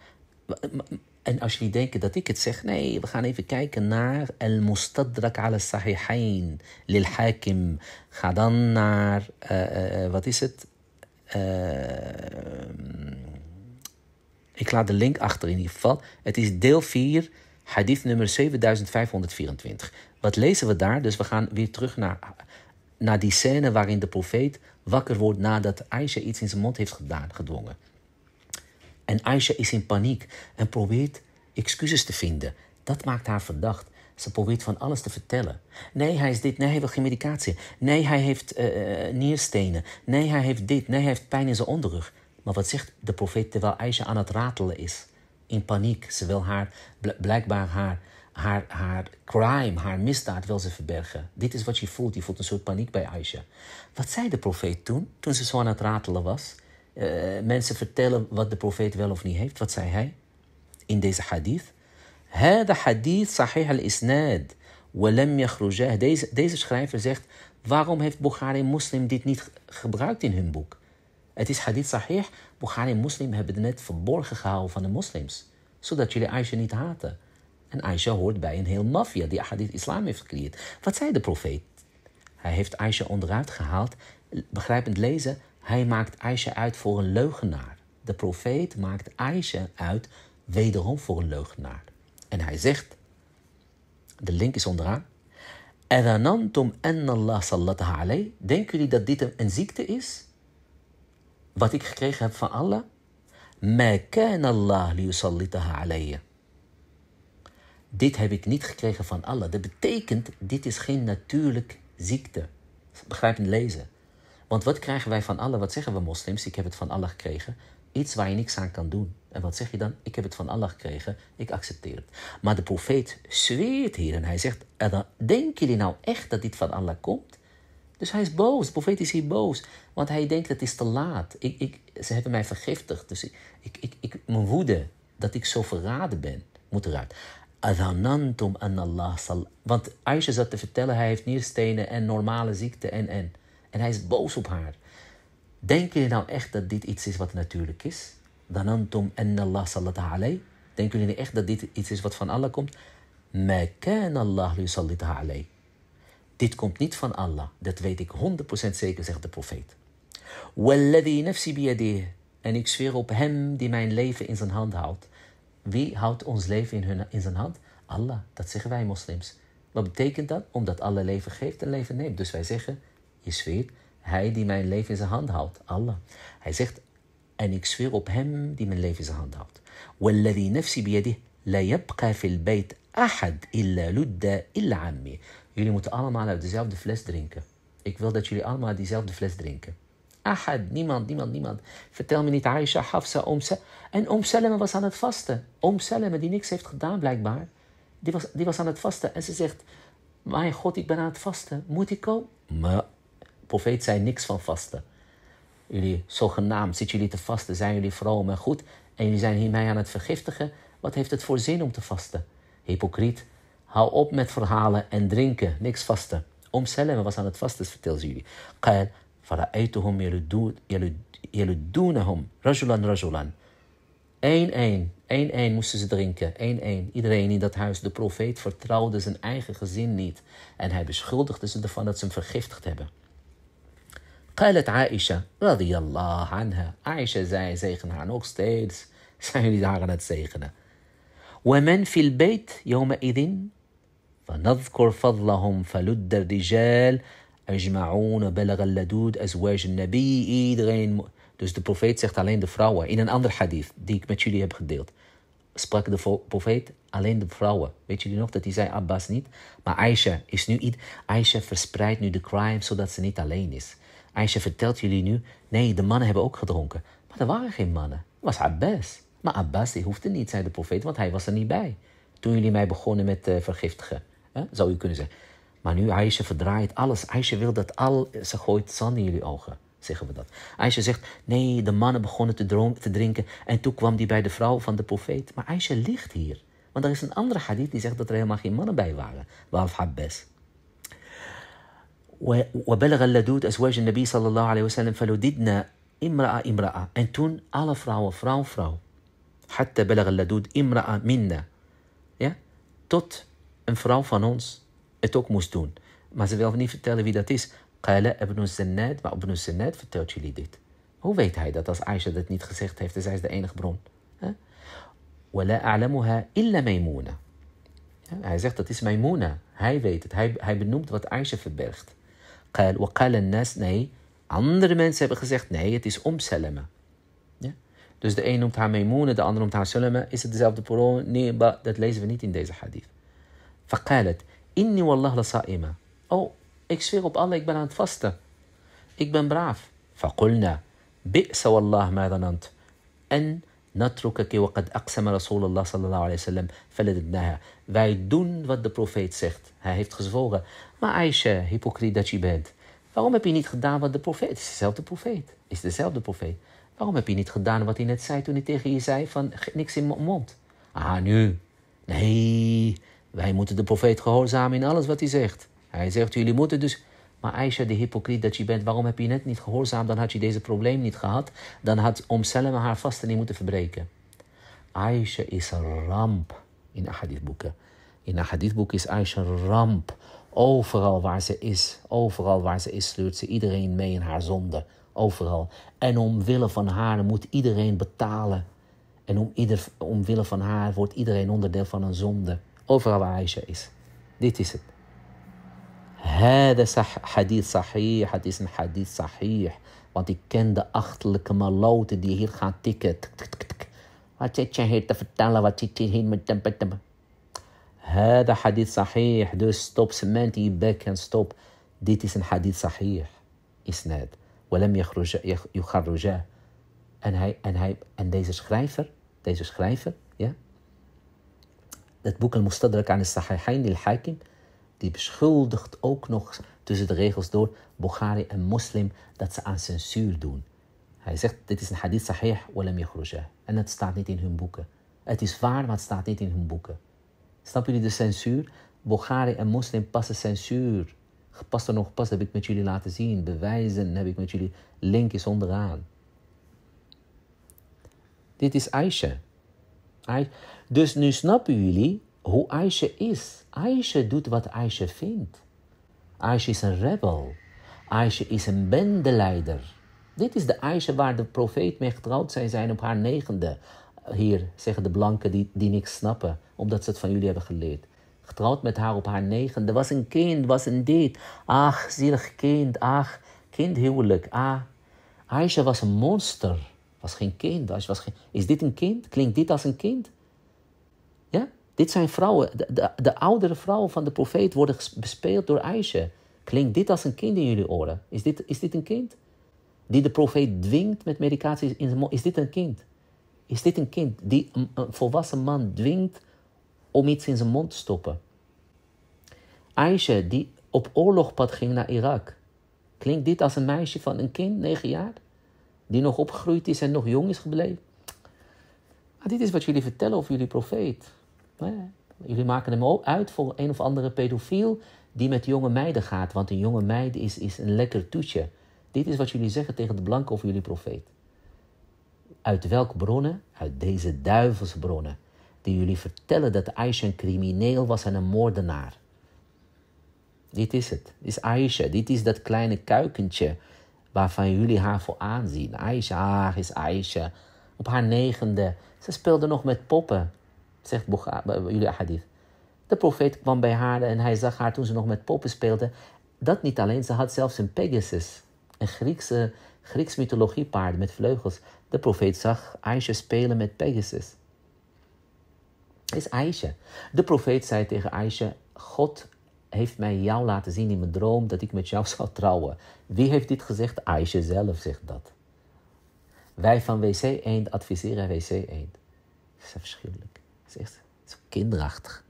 En als jullie denken dat ik het zeg, nee, we gaan even kijken naar Al-Mustadrak al-Sahihain, Lil-Hakim. Ga dan naar, eh, eh, eh, wat is het? ik laat de link achter in ieder geval. Het is deel 4, hadith nummer 7524. Wat lezen we daar? Dus we gaan weer terug naar, naar die scène waarin de profeet wakker wordt nadat Aisha iets in zijn mond heeft gedaan, gedwongen. En Aisha is in paniek en probeert excuses te vinden. Dat maakt haar verdacht. Ze probeert van alles te vertellen. Nee, hij is dit. Nee, hij wil geen medicatie. Nee, hij heeft uh, nierstenen. Nee, hij heeft dit. Nee, hij heeft pijn in zijn onderrug. Maar wat zegt de profeet terwijl Aisha aan het ratelen is? In paniek. Ze wil haar, blijkbaar haar, haar, haar crime, haar misdaad wil ze verbergen. Dit is wat je voelt. Je voelt een soort paniek bij Aisha. Wat zei de profeet toen, toen ze zo aan het ratelen was? Eh, mensen vertellen wat de profeet wel of niet heeft. Wat zei hij in deze hadith? Hada hadith sahih al-isnad. Deze, deze schrijver zegt, waarom heeft Bukhari Muslim dit niet gebruikt in hun boek? Het is hadith sahih. Bukhari Muslim hebben het net verborgen gehouden van de moslims. Zodat jullie Aisha niet haten. En Aisha hoort bij een heel maffia die hadith islam heeft gecreëerd. Wat zei de profeet? Hij heeft Aisha onderuit gehaald, begrijpend lezen. Hij maakt Aisha uit voor een leugenaar. De profeet maakt Aisha uit wederom voor een leugenaar. En hij zegt, de link is onderaan. Eranantum Allah Denken jullie dat dit een ziekte is? Wat ik gekregen heb van Allah? Ma Allah Dit heb ik niet gekregen van Allah. Dat betekent, dit is geen natuurlijk ziekte. Begrijpend lezen? Want wat krijgen wij van Allah? Wat zeggen we moslims? Ik heb het van Allah gekregen. Iets waar je niks aan kan doen. En wat zeg je dan? Ik heb het van Allah gekregen, ik accepteer het. Maar de profeet zweert hier en hij zegt: Denken jullie nou echt dat dit van Allah komt? Dus hij is boos, de profeet is hier boos. Want hij denkt: Het is te laat. Ik, ik, ze hebben mij vergiftigd. Dus ik, ik, ik, mijn woede dat ik zo verraden ben, moet eruit. an Allah sal. Want Aisha zat te vertellen: Hij heeft nierstenen en normale ziekte en en. En hij is boos op haar. Denk je nou echt dat dit iets is wat natuurlijk is? Dan antum en Allah sallallahu Denken jullie echt dat dit iets is wat van Allah komt? Ma Allah sallallahu Dit komt niet van Allah. Dat weet ik 100% zeker, zegt de profeet. Walladhi nafsi biyadih. En ik zweer op hem die mijn leven in zijn hand houdt. Wie houdt ons leven in, in zijn hand? Allah, dat zeggen wij moslims. Wat betekent dat? Omdat Allah leven geeft en leven neemt. Dus wij zeggen, je zweert, hij die mijn leven in zijn hand houdt, Allah. Hij zegt, en ik zweer op hem die mijn leven in zijn hand houdt. Jullie moeten allemaal uit dezelfde fles drinken. Ik wil dat jullie allemaal diezelfde fles drinken. Ahad, niemand, niemand, niemand. Vertel me niet Aisha, Hafsa, Om En Om was aan het vasten. Om die niks heeft gedaan blijkbaar, die was, die was aan het vasten. En ze zegt, mijn god, ik ben aan het vasten. Moet ik komen? Maar profeet zei niks van vasten. Jullie zogenaamd zitten jullie te vasten, zijn jullie vroom en goed en jullie zijn hiermee aan het vergiftigen. Wat heeft het voor zin om te vasten? Hypocriet, hou op met verhalen en drinken, niks vasten. Om Salem was aan het vasten, vertelden jullie. Kael, fara'aytuhum yaludunahum, rajulan rajulan. 1 één, één, 1 moesten ze drinken, 1-1. Iedereen in dat huis, de profeet, vertrouwde zijn eigen gezin niet. En hij beschuldigde ze ervan dat ze hem vergiftigd hebben. قالت عائشه رضي الله عنها عائشه zegen haar nog steeds zijn jullie haar aan het zegenen ومن في البيت يومئذ فنذكر فضلهم فلد الرجال اجمعون بلغ اللدود ازواج النبي iedereen dus de profeet zegt alleen de vrouwen in een ander hadith die ik met jullie heb gedeeld sprak de profeet alleen de vrouwen. Weet jullie nog dat hij zei Abbas niet? Maar Aisha is nu iets. Aisha verspreidt nu de crime zodat ze niet alleen is. Aisha vertelt jullie nu, nee, de mannen hebben ook gedronken. Maar er waren geen mannen. Het was Abbas. Maar Abbas die hoefde niet, zei de profeet, want hij was er niet bij. Toen jullie mij begonnen met eh, vergiftigen, hè, zou u kunnen zeggen. Maar nu Aisha verdraait alles. Aisha wil dat al, ze gooit zand in jullie ogen, zeggen we dat. Aisha zegt, nee, de mannen begonnen te, dronk, te drinken en toen kwam die bij de vrouw van de profeet. Maar Aisha ligt hier. Want er is een andere hadith die zegt dat er helemaal geen mannen bij waren, behalve Abbas. وبلغ اللدود أزواج النبي صلى الله عليه وسلم فلددنا امرأة امرأة أنتون على فراو فراو فراو حتى بلغ اللدود امرأة منا يا توت ان فراو فانونس اتوك مستون ما زي بيغني في التالي في داتيس قال ابن الزناد مع ابن السناد في التالي اللي ديت هو فيت هيدا تاس عايشة دات نيت خسيخت هيفت زعيز دا اين خبرون ولا أعلمها إلا ميمونة هاي زيغت تاتيس ميمونة هاي بيتت هاي بنومت وات عايشة في البرخت قال وقال الناس, nee, andere mensen hebben gezegd, nee, het is om Salama. Ja? Dus de een noemt haar Maimune, de ander noemt haar Salama. Is het dezelfde persoon? Nee, dat lezen we niet in deze hadith. فقالت إني والله لصائمة أو ik zweer op Allah, ik ben aan het vasten. Ik ben braaf. فقلنا بئس والله ما ظننت أن نتركك وقد أقسم رسول الله صلى الله عليه وسلم فلددناها Wij doen wat de profeet zegt. Hij heeft gezworen. Maar Aisha, hypocriet dat je bent. Waarom heb je niet gedaan wat de profeet... Het is dezelfde profeet. is dezelfde profeet. Waarom heb je niet gedaan wat hij net zei toen hij tegen je zei van niks in mijn mond? Ah, nu. Nee, wij moeten de profeet gehoorzamen in alles wat hij zegt. Hij zegt, jullie moeten dus... Maar Aisha, de hypocriet dat je bent, waarom heb je net niet gehoorzaam? Dan had je deze probleem niet gehad. Dan had Om Salama haar vasten niet moeten verbreken. Aisha is een ramp in hadithboeken. In hadithboeken is Aisha een ramp. Overal waar ze is, overal waar ze is, sleurt ze iedereen mee in haar zonde. Overal. En omwille van haar moet iedereen betalen. En om ieder, omwille van haar wordt iedereen onderdeel van een zonde. Overal waar Aisha is. Dit is het. sah, hadith sahih. Het is een hadith sahih. Want ik ken de achterlijke maloten die hier gaan tikken wat zit je hier te vertellen? Wat zit je hier met dem petem? is een صحيح دو Dus stop يباك كان ستوب ديتي stop dit is een hadith يخرج يخرجاه En hij, en hij, en deze schrijver, deze schrijver, ja, het boek Al-Mustadrak aan de Sahihain al-Hakim, die beschuldigt ook nog tussen de regels door Bukhari en Moslim dat ze aan censuur doen. Hij zegt, dit is een hadith sahih, walam yakhrujah. En het staat niet in hun boeken. Het is waar, maar het staat niet in hun boeken. Snap jullie de censuur? Bukhari en moslim passen censuur. Gepast en ongepast heb ik met jullie laten zien. Bewijzen heb ik met jullie. Link is onderaan. Dit is Aisha. Dus nu snappen jullie hoe Aisha is. Aisha doet wat Aisha vindt. Aisha is een rebel. Aisha is een bendeleider. Dit is de Aisha waar de profeet mee getrouwd zijn, zijn op haar negende. Hier zeggen de blanken die, die niks snappen, omdat ze het van jullie hebben geleerd. Getrouwd met haar op haar negende. Was een kind, was een dit. Ach, zielig kind, ach, kindhuwelijk. Ah, Aisha was een monster. Was geen kind. Aisha was geen... Is dit een kind? Klinkt dit als een kind? Ja? Dit zijn vrouwen. De, de, de oudere vrouwen van de profeet worden bespeeld door Aisha. Klinkt dit als een kind in jullie oren? Is dit, is dit een kind? die de profeet dwingt met medicatie in zijn mond. Is dit een kind? Is dit een kind die een, volwassen man dwingt om iets in zijn mond te stoppen? Aisha, die op oorlogpad ging naar Irak. Klinkt dit als een meisje van een kind, negen jaar? Die nog opgegroeid is en nog jong is gebleven? Maar dit is wat jullie vertellen over jullie profeet. Jullie maken hem uit voor een of andere pedofiel die met jonge meiden gaat. Want een jonge meid is, is een lekker toetje. Dit is wat jullie zeggen tegen de blanke of jullie profeet. Uit welke bronnen? Uit deze duivelsbronnen. Die jullie vertellen dat Aisha een crimineel was en een moordenaar. Dit is het. Dit is Aisha. Dit is dat kleine kuikentje waarvan jullie haar voor aanzien. Aisha is Aisha. Op haar negende. Ze speelde nog met poppen, zegt eh, jullie hadith. De profeet kwam bij haar en hij zag haar toen ze nog met poppen speelde. Dat niet alleen, ze had zelfs een Pegasus een Griekse, Grieks mythologie paarden met vleugels. De profeet zag Aisha spelen met Pegasus. Is Aisha. De profeet zei tegen Aisha: God heeft mij jou laten zien in mijn droom dat ik met jou zou trouwen. Wie heeft dit gezegd? Aisha zelf zegt dat. Wij van WC 1 adviseren WC 1 Dat is verschrikkelijk. Dat is echt is kinderachtig.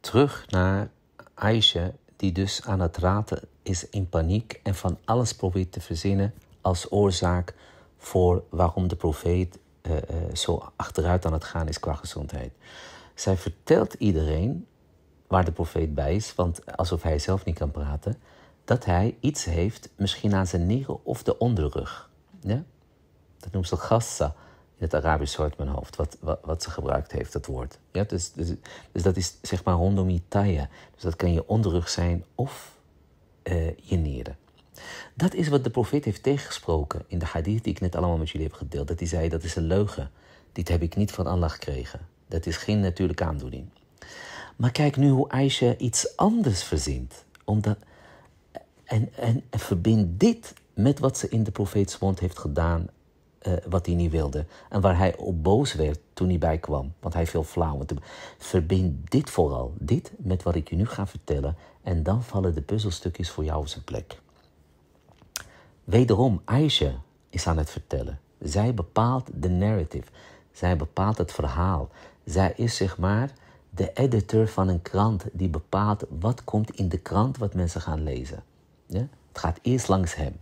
Terug naar Aisha die dus aan het raten is in paniek en van alles probeert te verzinnen als oorzaak voor waarom de profeet eh, eh, zo achteruit aan het gaan is qua gezondheid. Zij vertelt iedereen waar de profeet bij is, want alsof hij zelf niet kan praten, dat hij iets heeft, misschien aan zijn nieren of de onderrug. Ja? Dat noemt ze gassa het Arabisch hoort mijn hoofd, wat, wat, wat, ze gebruikt heeft, dat woord. Ja, dus, dus, dus dat is zeg maar rondomitaya. Dus dat kan je onderrug zijn of eh, je nieren. Dat is wat de profeet heeft tegengesproken in de hadith die ik net allemaal met jullie heb gedeeld. Dat hij zei, dat is een leugen. Dit heb ik niet van Allah gekregen. Dat is geen natuurlijke aandoening. Maar kijk nu hoe Aisha iets anders verzint. Omdat, en, en, en verbind dit met wat ze in de mond heeft gedaan eh, wat hij niet wilde. En waar hij op boos werd toen hij bijkwam. Want hij viel flauw. Verbind dit vooral, dit met wat ik je nu ga vertellen. En dan vallen de puzzelstukjes voor jou op zijn plek. Wederom, Aisha is aan het vertellen. Zij bepaalt de narrative. Zij bepaalt het verhaal. Zij is zeg maar de editor van een krant die bepaalt wat komt in de krant wat mensen gaan lezen. Ja? Het gaat eerst langs hem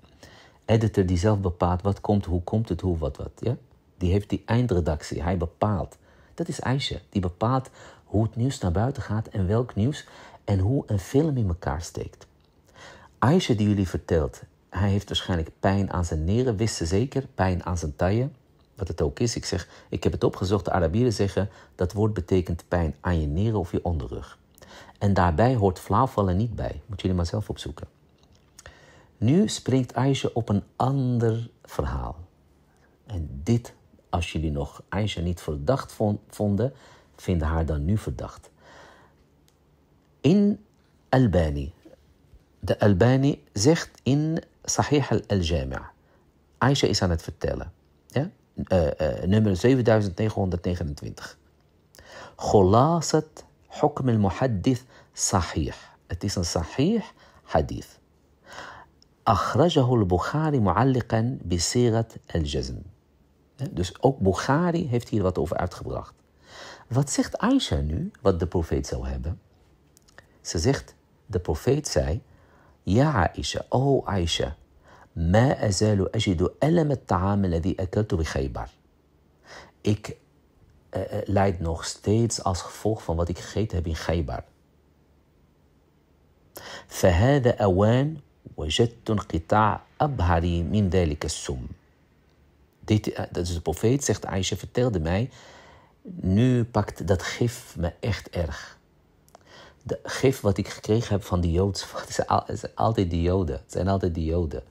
editor die zelf bepaalt wat komt, hoe komt het, hoe, wat, wat. Ja? Die heeft die eindredactie, hij bepaalt. Dat is Aisha, die bepaalt hoe het nieuws naar buiten gaat en welk nieuws en hoe een film in elkaar steekt. Aisha die jullie vertelt, hij heeft waarschijnlijk pijn aan zijn nieren, wist ze zeker, pijn aan zijn taille, wat het ook is. Ik zeg, ik heb het opgezocht, de Arabieren zeggen dat woord betekent pijn aan je neren of je onderrug. En daarbij hoort flauwvallen niet bij, moet jullie maar zelf opzoeken. Nu springt Aisha op een ander verhaal. En dit, als jullie nog Aisha niet verdacht vonden, vinden haar dan nu verdacht. In Albani, de Albani zegt in Sahih al-Jami' Aisha is aan het vertellen. Ja? Eh, eh, nummer 7929. Golasat hukm al-muhaddith sahih. Het is een sahih hadith. أخرجه البخاري معلقا بصيغة الجزم. Dus ook Bukhari heeft hier wat over uitgebracht. Wat zegt Aisha nu, wat de profeet zou hebben? Ze zegt, de profeet zei, Ja Aisha, oh Aisha, ma ما ajidu أجد ألم alladhi akaltu bi khaybar. Ik uh, eh, eh, lijd nog steeds als gevolg van wat ik gegeten heb in Khaybar. Fahada awan وجدت انقطاع أبهري من ذلك السم. Dit, eh, dat is de profeet, zegt Aisha, vertelde mij, nu pakt dat gif me echt erg. De gif wat ik gekregen heb van de Joods, het zijn altijd de Joden, het zijn altijd de Joden.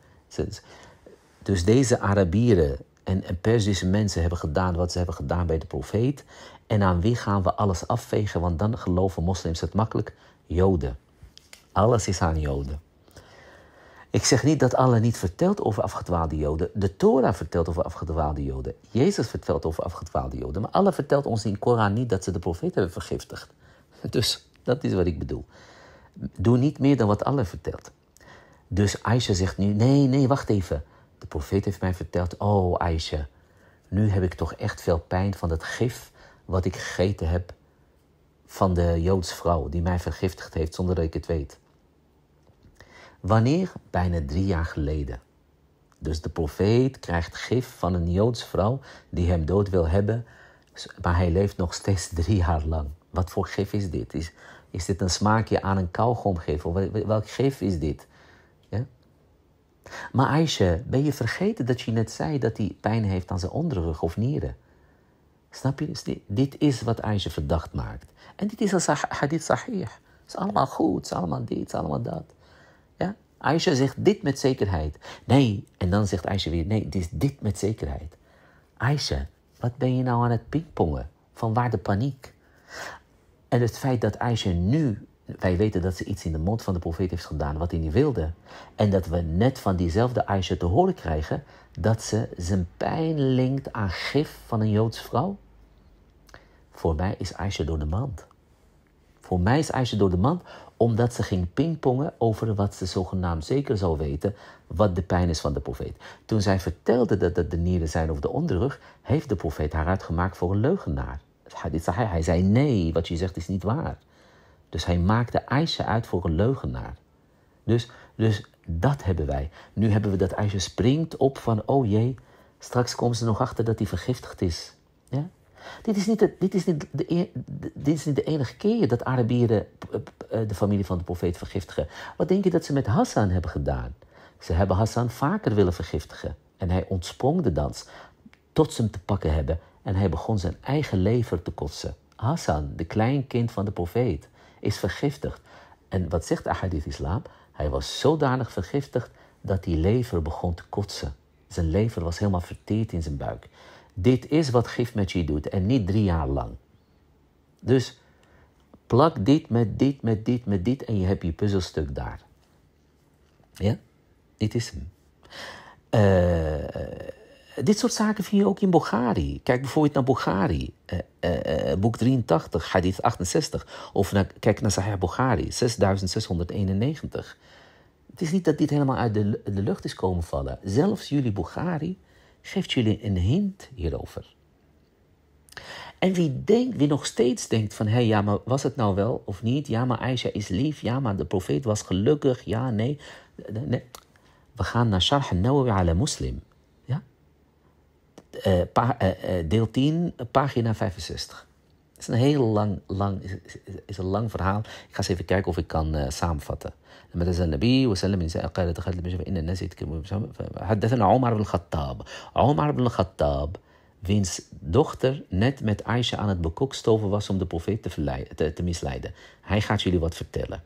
Dus deze Arabieren en, en Perzische mensen hebben gedaan wat ze hebben gedaan bij de profeet. En aan wie gaan we alles afvegen? Want dan geloven moslims het makkelijk. Joden. Alles is aan Joden. Ik zeg niet dat Allah niet vertelt over afgedwaalde Joden. De Torah vertelt over afgedwaalde Joden. Jezus vertelt over afgedwaalde Joden. Maar Allah vertelt ons in de Koran niet dat ze de profeet hebben vergiftigd. Dus dat is wat ik bedoel. Doe niet meer dan wat Allah vertelt. Dus Aisha zegt nu: Nee, nee, wacht even. De profeet heeft mij verteld: Oh, Aisha, nu heb ik toch echt veel pijn van dat gif wat ik gegeten heb van de Joods vrouw die mij vergiftigd heeft zonder dat ik het weet. Wanneer? Bijna drie jaar geleden. Dus de profeet krijgt gif van een Joods vrouw die hem dood wil hebben, maar hij leeft nog steeds drie jaar lang. Wat voor gif is dit? Is, is dit een smaakje aan een kauwgomgif? Welk gif is dit? Maar Aisha, ben je vergeten dat je net zei dat hij pijn heeft aan zijn onderrug of nieren? Snap je? Dus dit is wat Aisha verdacht maakt. En dit is een hadith sahih. Het is allemaal goed, het is allemaal dit, het is allemaal dat. Aisha zegt dit met zekerheid. Nee, en dan zegt Aisha weer, nee, dit is dit met zekerheid. Aisha, wat ben je nou aan het pingpongen? Van waar de paniek? En het feit dat Aisha nu, wij weten dat ze iets in de mond van de profeet heeft gedaan wat hij niet wilde. En dat we net van diezelfde Aisha te horen krijgen dat ze zijn pijn linkt aan gif van een Joodse vrouw. Voor mij is Aisha door de mand. Voor mij is Aisha door de mand omdat ze ging pingpongen over wat ze zogenaamd zeker zou weten, wat de pijn is van de profeet. Toen zij vertelde dat dat de nieren zijn of de onderrug, heeft de profeet haar uitgemaakt voor een leugenaar. hij zei nee, wat je zegt is niet waar. Dus hij maakte Aisha uit voor een leugenaar. Dus, dus dat hebben wij. Nu hebben we dat Aisha springt op van, oh jee, straks komen ze nog achter dat hij vergiftigd is. Dit is niet de, dit is niet de, dit is niet de enige keer dat Arabieren eh, de familie van de profeet vergiftigen. Wat denk je dat ze met Hassan hebben gedaan? Ze hebben Hassan vaker willen vergiftigen. En hij ontsprong de dans tot ze hem te pakken hebben. En hij begon zijn eigen lever te kotsen. Hassan, de kleinkind van de profeet, is vergiftigd. En wat zegt Ahadith Islam? Hij was zodanig vergiftigd dat die lever begon te kotsen. Zijn lever was helemaal verteerd in zijn buik. Dit is wat gif met je doet en niet drie jaar lang. Dus plak dit met dit, met dit, met dit en je hebt je puzzelstuk daar. Ja, dit is hem. Eh, dit soort zaken vind je ook in Bulgari. Kijk bijvoorbeeld naar Bulgari, eh, eh, boek 83, hadith 68. Of kijk naar Sahih Bulgari, 6691. Het is niet dat dit helemaal uit de, de lucht is komen vallen. Zelfs jullie Bulgari geeft jullie een hint hierover. En wie, denkt, wie nog steeds denkt van, hé, hey, ja, maar was het nou wel of niet? Ja, maar Aisha is lief. Ja, maar de profeet was gelukkig. Ja, nee. We gaan naar Sharh al-Nawawi ala Muslim. Ja? Eh, eh, eh, deel 10, pagina 65. Het is een heel lang, lang, is, is, is, een lang verhaal. Ik ga eens even kijken of ik kan samenvatten. لما تزل النبي وسلم النساء قال دخلت المشفى فإن الناس يتكلمون فحدثنا عمر بن الخطاب عمر بن الخطاب فينس دوختر نت مت عايشة عن البكوك ستوف واس ام دو بروفيت تميس لايدا هاي خاتش لي وات فرتيلا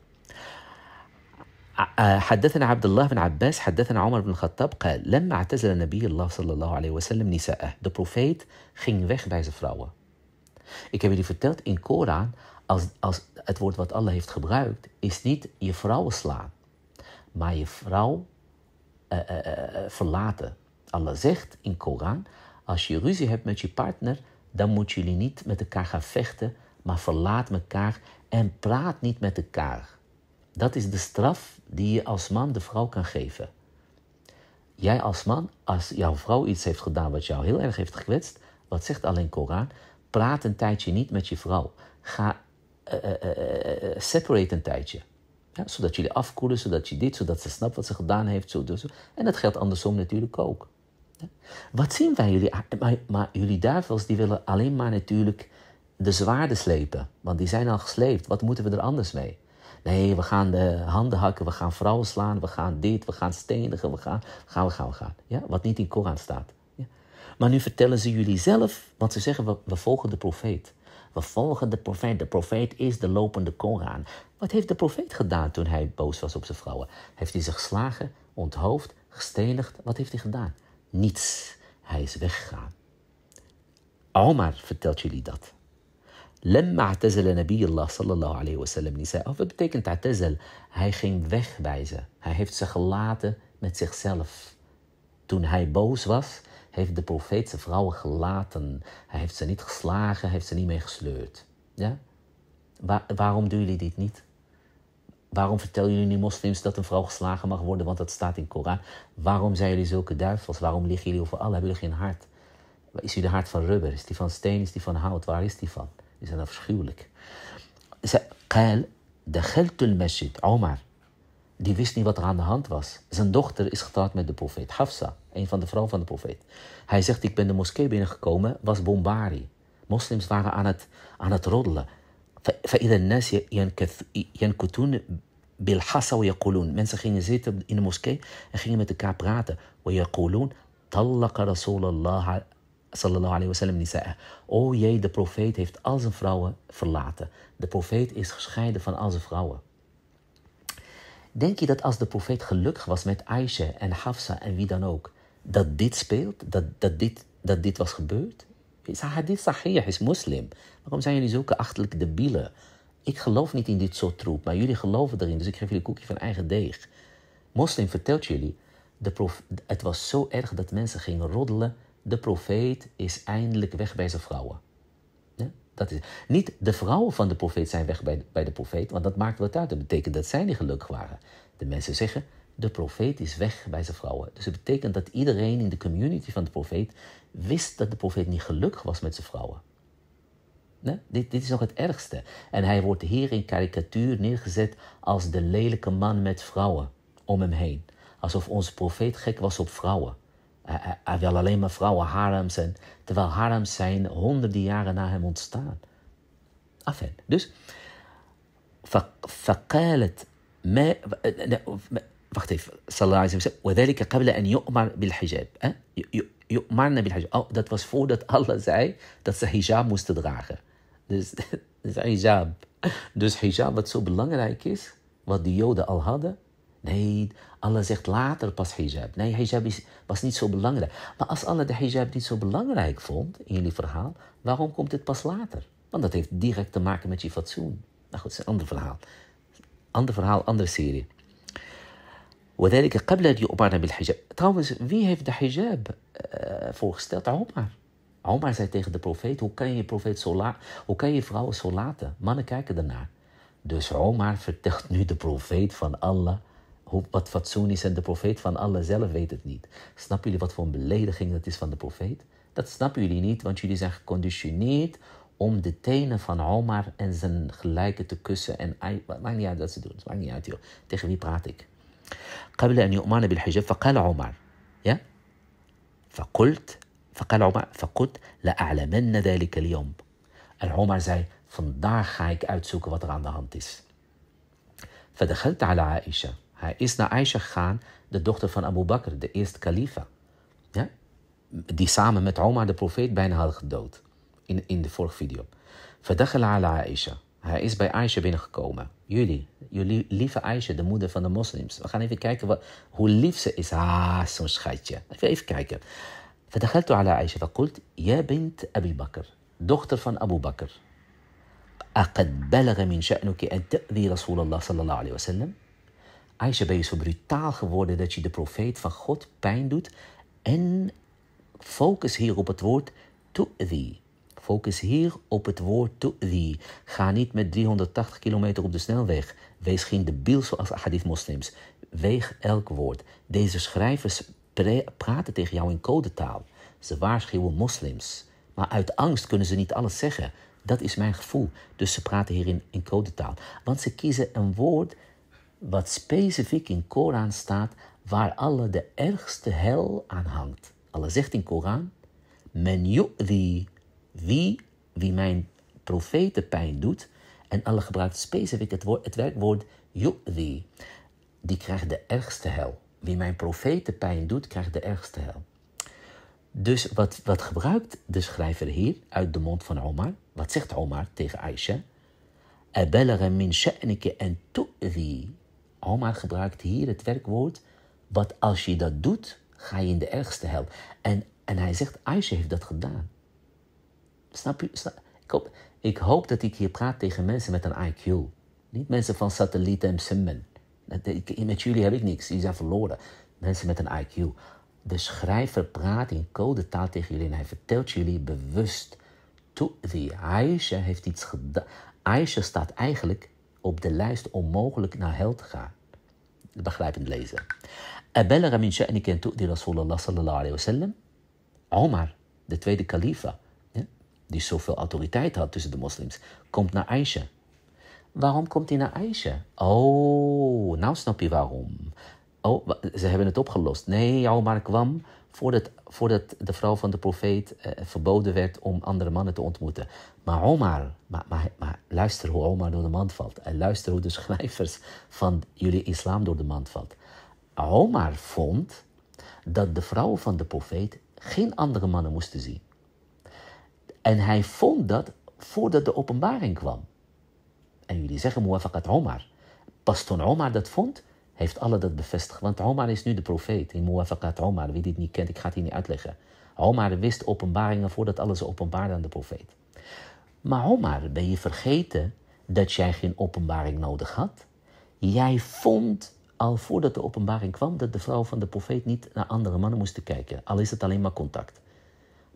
حدثنا عبد الله بن عباس حدثنا عمر بن الخطاب قال لما اعتزل النبي الله صلى الله عليه وسلم نساءه دو بروفيت خين ويخ بايز فراوة ik heb jullie verteld in Koran Als, als het woord wat Allah heeft gebruikt, is niet je vrouwen slaan, maar je vrouw eh, eh, eh, verlaten. Allah zegt in Koran, als je ruzie hebt met je partner, dan moeten jullie niet met elkaar gaan vechten, maar verlaat elkaar en praat niet met elkaar. Dat is de straf die je als man de vrouw kan geven. Jij als man, als jouw vrouw iets heeft gedaan wat jou heel erg heeft gekwetst, wat zegt alleen Koran? Praat een tijdje niet met je vrouw. Ga eh, eh, eh, separate een tijdje. zodat jullie afkoelen, zodat je dit, zodat ze snapt wat ze gedaan heeft. Zo, dus En dat geldt andersom natuurlijk ook. Wat zien wij jullie? Maar, maar, jullie duivels die willen alleen maar natuurlijk de zwaarden slepen. Want die zijn al gesleept. Wat moeten we er anders mee? Nee, we gaan de handen hakken, we gaan vrouwen slaan, we gaan dit, we gaan stenigen, we gaan, we gaan, we gaan. We gaan. Ja? Wat niet in Koran staat. Ja. Maar nu vertellen ze jullie zelf, want ze zeggen we, we volgen de profeet. We volgen de profeet. De profeet is de lopende Koran. Wat heeft de profeet gedaan toen hij boos was op zijn vrouwen? Heeft hij zich geslagen, onthoofd, gestenigd? Wat heeft hij gedaan? Niets. Hij is weggegaan. Omar vertelt jullie dat. Lemma atazala Nabiullah sallallahu alayhi wa sallam oh, Wat betekent atazal? Hij ging ze. Hij heeft ze gelaten met zichzelf. Toen hij boos was, heeft de profeet zijn vrouwen gelaten. Hij heeft ze niet geslagen, hij heeft ze niet mee gesleurd. Ja? waarom doen jullie dit niet? Waarom vertellen jullie niet moslims dat een vrouw geslagen mag worden, want dat staat in de Koran? Waarom zijn jullie zulke duivels? Waarom liggen jullie overal? Hebben jullie geen hart? Is jullie hart van rubber? Is die van steen? Is die van hout? Waar is die van? Is dat afschuwelijk? قال دخلت المسجد عمر die wist niet wat er aan de hand was. Zijn dochter is getrouwd met de profeet Hafsa, een van de vrouwen van de profeet. Hij zegt, ik ben de moskee binnengekomen, was bombari. Moslims waren aan het, aan het roddelen. Mensen gingen zitten in de moskee en gingen met elkaar praten. Tallaka sallallahu jee, de profeet heeft al zijn vrouwen verlaten. De profeet is gescheiden van al zijn vrouwen. Denk je dat als de profeet gelukkig was met Aisha en Hafsa en wie dan ook, dat dit speelt, dat, dat, dit, dat dit was gebeurd? Is hadith sahih, is moslim. Waarom zijn jullie zulke achterlijke debielen? Ik geloof niet in dit soort troep, maar jullie geloven erin, dus ik geef jullie een koekje van eigen deeg. Moslim vertelt jullie, de het was zo erg dat mensen gingen roddelen. De profeet is eindelijk weg bij zijn vrouwen. Dat is, niet de vrouwen van de profeet zijn weg bij, bij de profeet, want dat maakt wat uit. Dat betekent dat zij niet gelukkig waren. De mensen zeggen, de profeet is weg bij zijn vrouwen. Dus het betekent dat iedereen in de community van de profeet wist dat de profeet niet gelukkig was met zijn vrouwen. Nee, dit, is nog het ergste. En hij wordt hier in karikatuur neergezet als de lelijke man met vrouwen om hem heen. Alsof onze profeet gek was op vrouwen. Hij, hij, hij wil alleen maar vrouwen, harems en Terwijl Haram zijn honderden jaren na hem ontstaan. Afijn, dus... فقالت ما eh, eh, wacht even. Salah alayhi wa sallam. وَذَلِكَ قَبْلَ أَنْ يُؤْمَرْ بِالْحِجَابِ يُؤْمَرْنَ hijab. oh, Dat was voordat Allah zei dat ze hijab moesten dragen. Dus, dus hijab. Dus hijab wat zo belangrijk is, wat de joden al hadden. Nee, Allah zegt later pas hijab. Nee, hijab is, was niet zo belangrijk. Maar als Allah de hijab niet zo belangrijk vond in jullie verhaal, waarom komt dit pas later? Want dat heeft direct te maken met je fatsoen. Nou goed, dat is een ander verhaal. Ander verhaal, andere serie. وذلك قبل أن بالحجاب. Trouwens, wie heeft de hijab uh, voorgesteld? Omar. Omar zei tegen de profeet, hoe kan je, profeet zo la hoe kan je vrouwen zo laten? Mannen kijken ernaar. Dus Omar vertelt nu de profeet van Allah wat fatsoen is en de profeet van Allah zelf weet het niet. Snappen jullie wat voor een belediging dat is van de profeet? Dat snappen jullie niet, want jullie zijn geconditioneerd om de tenen van Omar en zijn gelijken te kussen. En wat maakt niet uit dat ze doen. Het maakt niet uit, joh. Tegen wie praat ik? قبل أن يؤمن بالحجاب فقال عمر يا فقلت فقال عمر فقلت لأعلمن ذلك اليوم العمر zei vandaag ga ik uitzoeken wat er aan de hand is فدخلت على عائشة hij is naar Aisha gegaan, de dochter van Abu Bakr, de eerste kalifa. Ja? Die samen met Omar de profeet bijna had gedood. In, in de vorige video. Verdagala ala Aisha. Hij is bij Aisha binnengekomen. Jullie, jullie lieve Aisha, de moeder van de moslims. We gaan even kijken wat, hoe lief ze is. Ah, zo'n schatje. Even, even kijken. فدخلت ala Aisha. فقلت Jij bent Abu Bakr, dochter van Abu Bakr. Aqad بلغ min شأنك أن تأذي رسول Allah صلى الله عليه ben is zo brutaal geworden dat je de profeet van God pijn doet. En focus hier op het woord tu'ri. Focus hier op het woord tu'ri. Ga niet met 380 kilometer op de snelweg. Wees geen debiel zoals hadith moslims. Weeg elk woord. Deze schrijvers praten tegen jou in codetaal. Ze waarschuwen moslims. Maar uit angst kunnen ze niet alles zeggen. Dat is mijn gevoel. Dus ze praten hierin in codetaal. Want ze kiezen een woord wat specifiek in Koran staat, waar Allah de ergste hel aan hangt. Allah zegt in Koran, men yu'di, wie, wie mijn profeten pijn doet, en Allah gebruikt specifiek het, woord, het werkwoord yu'di, die krijgt de ergste hel. Wie mijn profeten pijn doet, krijgt de ergste hel. Dus wat, wat gebruikt de schrijver hier uit de mond van Omar? Wat zegt Omar tegen Aisha? أبلغ min en Alma gebruikt hier het werkwoord, wat als je dat doet, ga je in de ergste hel. En, en hij zegt, Aisha heeft dat gedaan. Snap je? Ik, hoop, ik hoop dat ik hier praat tegen mensen met een IQ. Niet mensen van satellieten en simmen. Met jullie heb ik niks, jullie zijn verloren. Mensen met een IQ. De schrijver praat in codetaal tegen jullie en hij vertelt jullie bewust. the Aisha heeft iets gedaan. Aisha staat eigenlijk op de lijst om mogelijk naar hel te gaan begrijpend lezen. Abelagha min sha'nik en tu'di Rasulallah sallallahu alayhi wa Omar, de tweede kalifa, die zoveel autoriteit had tussen de moslims, komt naar Aisha. Waarom komt hij naar Aisha? Oh, nou snap je waarom. Oh, ze hebben het opgelost. Nee, Omar kwam voordat, voordat de vrouw van de profeet eh, verboden werd om andere mannen te ontmoeten. Maar Omar, maar, maar, maar luister hoe Omar door de mand valt. En luister hoe de schrijvers van jullie islam door de mand valt. Omar vond dat de vrouwen van de profeet geen andere mannen moesten zien. En hij vond dat voordat de openbaring kwam. En jullie zeggen Muwafaqat Omar. Pas toen Omar dat vond, heeft alle dat bevestigd. Want Omar is nu de profeet in Muwafaqat Omar. Wie dit niet kent, ik ga het hier niet uitleggen. Omar wist openbaringen voordat alles openbaarde aan de profeet. Maar Omar, ben je vergeten dat jij geen openbaring nodig had? Jij vond al voordat de openbaring kwam dat de vrouw van de profeet niet naar andere mannen moest kijken. Al is het alleen maar contact.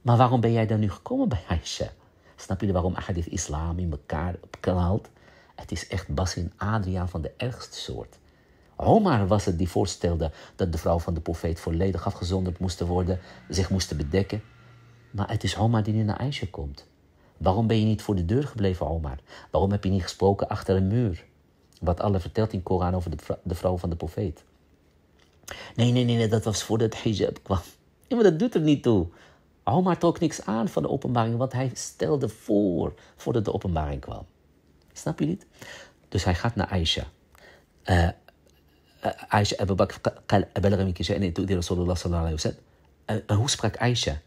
Maar waarom ben jij dan nu gekomen bij Aisha? Snap je waarom Ahadith Islam in elkaar knalt? Het is echt Bas in Adria van de ergste soort. Omar was het die voorstelde dat de vrouw van de profeet volledig afgezonderd moest worden, zich moest bedekken. Maar het is Omar die naar Aisha komt. Waarom ben je niet voor de deur gebleven, Omar? Waarom heb je niet gesproken achter een muur? Wat Allah vertelt in Koran over de vrouw van de profeet. Nee, nee, nee, dat was voordat hijab kwam. Ja, maar dat doet er niet toe. Omar trok niks aan van de openbaring, want hij stelde voor voordat de openbaring kwam. Snap je niet? Dus hij gaat naar Aisha. Uh, Aisha, Abu Bakr قال أبلغ منك رسول الله صلى الله عليه وسلم hoe sprak Aisha?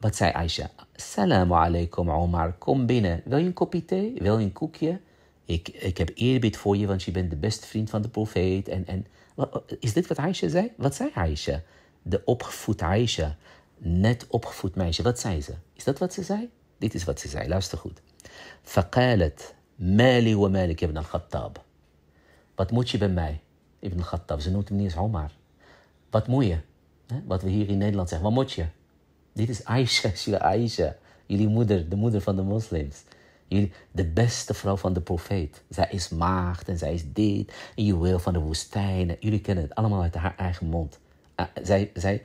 Wat zei Aisha? Salam alaikum Omar, kom binnen. Wil je een kopje thee? Wil je een koekje? Ik, ik heb eerbied voor je, want je bent de beste vriend van de profeet. En, en, is dit wat Aisha zei? Wat zei Aisha? De opgevoed Aisha, net opgevoed meisje. Wat zei ze? Is dat wat ze zei? Dit is wat ze zei, luister goed. Faqalat, mali wa malik ibn al-Khattab. Wat moet je bij mij? Ibn Ghattab. Ze noemt hem niet eens Omar. Wat moet je? Wat we hier in Nederland zeggen, wat moet je? Dit is Aisha, Sira Aisha. Jullie moeder, de moeder van de moslims. Jullie, de beste vrouw van de profeet. Zij is maagd en zij is dit. En wil van de woestijn. Jullie kennen het allemaal uit haar eigen mond. Ah, zij, zij,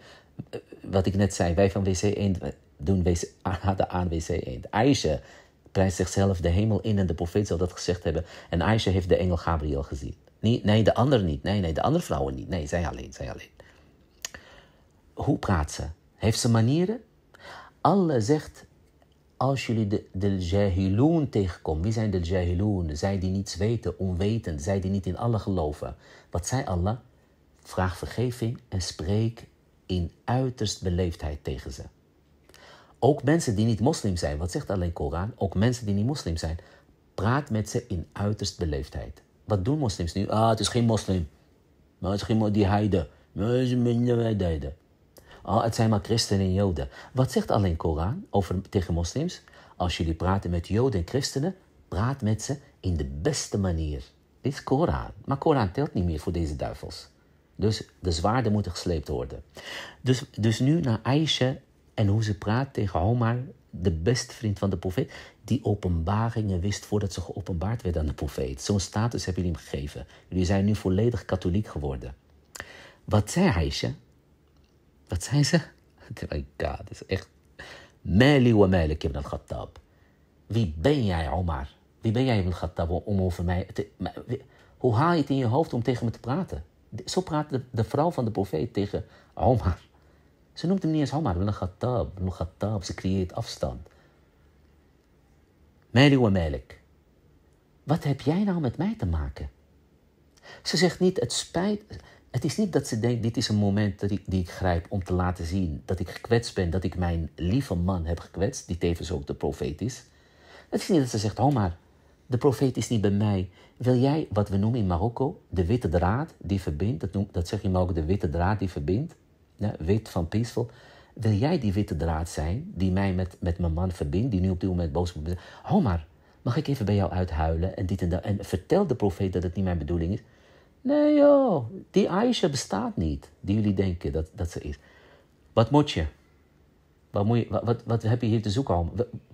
eh, wat ik net zei, wij van WC1 doen WC, aan WC1. Aisha prijst zichzelf de hemel in en de profeet zal dat gezegd hebben. En Aisha heeft de engel Gabriel gezien. Nee, nee, de ander niet. Nee, nee, de andere vrouwen niet. Nee, zij alleen, zij alleen. Hoe praat ze? Heeft ze manieren? Allah zegt, als jullie de, de jahiloon tegenkomt, wie zijn de jahiloon? Zij die niets weten, onwetend, zij die niet in Allah geloven. Wat zei Allah? Vraag vergeving en spreek in uiterst beleefdheid tegen ze. Ook mensen die niet moslim zijn, wat zegt alleen Koran? Ook mensen die niet moslim zijn, praat met ze in uiterst beleefdheid. Wat doen moslims nu? Ah, het is geen moslim. Maar het is geen die heiden. Ah, het zijn maar christenen en joden. Wat zegt alleen Koran over, tegen moslims? Als jullie praten met joden en christenen, praat met ze in de beste manier. Dit is Koran. Maar Koran telt niet meer voor deze duivels. Dus de zwaarden moeten gesleept worden. Dus, dus nu naar Aisha en hoe ze praat tegen Omar, de beste vriend van de profeet, die openbaringen wist voordat ze geopenbaard werd aan de profeet. Zo'n status hebben jullie hem gegeven. Jullie zijn nu volledig katholiek geworden. Wat zei Aisha? Wat zei ze? Oh my god, dat is echt... Mali wa malik ibn al-Khattab. Wie ben jij, Omar? Wie ben jij, ibn al-Khattab, om over mij Hoe haal je het in je hoofd om tegen me te praten? Zo praatte de vrouw van de profeet tegen Omar. Ze noemt hem niet eens Omar een Khattab. een Khattab, ze creëert afstand. Meli wa Malik. Wat heb jij nou met mij te maken? Ze zegt niet, het spijt... Het is niet dat ze denkt, dit is een moment dat ik, die ik grijp om te laten zien dat ik gekwetst ben, dat ik mijn lieve man heb gekwetst, die tevens ook de profeet is. Het is niet dat ze zegt, Omar, oh, de profeet is niet bij mij. Wil jij wat we noemen in Marokko de witte draad die verbindt? Dat, noem, dat zeg je maar ook de witte draad die verbindt ja, weet van Peaceful. Wil jij die witte draad zijn die mij met, met mijn man verbindt, die nu op dit moment boos moet zijn? Oh, maar mag ik even bij jou uithuilen en dit en dat? En vertel de profeet dat het niet mijn bedoeling is. Nee joh, die Aisha bestaat niet, die jullie denken dat, dat ze is. Wat moet je? Wat, moet je, wat, wat, heb je hier te zoeken,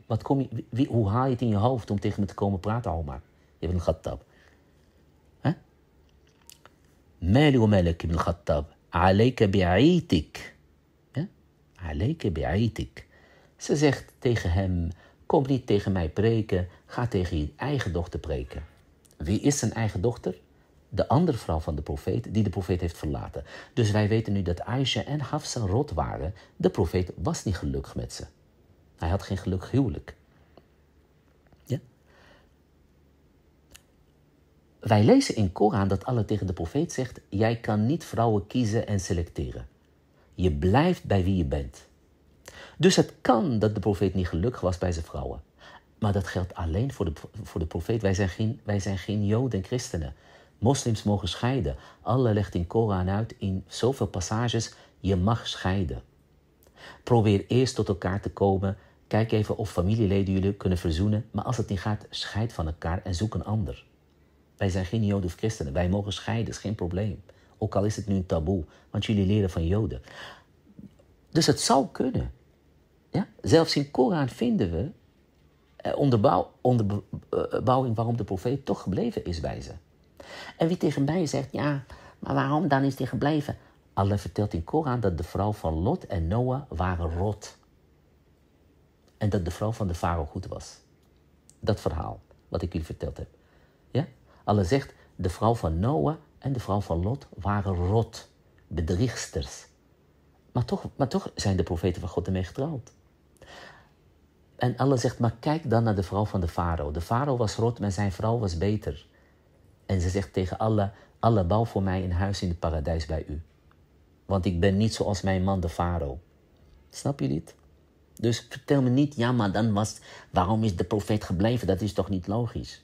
Wat kom je, wie, hoe haal je het in je hoofd om tegen me te komen praten, Je bent een Ibn Khattab. Mali Melek Ibn Khattab. Aleke bi'aitik. Ja? Aleke bi'aitik. Ze zegt tegen hem, kom niet tegen mij preken, ga tegen je eigen dochter preken. Wie is zijn eigen dochter? De andere vrouw van de profeet, die de profeet heeft verlaten. Dus wij weten nu dat Aisha en Hafsa rot waren. De profeet was niet gelukkig met ze. Hij had geen gelukkig huwelijk. Wij lezen in Koran dat Allah tegen de profeet zegt: Jij kan niet vrouwen kiezen en selecteren. Je blijft bij wie je bent. Dus het kan dat de profeet niet gelukkig was bij zijn vrouwen. Maar dat geldt alleen voor de, voor de profeet. Wij zijn, geen, wij zijn geen Joden en christenen. Moslims mogen scheiden. Allah legt in Koran uit in zoveel passages: je mag scheiden. Probeer eerst tot elkaar te komen. Kijk even of familieleden jullie kunnen verzoenen. Maar als het niet gaat, scheid van elkaar en zoek een ander. Wij zijn geen Joden of christenen. Wij mogen scheiden, is geen probleem. Ook al is het nu een taboe, want jullie leren van Joden. Dus het zou kunnen. Ja? Zelfs in Koran vinden we eh, onderbouwing eh, eh, waarom de profeet toch gebleven is bij ze. En wie tegen mij zegt, ja, maar waarom dan is hij gebleven? Allah vertelt in Koran dat de vrouw van Lot en Noah waren rot. En dat de vrouw van de farao goed was. Dat verhaal wat ik jullie verteld heb. Allah zegt, de vrouw van Noah en de vrouw van Lot waren rot, bedriegsters. Maar toch, maar toch zijn de profeten van God ermee getrouwd. En Allah zegt, maar kijk dan naar de vrouw van de farao. De farao was rot, maar zijn vrouw was beter. En ze zegt tegen Allah, Allah bouw voor mij een huis in het paradijs bij u. Want ik ben niet zoals mijn man de farao. Snap je dit? Dus vertel me niet, ja maar dan was, waarom is de profeet gebleven? Dat is toch niet logisch?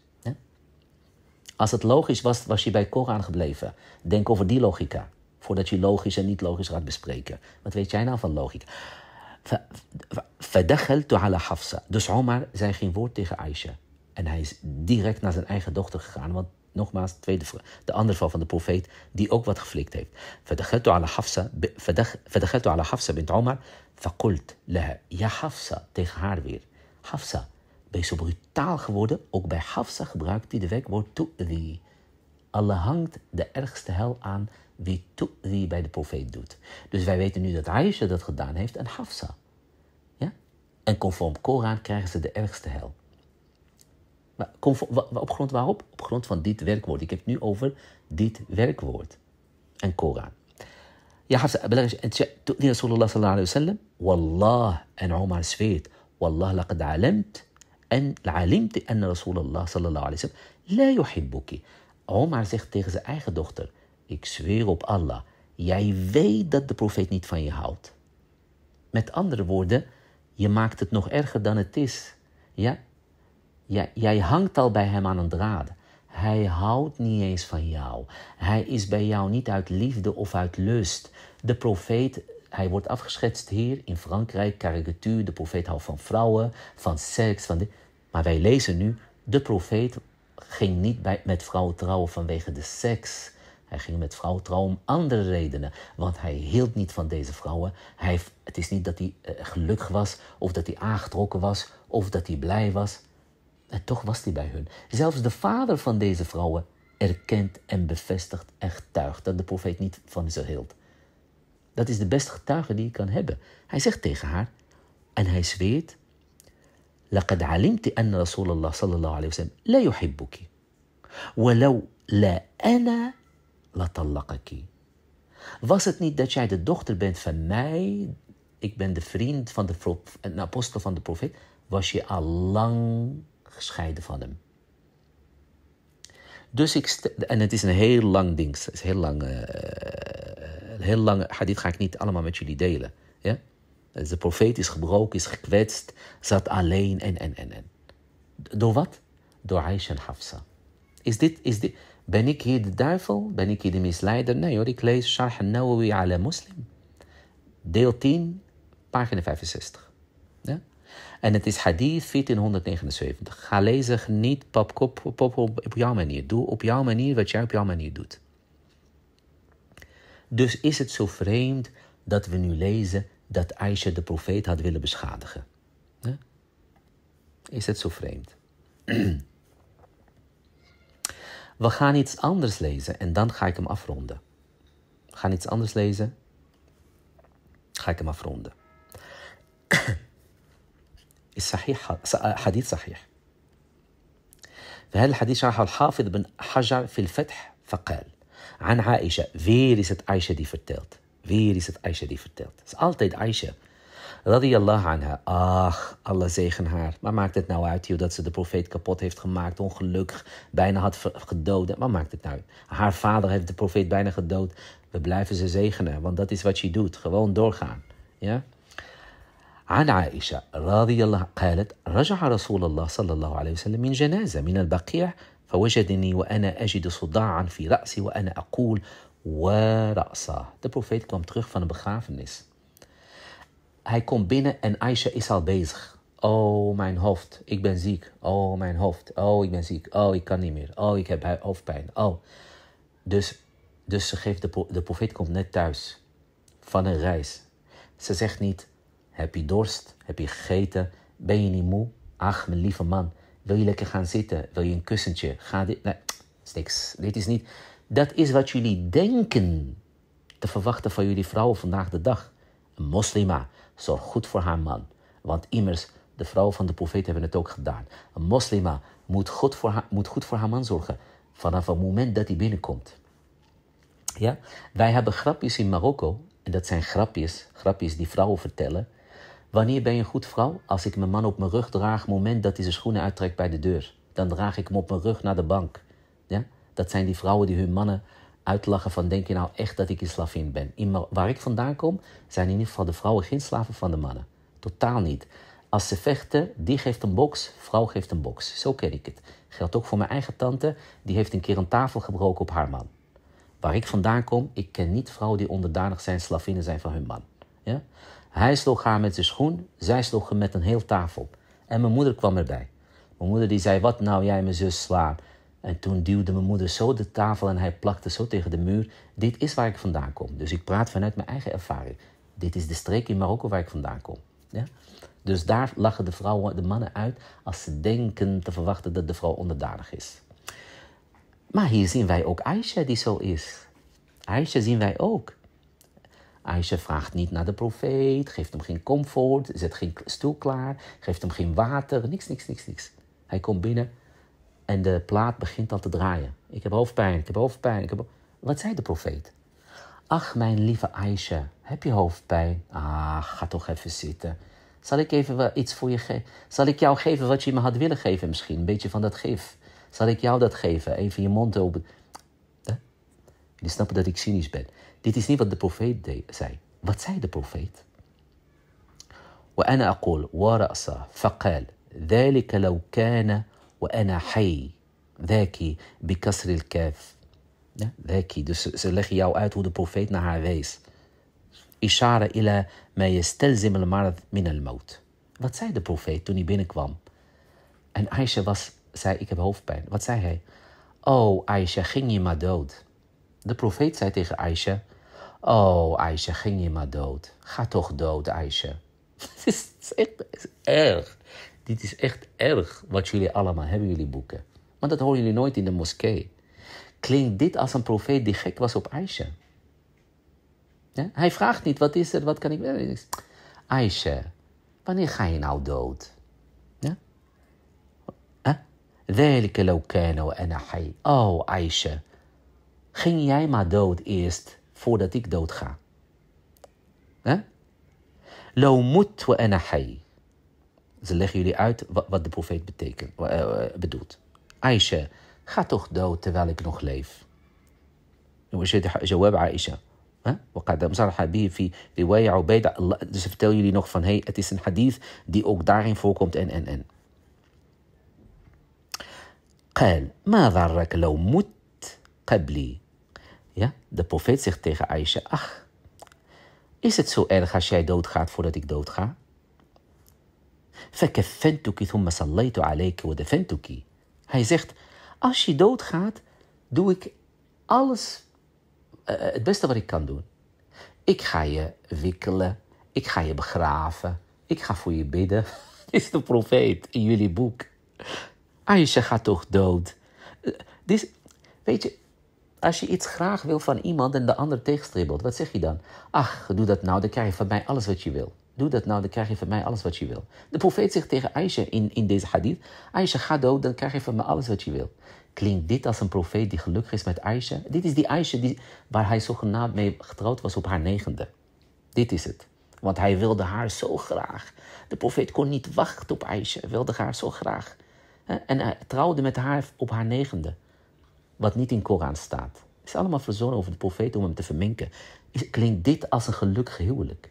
Als het logisch was, was je bij Koran gebleven. Denk over die logica. Voordat je logisch en niet logisch gaat bespreken. Wat weet jij nou van logica? ala Hafsa. Dus Omar zei geen woord tegen Aisha. En hij is direct naar zijn eigen dochter gegaan. Want nogmaals, tweede, de andere val van de profeet, die ook wat geflikt heeft. Fadakhaltu ala Hafsa, ala Hafsa bint Omar. Fakult leha. Ja, Hafsa, tegen haar weer. Hafsa, is zo brutaal geworden, ook bij Hafsa gebruikt hij de werkwoord tu'wi. Allah hangt de ergste hel aan wie tu'wi bij de profeet doet. Dus wij weten nu dat Aisha dat gedaan heeft en Hafsa. Ja? En conform Koran krijgen ze de ergste hel. Maar conform, op grond waarop? Op grond van dit werkwoord. Ik heb het nu over dit werkwoord. En Koran. Ja, Hafsa, eh, belangrijk en tu'ni Rasulullah sallallahu alayhi wa sallam, Wallah, en Omar zweert, Wallah laqad alamt, en alimte en Rasulallah sallallahu alayhi wa sallam la yuhibbuki. Omar zegt tegen zijn eigen dochter, ik zweer op Allah, jij weet dat de profeet niet van je houdt. Met andere woorden, je maakt het nog erger dan het is. Ja? ja? Jij hangt al bij hem aan een draad. Hij houdt niet eens van jou. Hij is bij jou niet uit liefde of uit lust. De profeet hij wordt afgeschetst hier in Frankrijk, karikatuur, de profeet houdt van vrouwen, van seks, van dit. Maar wij lezen nu, de profeet ging niet bij, met vrouwen trouwen vanwege de seks. Hij ging met vrouwen trouwen om andere redenen. Want hij hield niet van deze vrouwen. Hij, het is niet dat hij eh, gelukkig was, of dat hij aangetrokken was, of dat hij blij was. En toch was hij bij hun. Zelfs de vader van deze vrouwen erkent en bevestigt en getuigt dat de profeet niet van ze hield. Dat is de beste getuige die je kan hebben. Hij zegt tegen haar en hij zweert. لقد علمت أن رسول الله صلى الله عليه وسلم لا يحبك ولو لا أنا لطلقك Was het niet dat jij de dochter bent van mij, ik ben de vriend van de, apostel van de profeet, was je al lang gescheiden van hem. Dus ik en het is een heel lang ding, het is een heel lang eh, een heel lange hadith ga ik niet allemaal met jullie delen. Ja? de profeet is gebroken, is gekwetst, zat alleen en, en, en, en. Door wat? Door Aisha en Hafsa. Is dit, is dit, ben ik hier de duivel? Ben ik hier de misleider? Nee hoor, ik lees Sharh al-Nawawi ala Muslim. Deel 10, pagina 65. Ja? En het is hadith 1479. Ga lezen, niet pap, op jouw manier. Doe op jouw manier wat jij op jouw manier doet. Dus is het zo vreemd dat we nu lezen dat Aisha de profeet had willen beschadigen? Is het zo vreemd? We gaan iets anders lezen en dan ga ik hem afronden. We gaan iets anders lezen. Ga ik hem afronden. Is sahih, hadith sahih. hebben هذا الحديث شرحه hafid bin hajar fil fath فقال aan Aisha. Weer is het Aisha die vertelt. Weer is het Aisha die vertelt. Het is altijd Aisha. Radiyallahu anha. Ach, Allah zegen haar. Maar maakt het nou uit, joh, dat ze de profeet kapot heeft gemaakt, ongelukkig, bijna had gedood. Maar maakt het nou uit? Haar vader heeft de profeet bijna gedood. We blijven ze zegenen, want dat is wat je doet. Gewoon doorgaan. Ja? عن عائشة رضي الله قالت رجع رسول الله صلى الله عليه وسلم من جنازة من البقيع de profeet komt terug van de begrafenis. Hij komt binnen en Aisha is al bezig. Oh, mijn hoofd, ik ben ziek. Oh, mijn hoofd. Oh, ik ben ziek. Oh, ik kan niet meer. Oh, ik heb hoofdpijn. Oh. Dus, dus ze geeft de, de profeet komt net thuis van een reis. Ze zegt niet: Heb je dorst? Heb je gegeten? Ben je niet moe? Ach, mijn lieve man, wil je lekker gaan zitten? Wil je een kussentje? Ga dit. Nee, niks. Dit is niet. Dat is wat jullie denken te verwachten van jullie vrouwen vandaag de dag. Een moslima, zorg goed voor haar man. Want immers, de vrouwen van de profeet hebben het ook gedaan. Een moslima moet goed voor haar, moet goed voor haar man zorgen. Vanaf het moment dat hij binnenkomt. Ja? Wij hebben grapjes in Marokko. En dat zijn grapjes, grapjes die vrouwen vertellen. Wanneer ben je een goed vrouw? Als ik mijn man op mijn rug draag, het moment dat hij zijn schoenen uittrekt bij de deur. Dan draag ik hem op mijn rug naar de bank. Ja? Dat zijn die vrouwen die hun mannen uitlachen van denk je nou echt dat ik een slavin ben. waar ik vandaan kom, zijn in ieder geval de vrouwen geen slaven van de mannen. Totaal niet. Als ze vechten, die geeft een box, vrouw geeft een box. Zo ken ik het. Geldt ook voor mijn eigen tante, die heeft een keer een tafel gebroken op haar man. Waar ik vandaan kom, ik ken niet vrouwen die onderdanig zijn, slavinnen zijn van hun man. Ja? Hij sloeg haar met zijn schoen, zij sloeg hem met een heel tafel. En mijn moeder kwam erbij. Mijn moeder die zei, wat nou jij mijn zus slaan? En toen duwde mijn moeder zo de tafel en hij plakte zo tegen de muur. Dit is waar ik vandaan kom. Dus ik praat vanuit mijn eigen ervaring. Dit is de streek in Marokko waar ik vandaan kom. Ja? Dus daar lachen de vrouwen de mannen uit als ze denken te verwachten dat de vrouw onderdanig is. Maar hier zien wij ook Aisha die zo is. Aisha zien wij ook. Aisha vraagt niet naar de profeet, geeft hem geen comfort, zet geen stoel klaar, geeft hem geen water, niks, niks, niks, niks. Hij komt binnen en de plaat begint al te draaien. Ik heb hoofdpijn, ik heb hoofdpijn. Ik heb... Wat zei de profeet? Ach, mijn lieve Aisha, heb je hoofdpijn? Ah, ga toch even zitten. Zal ik even iets voor je geven? Zal ik jou geven wat je me had willen geven misschien? Een beetje van dat gif. Zal ik jou dat geven? Even je mond open. Huh? Jullie snappen dat ik cynisch ben. dit is niet wat de profeet de, zei. Wat zei de profeet? وأنا أقول ورأسه فقال ذلك لو كان وأنا حي ذاكي بكسر الكاف ذاكي dus ze leggen jou uit hoe de profeet naar haar wees إشارة إلى ما يستلزم المرض من الموت wat zei de profeet toen hij binnenkwam en Aisha was, zei ik heb hoofdpijn wat zei hij oh Aisha ging je maar dood De profeet zei tegen Aisha: Oh, Aisha, ging je maar dood. Ga toch dood, Aisha. Dit is, echt erg. Dit is echt erg wat jullie allemaal hebben, jullie boeken. Maar dat horen jullie nooit in de moskee. Klinkt dit als een profeet die gek was op Aisha? Ja? Hij vraagt niet, wat is er, wat kan ik... Aisha, wanneer ga je nou dood? Ja? Huh? Oh, Aisha, Ging jij maar dood eerst voordat ik dood ga. Lo mut wa Ze leggen jullie uit wat de profeet betekent, eh, eh, bedoelt. Aisha, ga toch dood terwijl ik nog leef. Jawab Aisha. وقد dus vertel jullie nog van hey, het is een hadith die ook daarin voorkomt en en en قال ما ضرك لو مت قبلي ja? De profeet zegt tegen Aisha, ach, is het zo erg als jij doodgaat voordat ik doodga? thumma Hij zegt, als je doodgaat, doe ik alles, eh, eh, het beste wat ik kan doen. Ik ga je wikkelen, ik ga je begraven, ik ga voor je bidden. Dit is de profeet in jullie boek. Aisha gaat toch dood? Eh, dit, weet je, als je iets graag wil van iemand en de ander tegenstribbelt, wat zeg je dan? Ach, doe dat nou, dan krijg je van mij alles wat je wil. Doe dat nou, dan krijg je van mij alles wat je wil. De profeet zegt tegen Aisha in, in deze hadith: Aisha, ga dood, dan krijg je van mij alles wat je wil. Klinkt dit als een profeet die gelukkig is met Aisha? Dit is die Aisha die, waar hij zogenaamd mee getrouwd was op haar negende. Dit is het. Want hij wilde haar zo graag. De profeet kon niet wachten op Aisha, wilde haar zo graag. En hij trouwde met haar op haar negende wat niet in Koran staat. Het is allemaal verzonnen over de profeet om hem te verminken. Klinkt dit als een gelukkig huwelijk?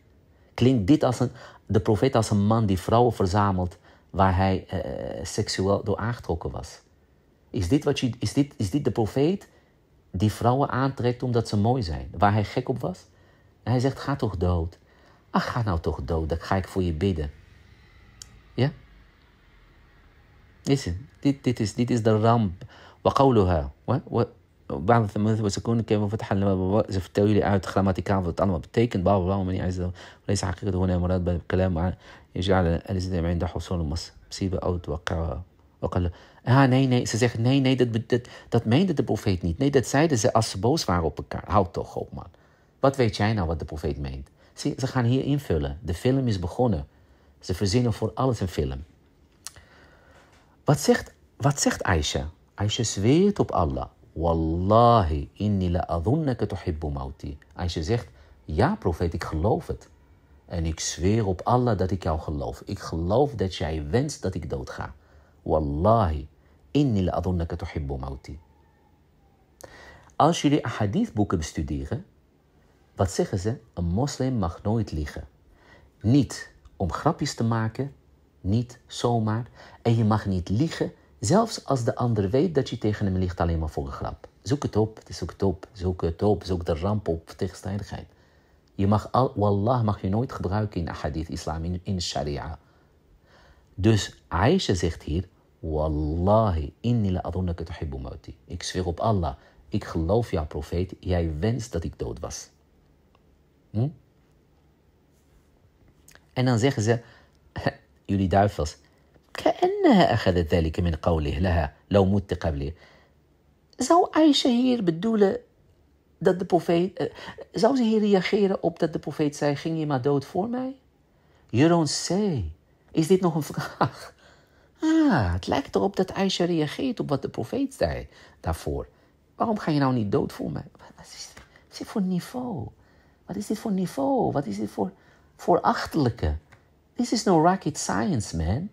Klinkt dit als een, de profeet als een man die vrouwen verzamelt waar hij eh, seksueel door aangetrokken was? Is dit, wat je, is, dit, is dit de profeet die vrouwen aantrekt omdat ze mooi zijn, waar hij gek op was? En hij zegt, ga toch dood. Ach, ga nou toch dood, dan ga ik voor je bidden. Ja? Listen, dit, dit, is, dit is de ramp وقولها vertellen jullie وسكون كيف فتح في التأويل betekent. غراماتيكال والتعلم بتيكن بابا بابا من يعز وليس حقيقة هنا مراد بل كلام يجعل الاستدامة عند حصول مصيبه أو توقعها وقال ah, nee, nee. Ze zegt, nee, nee, dat, dat, meende de profeet niet. Nee, dat zeiden ze als ze boos waren op elkaar. Houd toch op, man. Wat weet jij nou wat de profeet meent? Zie, ze gaan hier invullen. De film is begonnen. Ze verzinnen voor alles een film. Wat zegt, wat zegt Aisha? Als je zweert op Allah, Wallahi inni la adunnaka tuhibbu mauti. Als je zegt, ja profeet, ik geloof het. En ik zweer op Allah dat ik jou geloof. Ik geloof dat jij wenst dat ik doodga. Wallahi, inni la adunnaka tuhibbu mauti. Als jullie hadithboeken bestuderen, wat zeggen ze? Een moslim mag nooit liegen. Niet om grapjes te maken, niet zomaar. En je mag niet liegen Zelfs als de ander weet dat je tegen hem ligt alleen maar voor een grap. Zoek het op, zoek het op, zoek het op, zoek de ramp op, tegenstrijdigheid. Je mag al, wallah mag je nooit gebruiken in hadith islam, in, in sharia. Dus Aisha zegt hier, wallahi inni la adunaka tuhibbu mauti. Ik zweer op Allah, ik geloof jou profeet, jij wenst dat ik dood was. Hm? En dan zeggen ze, jullie duivels, كأنها أخذت ذلك من قوله لها لو مت قبلي zou Aisha hier bedoelen dat de profeet... Eh، zou ze hier reageren op dat de profeet zei... ging je maar dood voor mij? You don't say. Is dit nog een vraag? Ah, het lijkt erop dat Aisha reageert op wat de profeet zei daarvoor. Waarom ga je nou niet dood voor mij? Wat is, dit, wat is voor niveau? Wat is dit voor niveau? Wat is dit voor, voor achtelijke? This is no rocket science, man.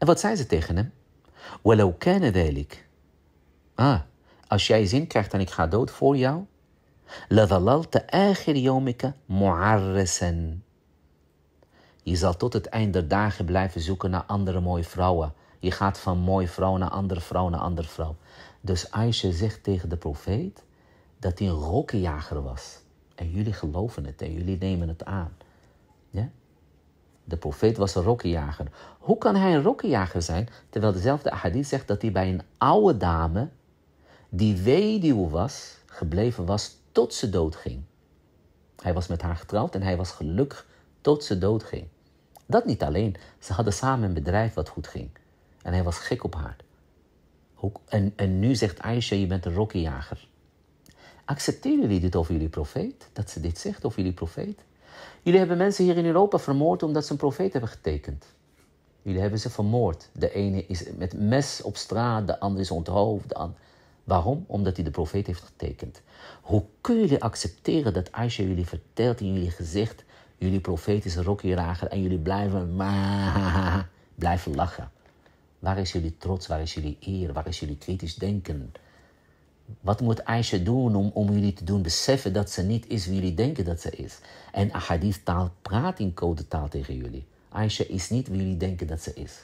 En wat zei ze tegen hem? Wellow kennen delik. Ah, als jij zin krijgt en ik ga dood voor jou. Ladalalta akhir yomika Je zal tot het einde der dagen blijven zoeken naar andere mooie vrouwen. Je gaat van mooie vrouw naar andere vrouw naar andere vrouw. Dus Aisha zegt tegen de profeet dat hij een rokkenjager was. En jullie geloven het en jullie nemen het aan. De profeet was een rokkenjager. Hoe kan hij een rokkenjager zijn, terwijl dezelfde hadith zegt dat hij bij een oude dame, die weduwe was, gebleven was tot ze dood ging. Hij was met haar getrouwd en hij was gelukkig tot ze dood ging. Dat niet alleen, ze hadden samen een bedrijf wat goed ging. En hij was gek op haar. En, en nu zegt Aisha, je bent een rokkenjager. Accepteren jullie dit over jullie profeet? Dat ze dit zegt over jullie profeet? Jullie hebben mensen hier in Europa vermoord omdat ze een profeet hebben getekend. Jullie hebben ze vermoord. De ene is met mes op straat, de ander is onthoofd. De ander... Waarom? Omdat hij de profeet heeft getekend. Hoe kunnen jullie accepteren dat Aisha jullie vertelt in jullie gezicht... jullie profeet is een rokkierager en jullie blijven... blijven lachen? Waar is jullie trots? Waar is jullie eer? Waar is jullie kritisch denken? wat moet Aisha doen om, om jullie te doen beseffen dat ze niet is wie jullie denken dat ze is? En Ahadith taal praat in codetaal tegen jullie. Aisha is niet wie jullie denken dat ze is.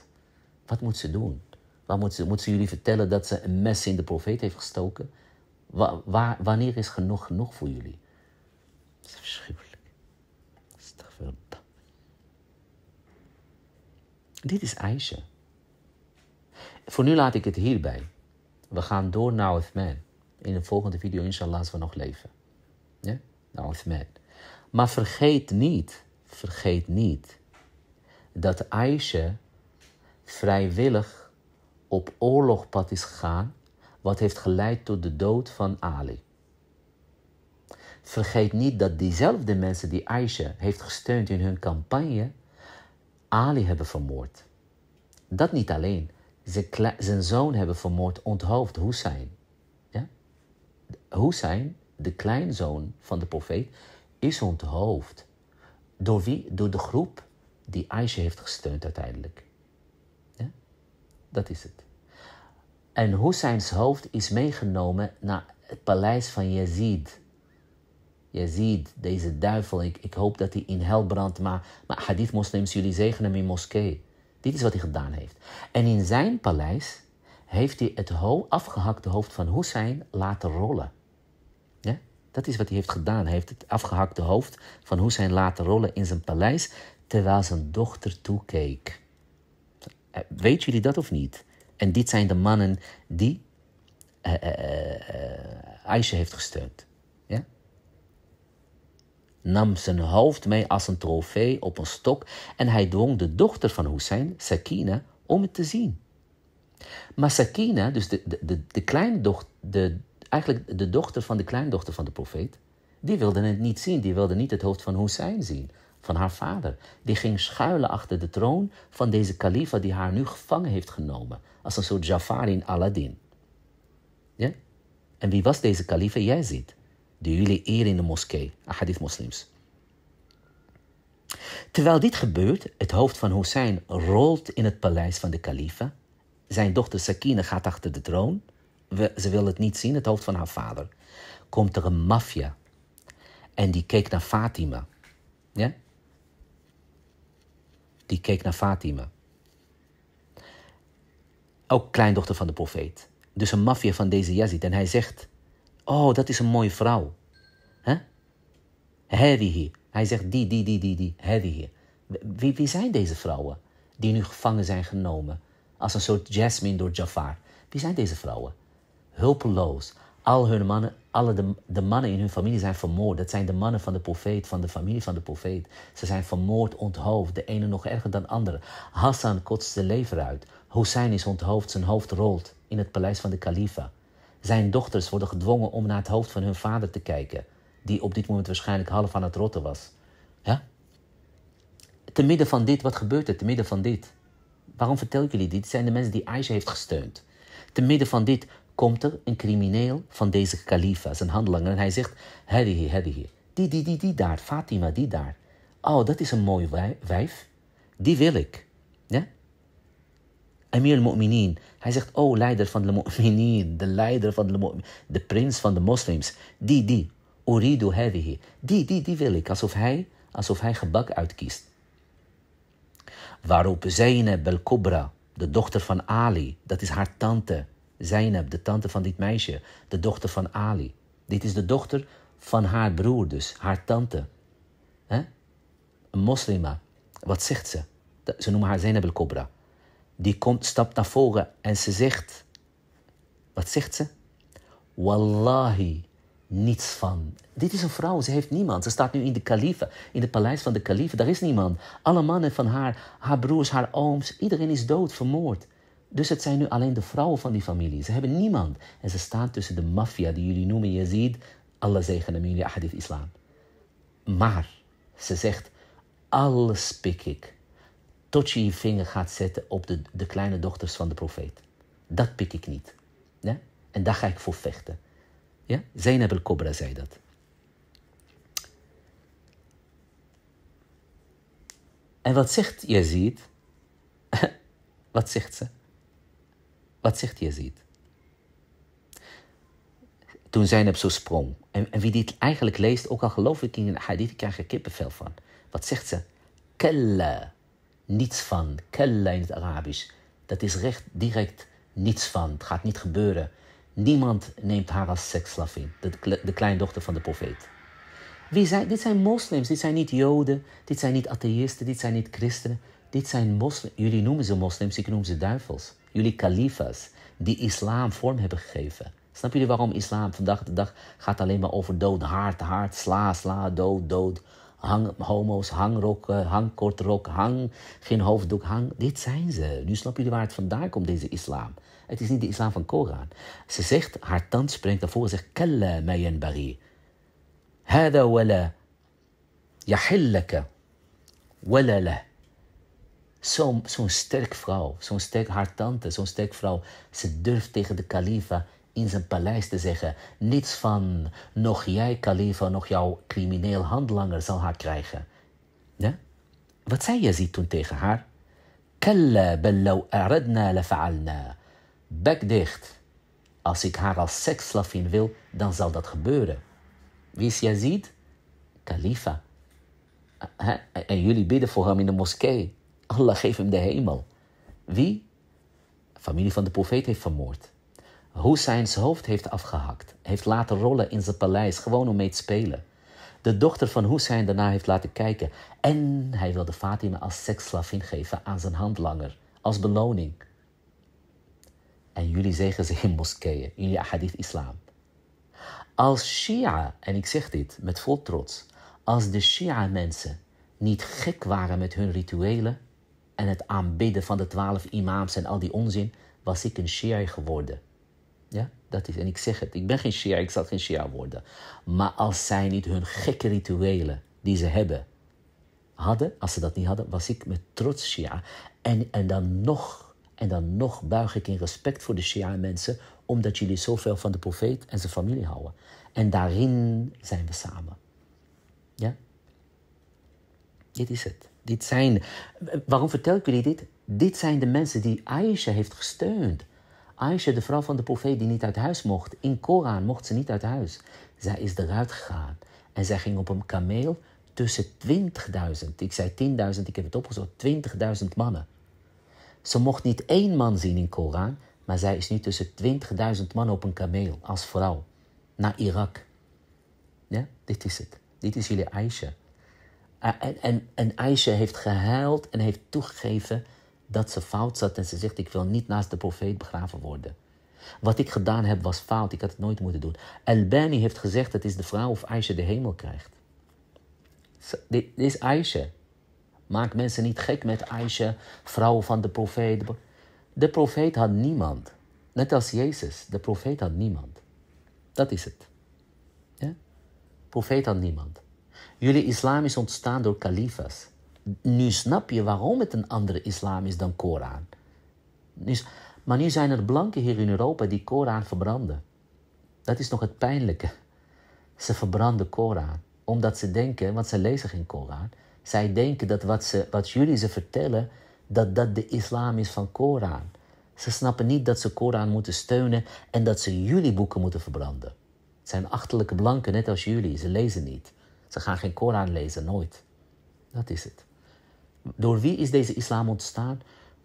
Wat moet ze doen? Waar moet, ze, moet ze jullie vertellen dat ze een mes in de profeet heeft gestoken? waar, wanneer is genoeg genoeg voor jullie? Dat is verschrikkelijk. Dit is Aisha. Voor nu laat ik het hierbij. We gaan door naar man in de volgende video, inshallah, laten we nog leven. Ja? Nou, Maar vergeet niet, vergeet niet, dat Aisha vrijwillig op oorlogpad is gegaan, wat heeft geleid tot de dood van Ali. Vergeet niet dat diezelfde mensen die Aisha heeft gesteund in hun campagne, Ali hebben vermoord. Dat niet alleen. Zijn, zijn zoon hebben vermoord, onthoofd Hussein. Hussein, de kleinzoon van de profeet, is onthoofd. Door wie? Door de groep die Aisha heeft gesteund uiteindelijk. Dat is het. En Husseins hoofd is meegenomen naar het paleis van Yazid. Yazid, deze duivel, ik, hoop dat hij in hel brandt, maar, maar hadith-moslims, jullie zegenen hem in moskee. Dit is wat hij gedaan heeft. En in zijn paleis heeft hij het afgehakte hoofd van Hussein laten rollen. Ja? Dat is wat hij heeft gedaan. Hij heeft het afgehakte hoofd van Hussein laten rollen in zijn paleis terwijl zijn dochter toekeek. Eh, weet jullie dat of niet? En dit zijn de mannen die uh, Aisha heeft gesteund. Ja? Nam zijn hoofd mee als een trofee op een stok en hij dwong de dochter van Hussein, Sakina, om het te zien. Masakina, dus de, de, de, kleindochter, de, eigenlijk de dochter van de kleindochter van de profeet, die wilde het niet zien. Die wilde niet het hoofd van Hussein zien, van haar vader. Die ging schuilen achter de troon van deze kalifa die haar nu gevangen heeft genomen. Als een soort Jafar in Aladdin. Ja? En wie was deze kalifa? Jij ziet. Die jullie eer in de moskee, Ahadith moslims. Terwijl dit gebeurt, het hoofd van Hussein rolt in het paleis van de kalifa zijn dochter Sakine gaat achter de troon. ze wil het niet zien, het hoofd van haar vader. Komt er een maffia. En die keek naar Fatima. Ja? Die keek naar Fatima. Ook kleindochter van de profeet. Dus een maffia van deze Yazid. En hij zegt: Oh, dat is een mooie vrouw. Hè? Huh? hier. Hij zegt: Die, die, die, die, die. Heavy hier. Wie, wie zijn deze vrouwen die nu gevangen zijn genomen? als een soort Jasmine door Jafar. Wie zijn deze vrouwen? Hulpeloos. Al hun mannen, alle de, de, mannen in hun familie zijn vermoord. Dat zijn de mannen van de profeet, van de familie van de profeet. Ze zijn vermoord, onthoofd. De ene nog erger dan de andere. Hassan kotst zijn lever uit. Hossein is onthoofd, zijn hoofd rolt in het paleis van de kalifa. Zijn dochters worden gedwongen om naar het hoofd van hun vader te kijken, die op dit moment waarschijnlijk half aan het rotten was. Ja? Te midden van dit, wat gebeurt er te midden van dit? Waarom vertel ik jullie dit? Dit zijn de mensen die Aisha heeft gesteund. Te midden van dit komt er een crimineel van deze kalifa, zijn handlanger. En hij zegt, herrie, hier. die, die, die, die daar, Fatima, die daar. Oh, dat is een mooi wijf. Die wil ik. Ja? Amir al-Mu'minin. Hij zegt, oh, leider van de Mu'minin. De leider van de Mu'minin. De prins van de moslims. Die, die. Uridu hier. Die, die, die wil ik. Alsof hij, alsof hij gebak uitkiest. Waarop Zainab el-Kubra, de dochter van Ali, dat is haar tante. Zainab, de tante van dit meisje, de dochter van Ali. Dit is de dochter van haar broer dus, haar tante. Een moslima. Wat zegt ze? Ze noemen haar Zainab el kubra Die komt, stapt naar voren en ze zegt... Wat zegt ze? Wallahi, niets van. Dit is een vrouw, ze heeft niemand. Ze staat nu in de kalife, in het paleis van de kalife. Daar is niemand. Alle mannen van haar, haar broers, haar ooms, iedereen is dood, vermoord. Dus het zijn nu alleen de vrouwen van die familie. Ze hebben niemand. En ze staan tussen de maffia die jullie noemen Yazid. Allah zegen hem jullie ahadith islam. Maar, ze zegt, alles pik ik. Tot je je vinger gaat zetten op de, de kleine dochters van de profeet. Dat pik ik niet. En daar ga ik voor vechten. Ja? Zainab al-Kubra zei dat. En wat zegt Yazid? wat zegt ze? Wat zegt Yazid? Toen heb zo sprong. En, en, wie dit eigenlijk leest, ook al geloof ik in een hadith, ik krijg er kippenvel van. Wat zegt ze? Kella. Niets van. Kella in het Arabisch. Dat is recht direct niets van. Het gaat niet gebeuren. Niemand neemt haar als seksslavin, de, de kleindochter van de profeet. Wie zijn, dit zijn moslims, dit zijn niet joden, dit zijn niet atheïsten, dit zijn niet christenen. Dit zijn moslims. Jullie noemen ze moslims, ik noem ze duivels. Jullie kalifas, die islam vorm hebben gegeven. Snap jullie waarom islam vandaag de dag gaat alleen maar over dood, haard, haard, sla, sla, dood, dood. Hang, homo's, hangrokken, hang rok, hang geen hoofddoek, hang. Dit zijn ze. Nu snap jullie waar het vandaan komt, deze islam. Het is niet de islam van Koran. Ze zegt, haar tand springt daarvoor voren en zegt: Kalla bari. Hada wala. Yahillaka. Wala la. Zo'n sterk vrouw, zo'n sterk haar tante, zo'n sterk vrouw. Ze durft tegen de kalifa in zijn paleis te zeggen: Niets van, nog jij kalifa, nog jouw crimineel handlanger zal haar krijgen. Ja? Wat zei Yazid toen tegen haar? Kalla, aradna la fa'alna. Bek dicht. Als ik haar als seksslavin wil, dan zal dat gebeuren. Wie is Yazid? Khalifa. En jullie bidden voor hem in de moskee. Allah geeft hem de hemel. Wie? familie van de profeet heeft vermoord. Husseins hoofd heeft afgehakt. Heeft laten rollen in zijn paleis, gewoon om mee te spelen. De dochter van Hussein daarna heeft laten kijken. En hij wilde Fatima als seksslavin geven aan zijn handlanger. Als beloning. En jullie zeggen ze in moskeeën, in je hadith islam. Als Shia, en ik zeg dit met vol trots, als de Shia mensen niet gek waren met hun rituelen en het aanbidden van de twaalf imams en al die onzin, was ik een Shia geworden. Ja, dat is, en ik zeg het, ik ben geen Shia, ik zal geen Shia worden. Maar als zij niet hun gekke rituelen die ze hebben, hadden, als ze dat niet hadden, was ik met trots Shia. En, en dan nog en dan nog buig ik in respect voor de Shia-mensen, omdat jullie zoveel van de profeet en zijn familie houden. En daarin zijn we samen. Ja? Dit is het. Dit zijn, waarom vertel ik jullie dit? Dit zijn de mensen die Aisha heeft gesteund. Aisha, de vrouw van de profeet die niet uit huis mocht. In Koran mocht ze niet uit huis. Zij is eruit gegaan. En zij ging op een kameel tussen 20.000. Ik zei 10.000, ik heb het opgezocht. 20.000 mannen. Ze mocht niet één man zien in Koran, maar zij is nu tussen 20.000 man op een kameel als vrouw naar Irak. Ja, dit is het. Dit is jullie Aisha. Eh, en, en, en Aisha heeft gehuild en heeft toegegeven dat ze fout zat. En ze zegt, ik wil niet naast de profeet begraven worden. Wat ik gedaan heb was fout. Ik had het nooit moeten doen. Al-Bani heeft gezegd, het is de vrouw of Aisha de hemel krijgt. Dit is Aisha. Maak mensen niet gek met Aisha, vrouw van de profeet. De profeet had niemand. Net als Jezus, de profeet had niemand. Dat is het. Ja? Profeet had niemand. Jullie islam is ontstaan door kalifas. Nu snap je waarom het een andere islam is dan Koran. maar nu zijn er blanken hier in Europa die Koran verbranden. Dat is nog het pijnlijke. Ze verbranden Koran omdat ze denken, want ze lezen geen Koran, zij denken dat wat, ze, wat jullie ze vertellen, dat dat de islam is van Koran. Ze snappen niet dat ze Koran moeten steunen en dat ze jullie boeken moeten verbranden. Het zijn achterlijke blanken, net als jullie. Ze lezen niet. Ze gaan geen Koran lezen, nooit. Dat is het. Door wie is deze islam ontstaan?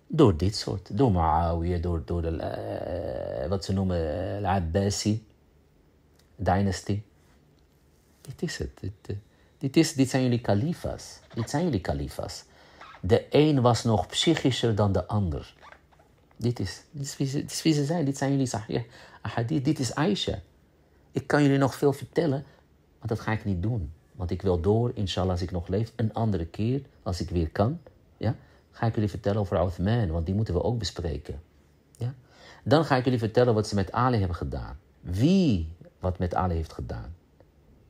Door dit soort. Door Muawiyah, door, door de, eh, wat ze noemen de eh, abbasi dynasty. Dit is het. Eh, dit, is, dit zijn jullie kalifas. Dit zijn jullie kalifas. De een was nog psychischer dan de ander. Dit is, dit is, wie, ze, zijn. Dit zijn jullie sahih Dit is Aisha. Ik kan jullie nog veel vertellen, maar dat ga ik niet doen. Want ik wil door, inshallah, als ik nog leef, een andere keer, als ik weer kan, ja, ga ik jullie vertellen over Uthman, want die moeten we ook bespreken. Ja? Dan ga ik jullie vertellen wat ze met Ali hebben gedaan. Wie wat met Ali heeft gedaan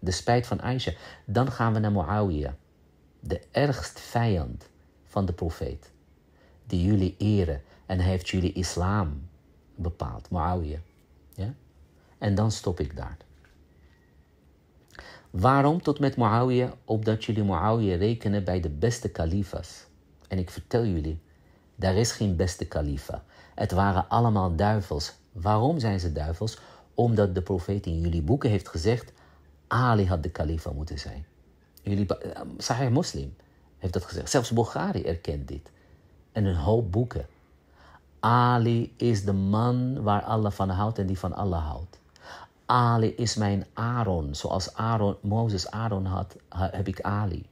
de spijt van Aisha. Dan gaan we naar Muawiyah, de ergst vijand van de profeet, die jullie eren en heeft jullie islam bepaald, Muawiyah. Ja? En dan stop ik daar. Waarom tot met Muawiyah? Opdat jullie Muawiyah rekenen bij de beste kalifas. En ik vertel jullie, daar is geen beste kalifa. Het waren allemaal duivels. Waarom zijn ze duivels? Omdat de profeet in jullie boeken heeft gezegd Ali had de kalifa moeten zijn. Jullie, eh, Sahih Moslim heeft dat gezegd. Zelfs Bulgari erkent dit. En een hoop boeken. Ali is de man waar Allah van houdt en die van Allah houdt. Ali is mijn Aaron. Zoals Aaron, Mozes Aaron had, heb ik Ali.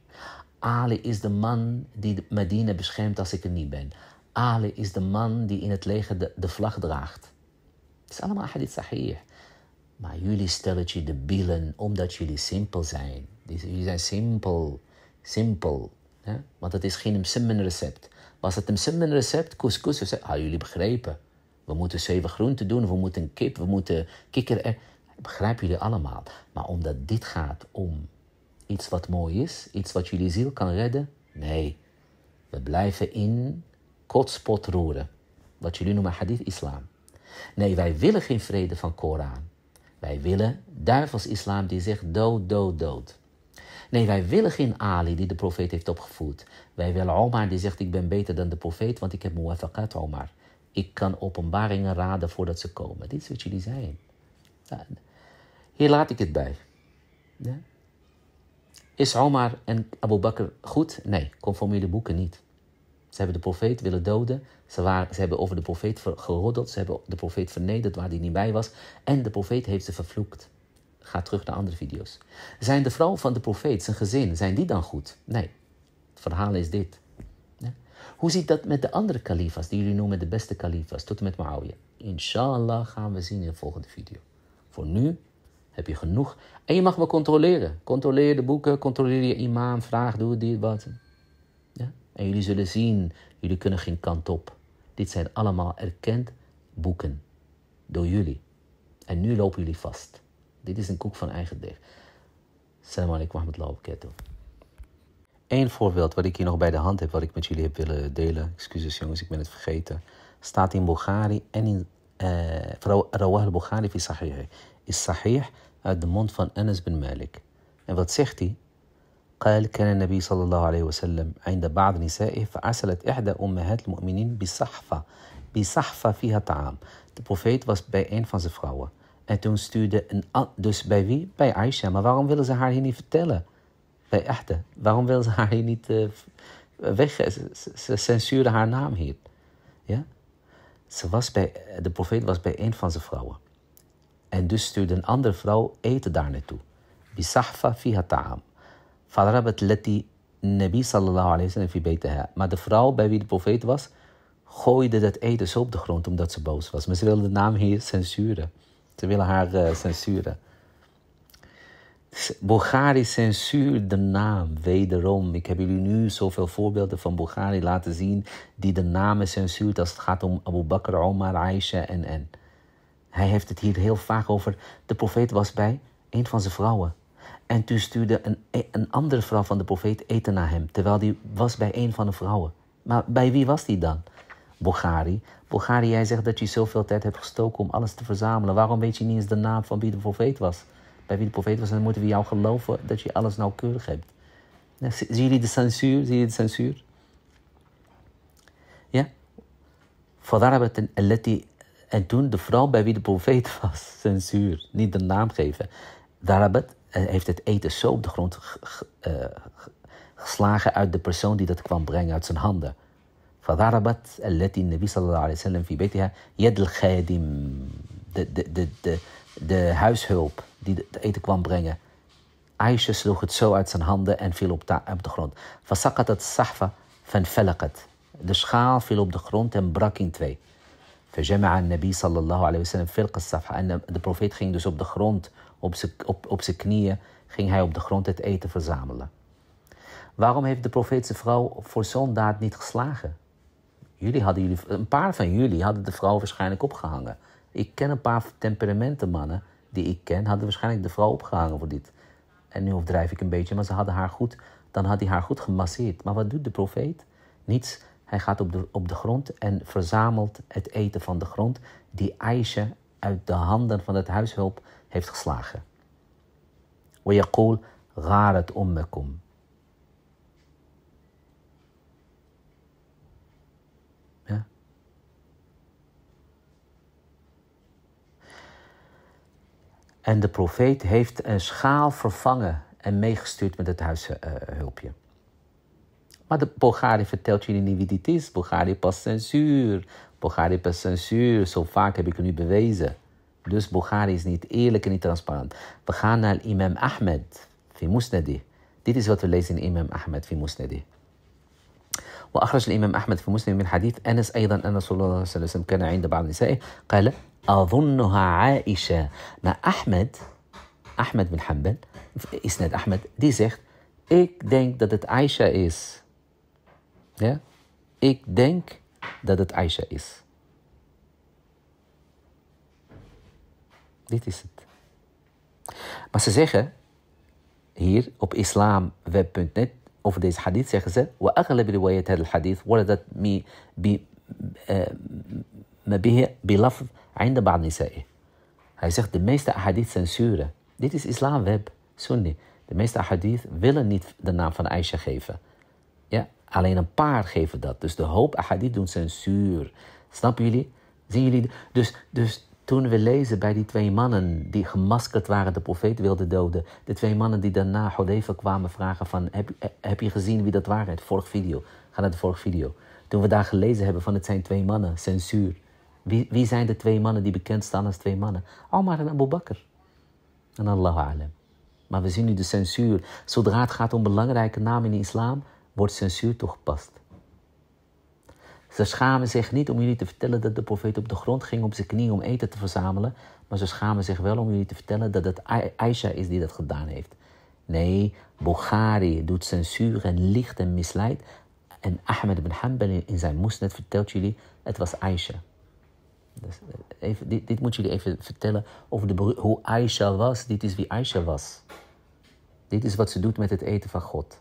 Ali is de man die Medina beschermt als ik er niet ben. Ali is de man die in het leger de, vlag draagt. Het is allemaal hadith sahih. Maar jullie stelletje de bielen omdat jullie simpel zijn. Jullie zijn simpel, simpel. Want het is geen recept. Was het een recept, couscous, zeggen, ah, jullie begrepen. We moeten zeven groenten doen, we moeten kip, we moeten kikker. Begrijpen jullie allemaal. Maar omdat dit gaat om iets wat mooi is, iets wat jullie ziel kan redden, nee. We blijven in kotspot roeren. Wat jullie noemen hadith-islam. Nee, wij willen geen vrede van Koran. Wij willen duivels-islam die zegt dood, dood, dood. Nee, wij willen geen Ali die de profeet heeft opgevoed. Wij willen Omar die zegt ik ben beter dan de profeet, want ik heb muwafakat Omar. Ik kan openbaringen raden voordat ze komen. Dit is wat jullie zijn. Hier laat ik het bij. Is Omar en Abu Bakr goed? Nee, conform jullie boeken niet. Ze hebben de profeet willen doden, ze, ze hebben over de profeet geroddeld, ze hebben de profeet vernederd waar hij niet bij was. En de profeet heeft ze vervloekt. Ga terug naar andere video's. Zijn de vrouw van de profeet, zijn gezin, zijn die dan goed? Nee. Het verhaal is dit. Hoe zit dat met de andere kalifas, die jullie noemen de beste kalifas, tot en met Muawiyah? Inshallah gaan we zien in de volgende video. Voor nu heb je genoeg. En je mag me controleren. Controleer de boeken, controleer je imam, vraag, doe dit, wat. Ja? En jullie zullen zien, jullie kunnen geen kant op. Dit zijn allemaal erkend boeken door jullie. En nu lopen jullie vast. Dit is een koek van eigen deeg. Salam alaikum wa rahmatullahi Eén voorbeeld wat ik hier nog bij de hand heb, wat ik met jullie heb willen delen. Excuses jongens, ik ben het vergeten. Staat in Bukhari en in vrouw eh, Rawah al-Bukhari fi Sahih. Is Sahih uit de mond van Anas bin Malik. En wat zegt hij? قال كان النبي صلى الله عليه وسلم عند بعض نسائه المؤمنين فيها طعام De profeet was bij een van zijn vrouwen. En toen stuurde een... Dus bij wie? Bij Aisha. Maar waarom willen ze haar hier niet vertellen? Bij Ahda. Waarom willen ze haar hier niet eh, weg... Ze censuurden haar naam hier. Ja? Ze was bij, eh, de profeet was bij een van zijn vrouwen. En dus stuurde een andere vrouw eten daar naartoe. Bisahfa fiha ta'am let die Nabi sallallahu alayhi wasallam fi Maar de vrouw bij wie de profeet was, gooide dat eten zo op de grond omdat ze boos was. Maar ze wilden de naam hier censuren. Ze willen haar eh, censuren. Dus Bulgari censuur de naam, wederom. Ik heb jullie nu zoveel voorbeelden van Bulgari laten zien die de namen censuurt als het gaat om Abu Bakr, Omar, Aisha en en. Hij heeft het hier heel vaak over. De profeet was bij een van zijn vrouwen. En toen stuurde een, eh, een andere vrouw van de profeet eten naar hem, terwijl die was bij een van de vrouwen. Maar bij wie was die dan? Bogari. Bogari, jij zegt dat je zoveel tijd hebt gestoken om alles te verzamelen. Waarom weet je niet eens de naam van wie de profeet was? Bij wie de profeet was, dan moeten we jou geloven dat je alles nauwkeurig hebt. Nou, zie zien jullie de censuur? Zie je de censuur? Ja? en toen de vrouw bij wie de profeet was, censuur, niet de naam geven. Darabat eh, heeft het eten zo op de grond uh, geslagen uit de persoon die dat kwam brengen uit zijn handen. فضربت التي النبي صلى الله عليه وسلم fi baytiha yad al khadim de, de, huishulp die het eten kwam brengen. Aisha sloeg het zo uit zijn handen en viel op, op de grond. Fasakat het sahfa van felakat. De schaal viel op de grond en brak in twee. فجمع النبي صلى الله عليه وسلم فرق الصفحة. En de profeet ging dus op de grond op zijn op, knieën ging hij op de grond het eten verzamelen. Waarom heeft de profeetse vrouw voor zo'n daad niet geslagen? Jullie hadden jullie, een paar van jullie hadden de vrouw waarschijnlijk opgehangen. Ik ken een paar temperamenten mannen die ik ken, hadden waarschijnlijk de vrouw opgehangen voor dit. En nu overdrijf ik een beetje, maar ze hadden haar goed, dan had hij haar goed gemasseerd. Maar wat doet de profeet? Niets. Hij gaat op de, op de grond en verzamelt het eten van de grond, die Aisha uit de handen van het huishulp heeft geslagen. ويقول غارت أمكم En de profeet heeft een schaal vervangen en meegestuurd met het huishulpje. Eh, maar de Bulgari vertelt jullie niet wie dit is. Bulgari pas censuur. Bulgari pas censuur. Zo vaak heb ik het nu bewezen. Dus Bukhari is niet eerlijk en niet transparant. We gaan naar Imam Ahmed fi Musnadih. Dit is wat we lezen in Imam Ahmed fi Musnadih. Wa akhraj al-Imam Ahmed fi Musnadih en is hadith Anas aydan anna sallallahu alayhi wasallam kana 'inda ba'd nisai'i qala adhunnuha Aisha. Na Ahmed Ahmed Ahmed die zegt ik denk dat het Aisha is. Ik denk dat het Aisha is. Dit is het. Maar ze zeggen hier op islamweb.net over deze hadith zeggen ze وأغلب روايات هذا الحديث bi eh, lafz 'inda ba'd nisa'i. Hij zegt de meeste hadith censuren. Dit is islamweb, sunni. De meeste hadith willen niet de naam van Aisha geven. Ja, alleen een paar geven dat. Dus de hoop hadith doen censuur. Snappen jullie? Zien jullie? Dus, dus toen we lezen bij die twee mannen die gemaskerd waren, de profeet wilden doden. De twee mannen die daarna Hodeva kwamen vragen van, heb, je eh, gezien wie dat waarheid? vorige video. Ga naar de vorige video. Toen we daar gelezen hebben van het zijn twee mannen, censuur. Wie, wie zijn de twee mannen die bekend staan als twee mannen? Omar en Abu Bakr. En Allahu alam. Maar we zien nu de censuur. Zodra het gaat om belangrijke namen in de islam, wordt censuur toegepast. Ze schamen zich niet om jullie te vertellen dat de profeet op de grond ging op zijn knieën om eten te verzamelen, maar ze schamen zich wel om jullie te vertellen dat het Aisha is die dat gedaan heeft. Nee, Bukhari doet censuur en licht en misleid. En Ahmed ibn Hanbal in zijn moesnet vertelt jullie, het was Aisha. Dus eh, even, dit, dit, moet jullie even vertellen over de, hoe Aisha was. Dit is wie Aisha was. Dit is wat ze doet met het eten van God.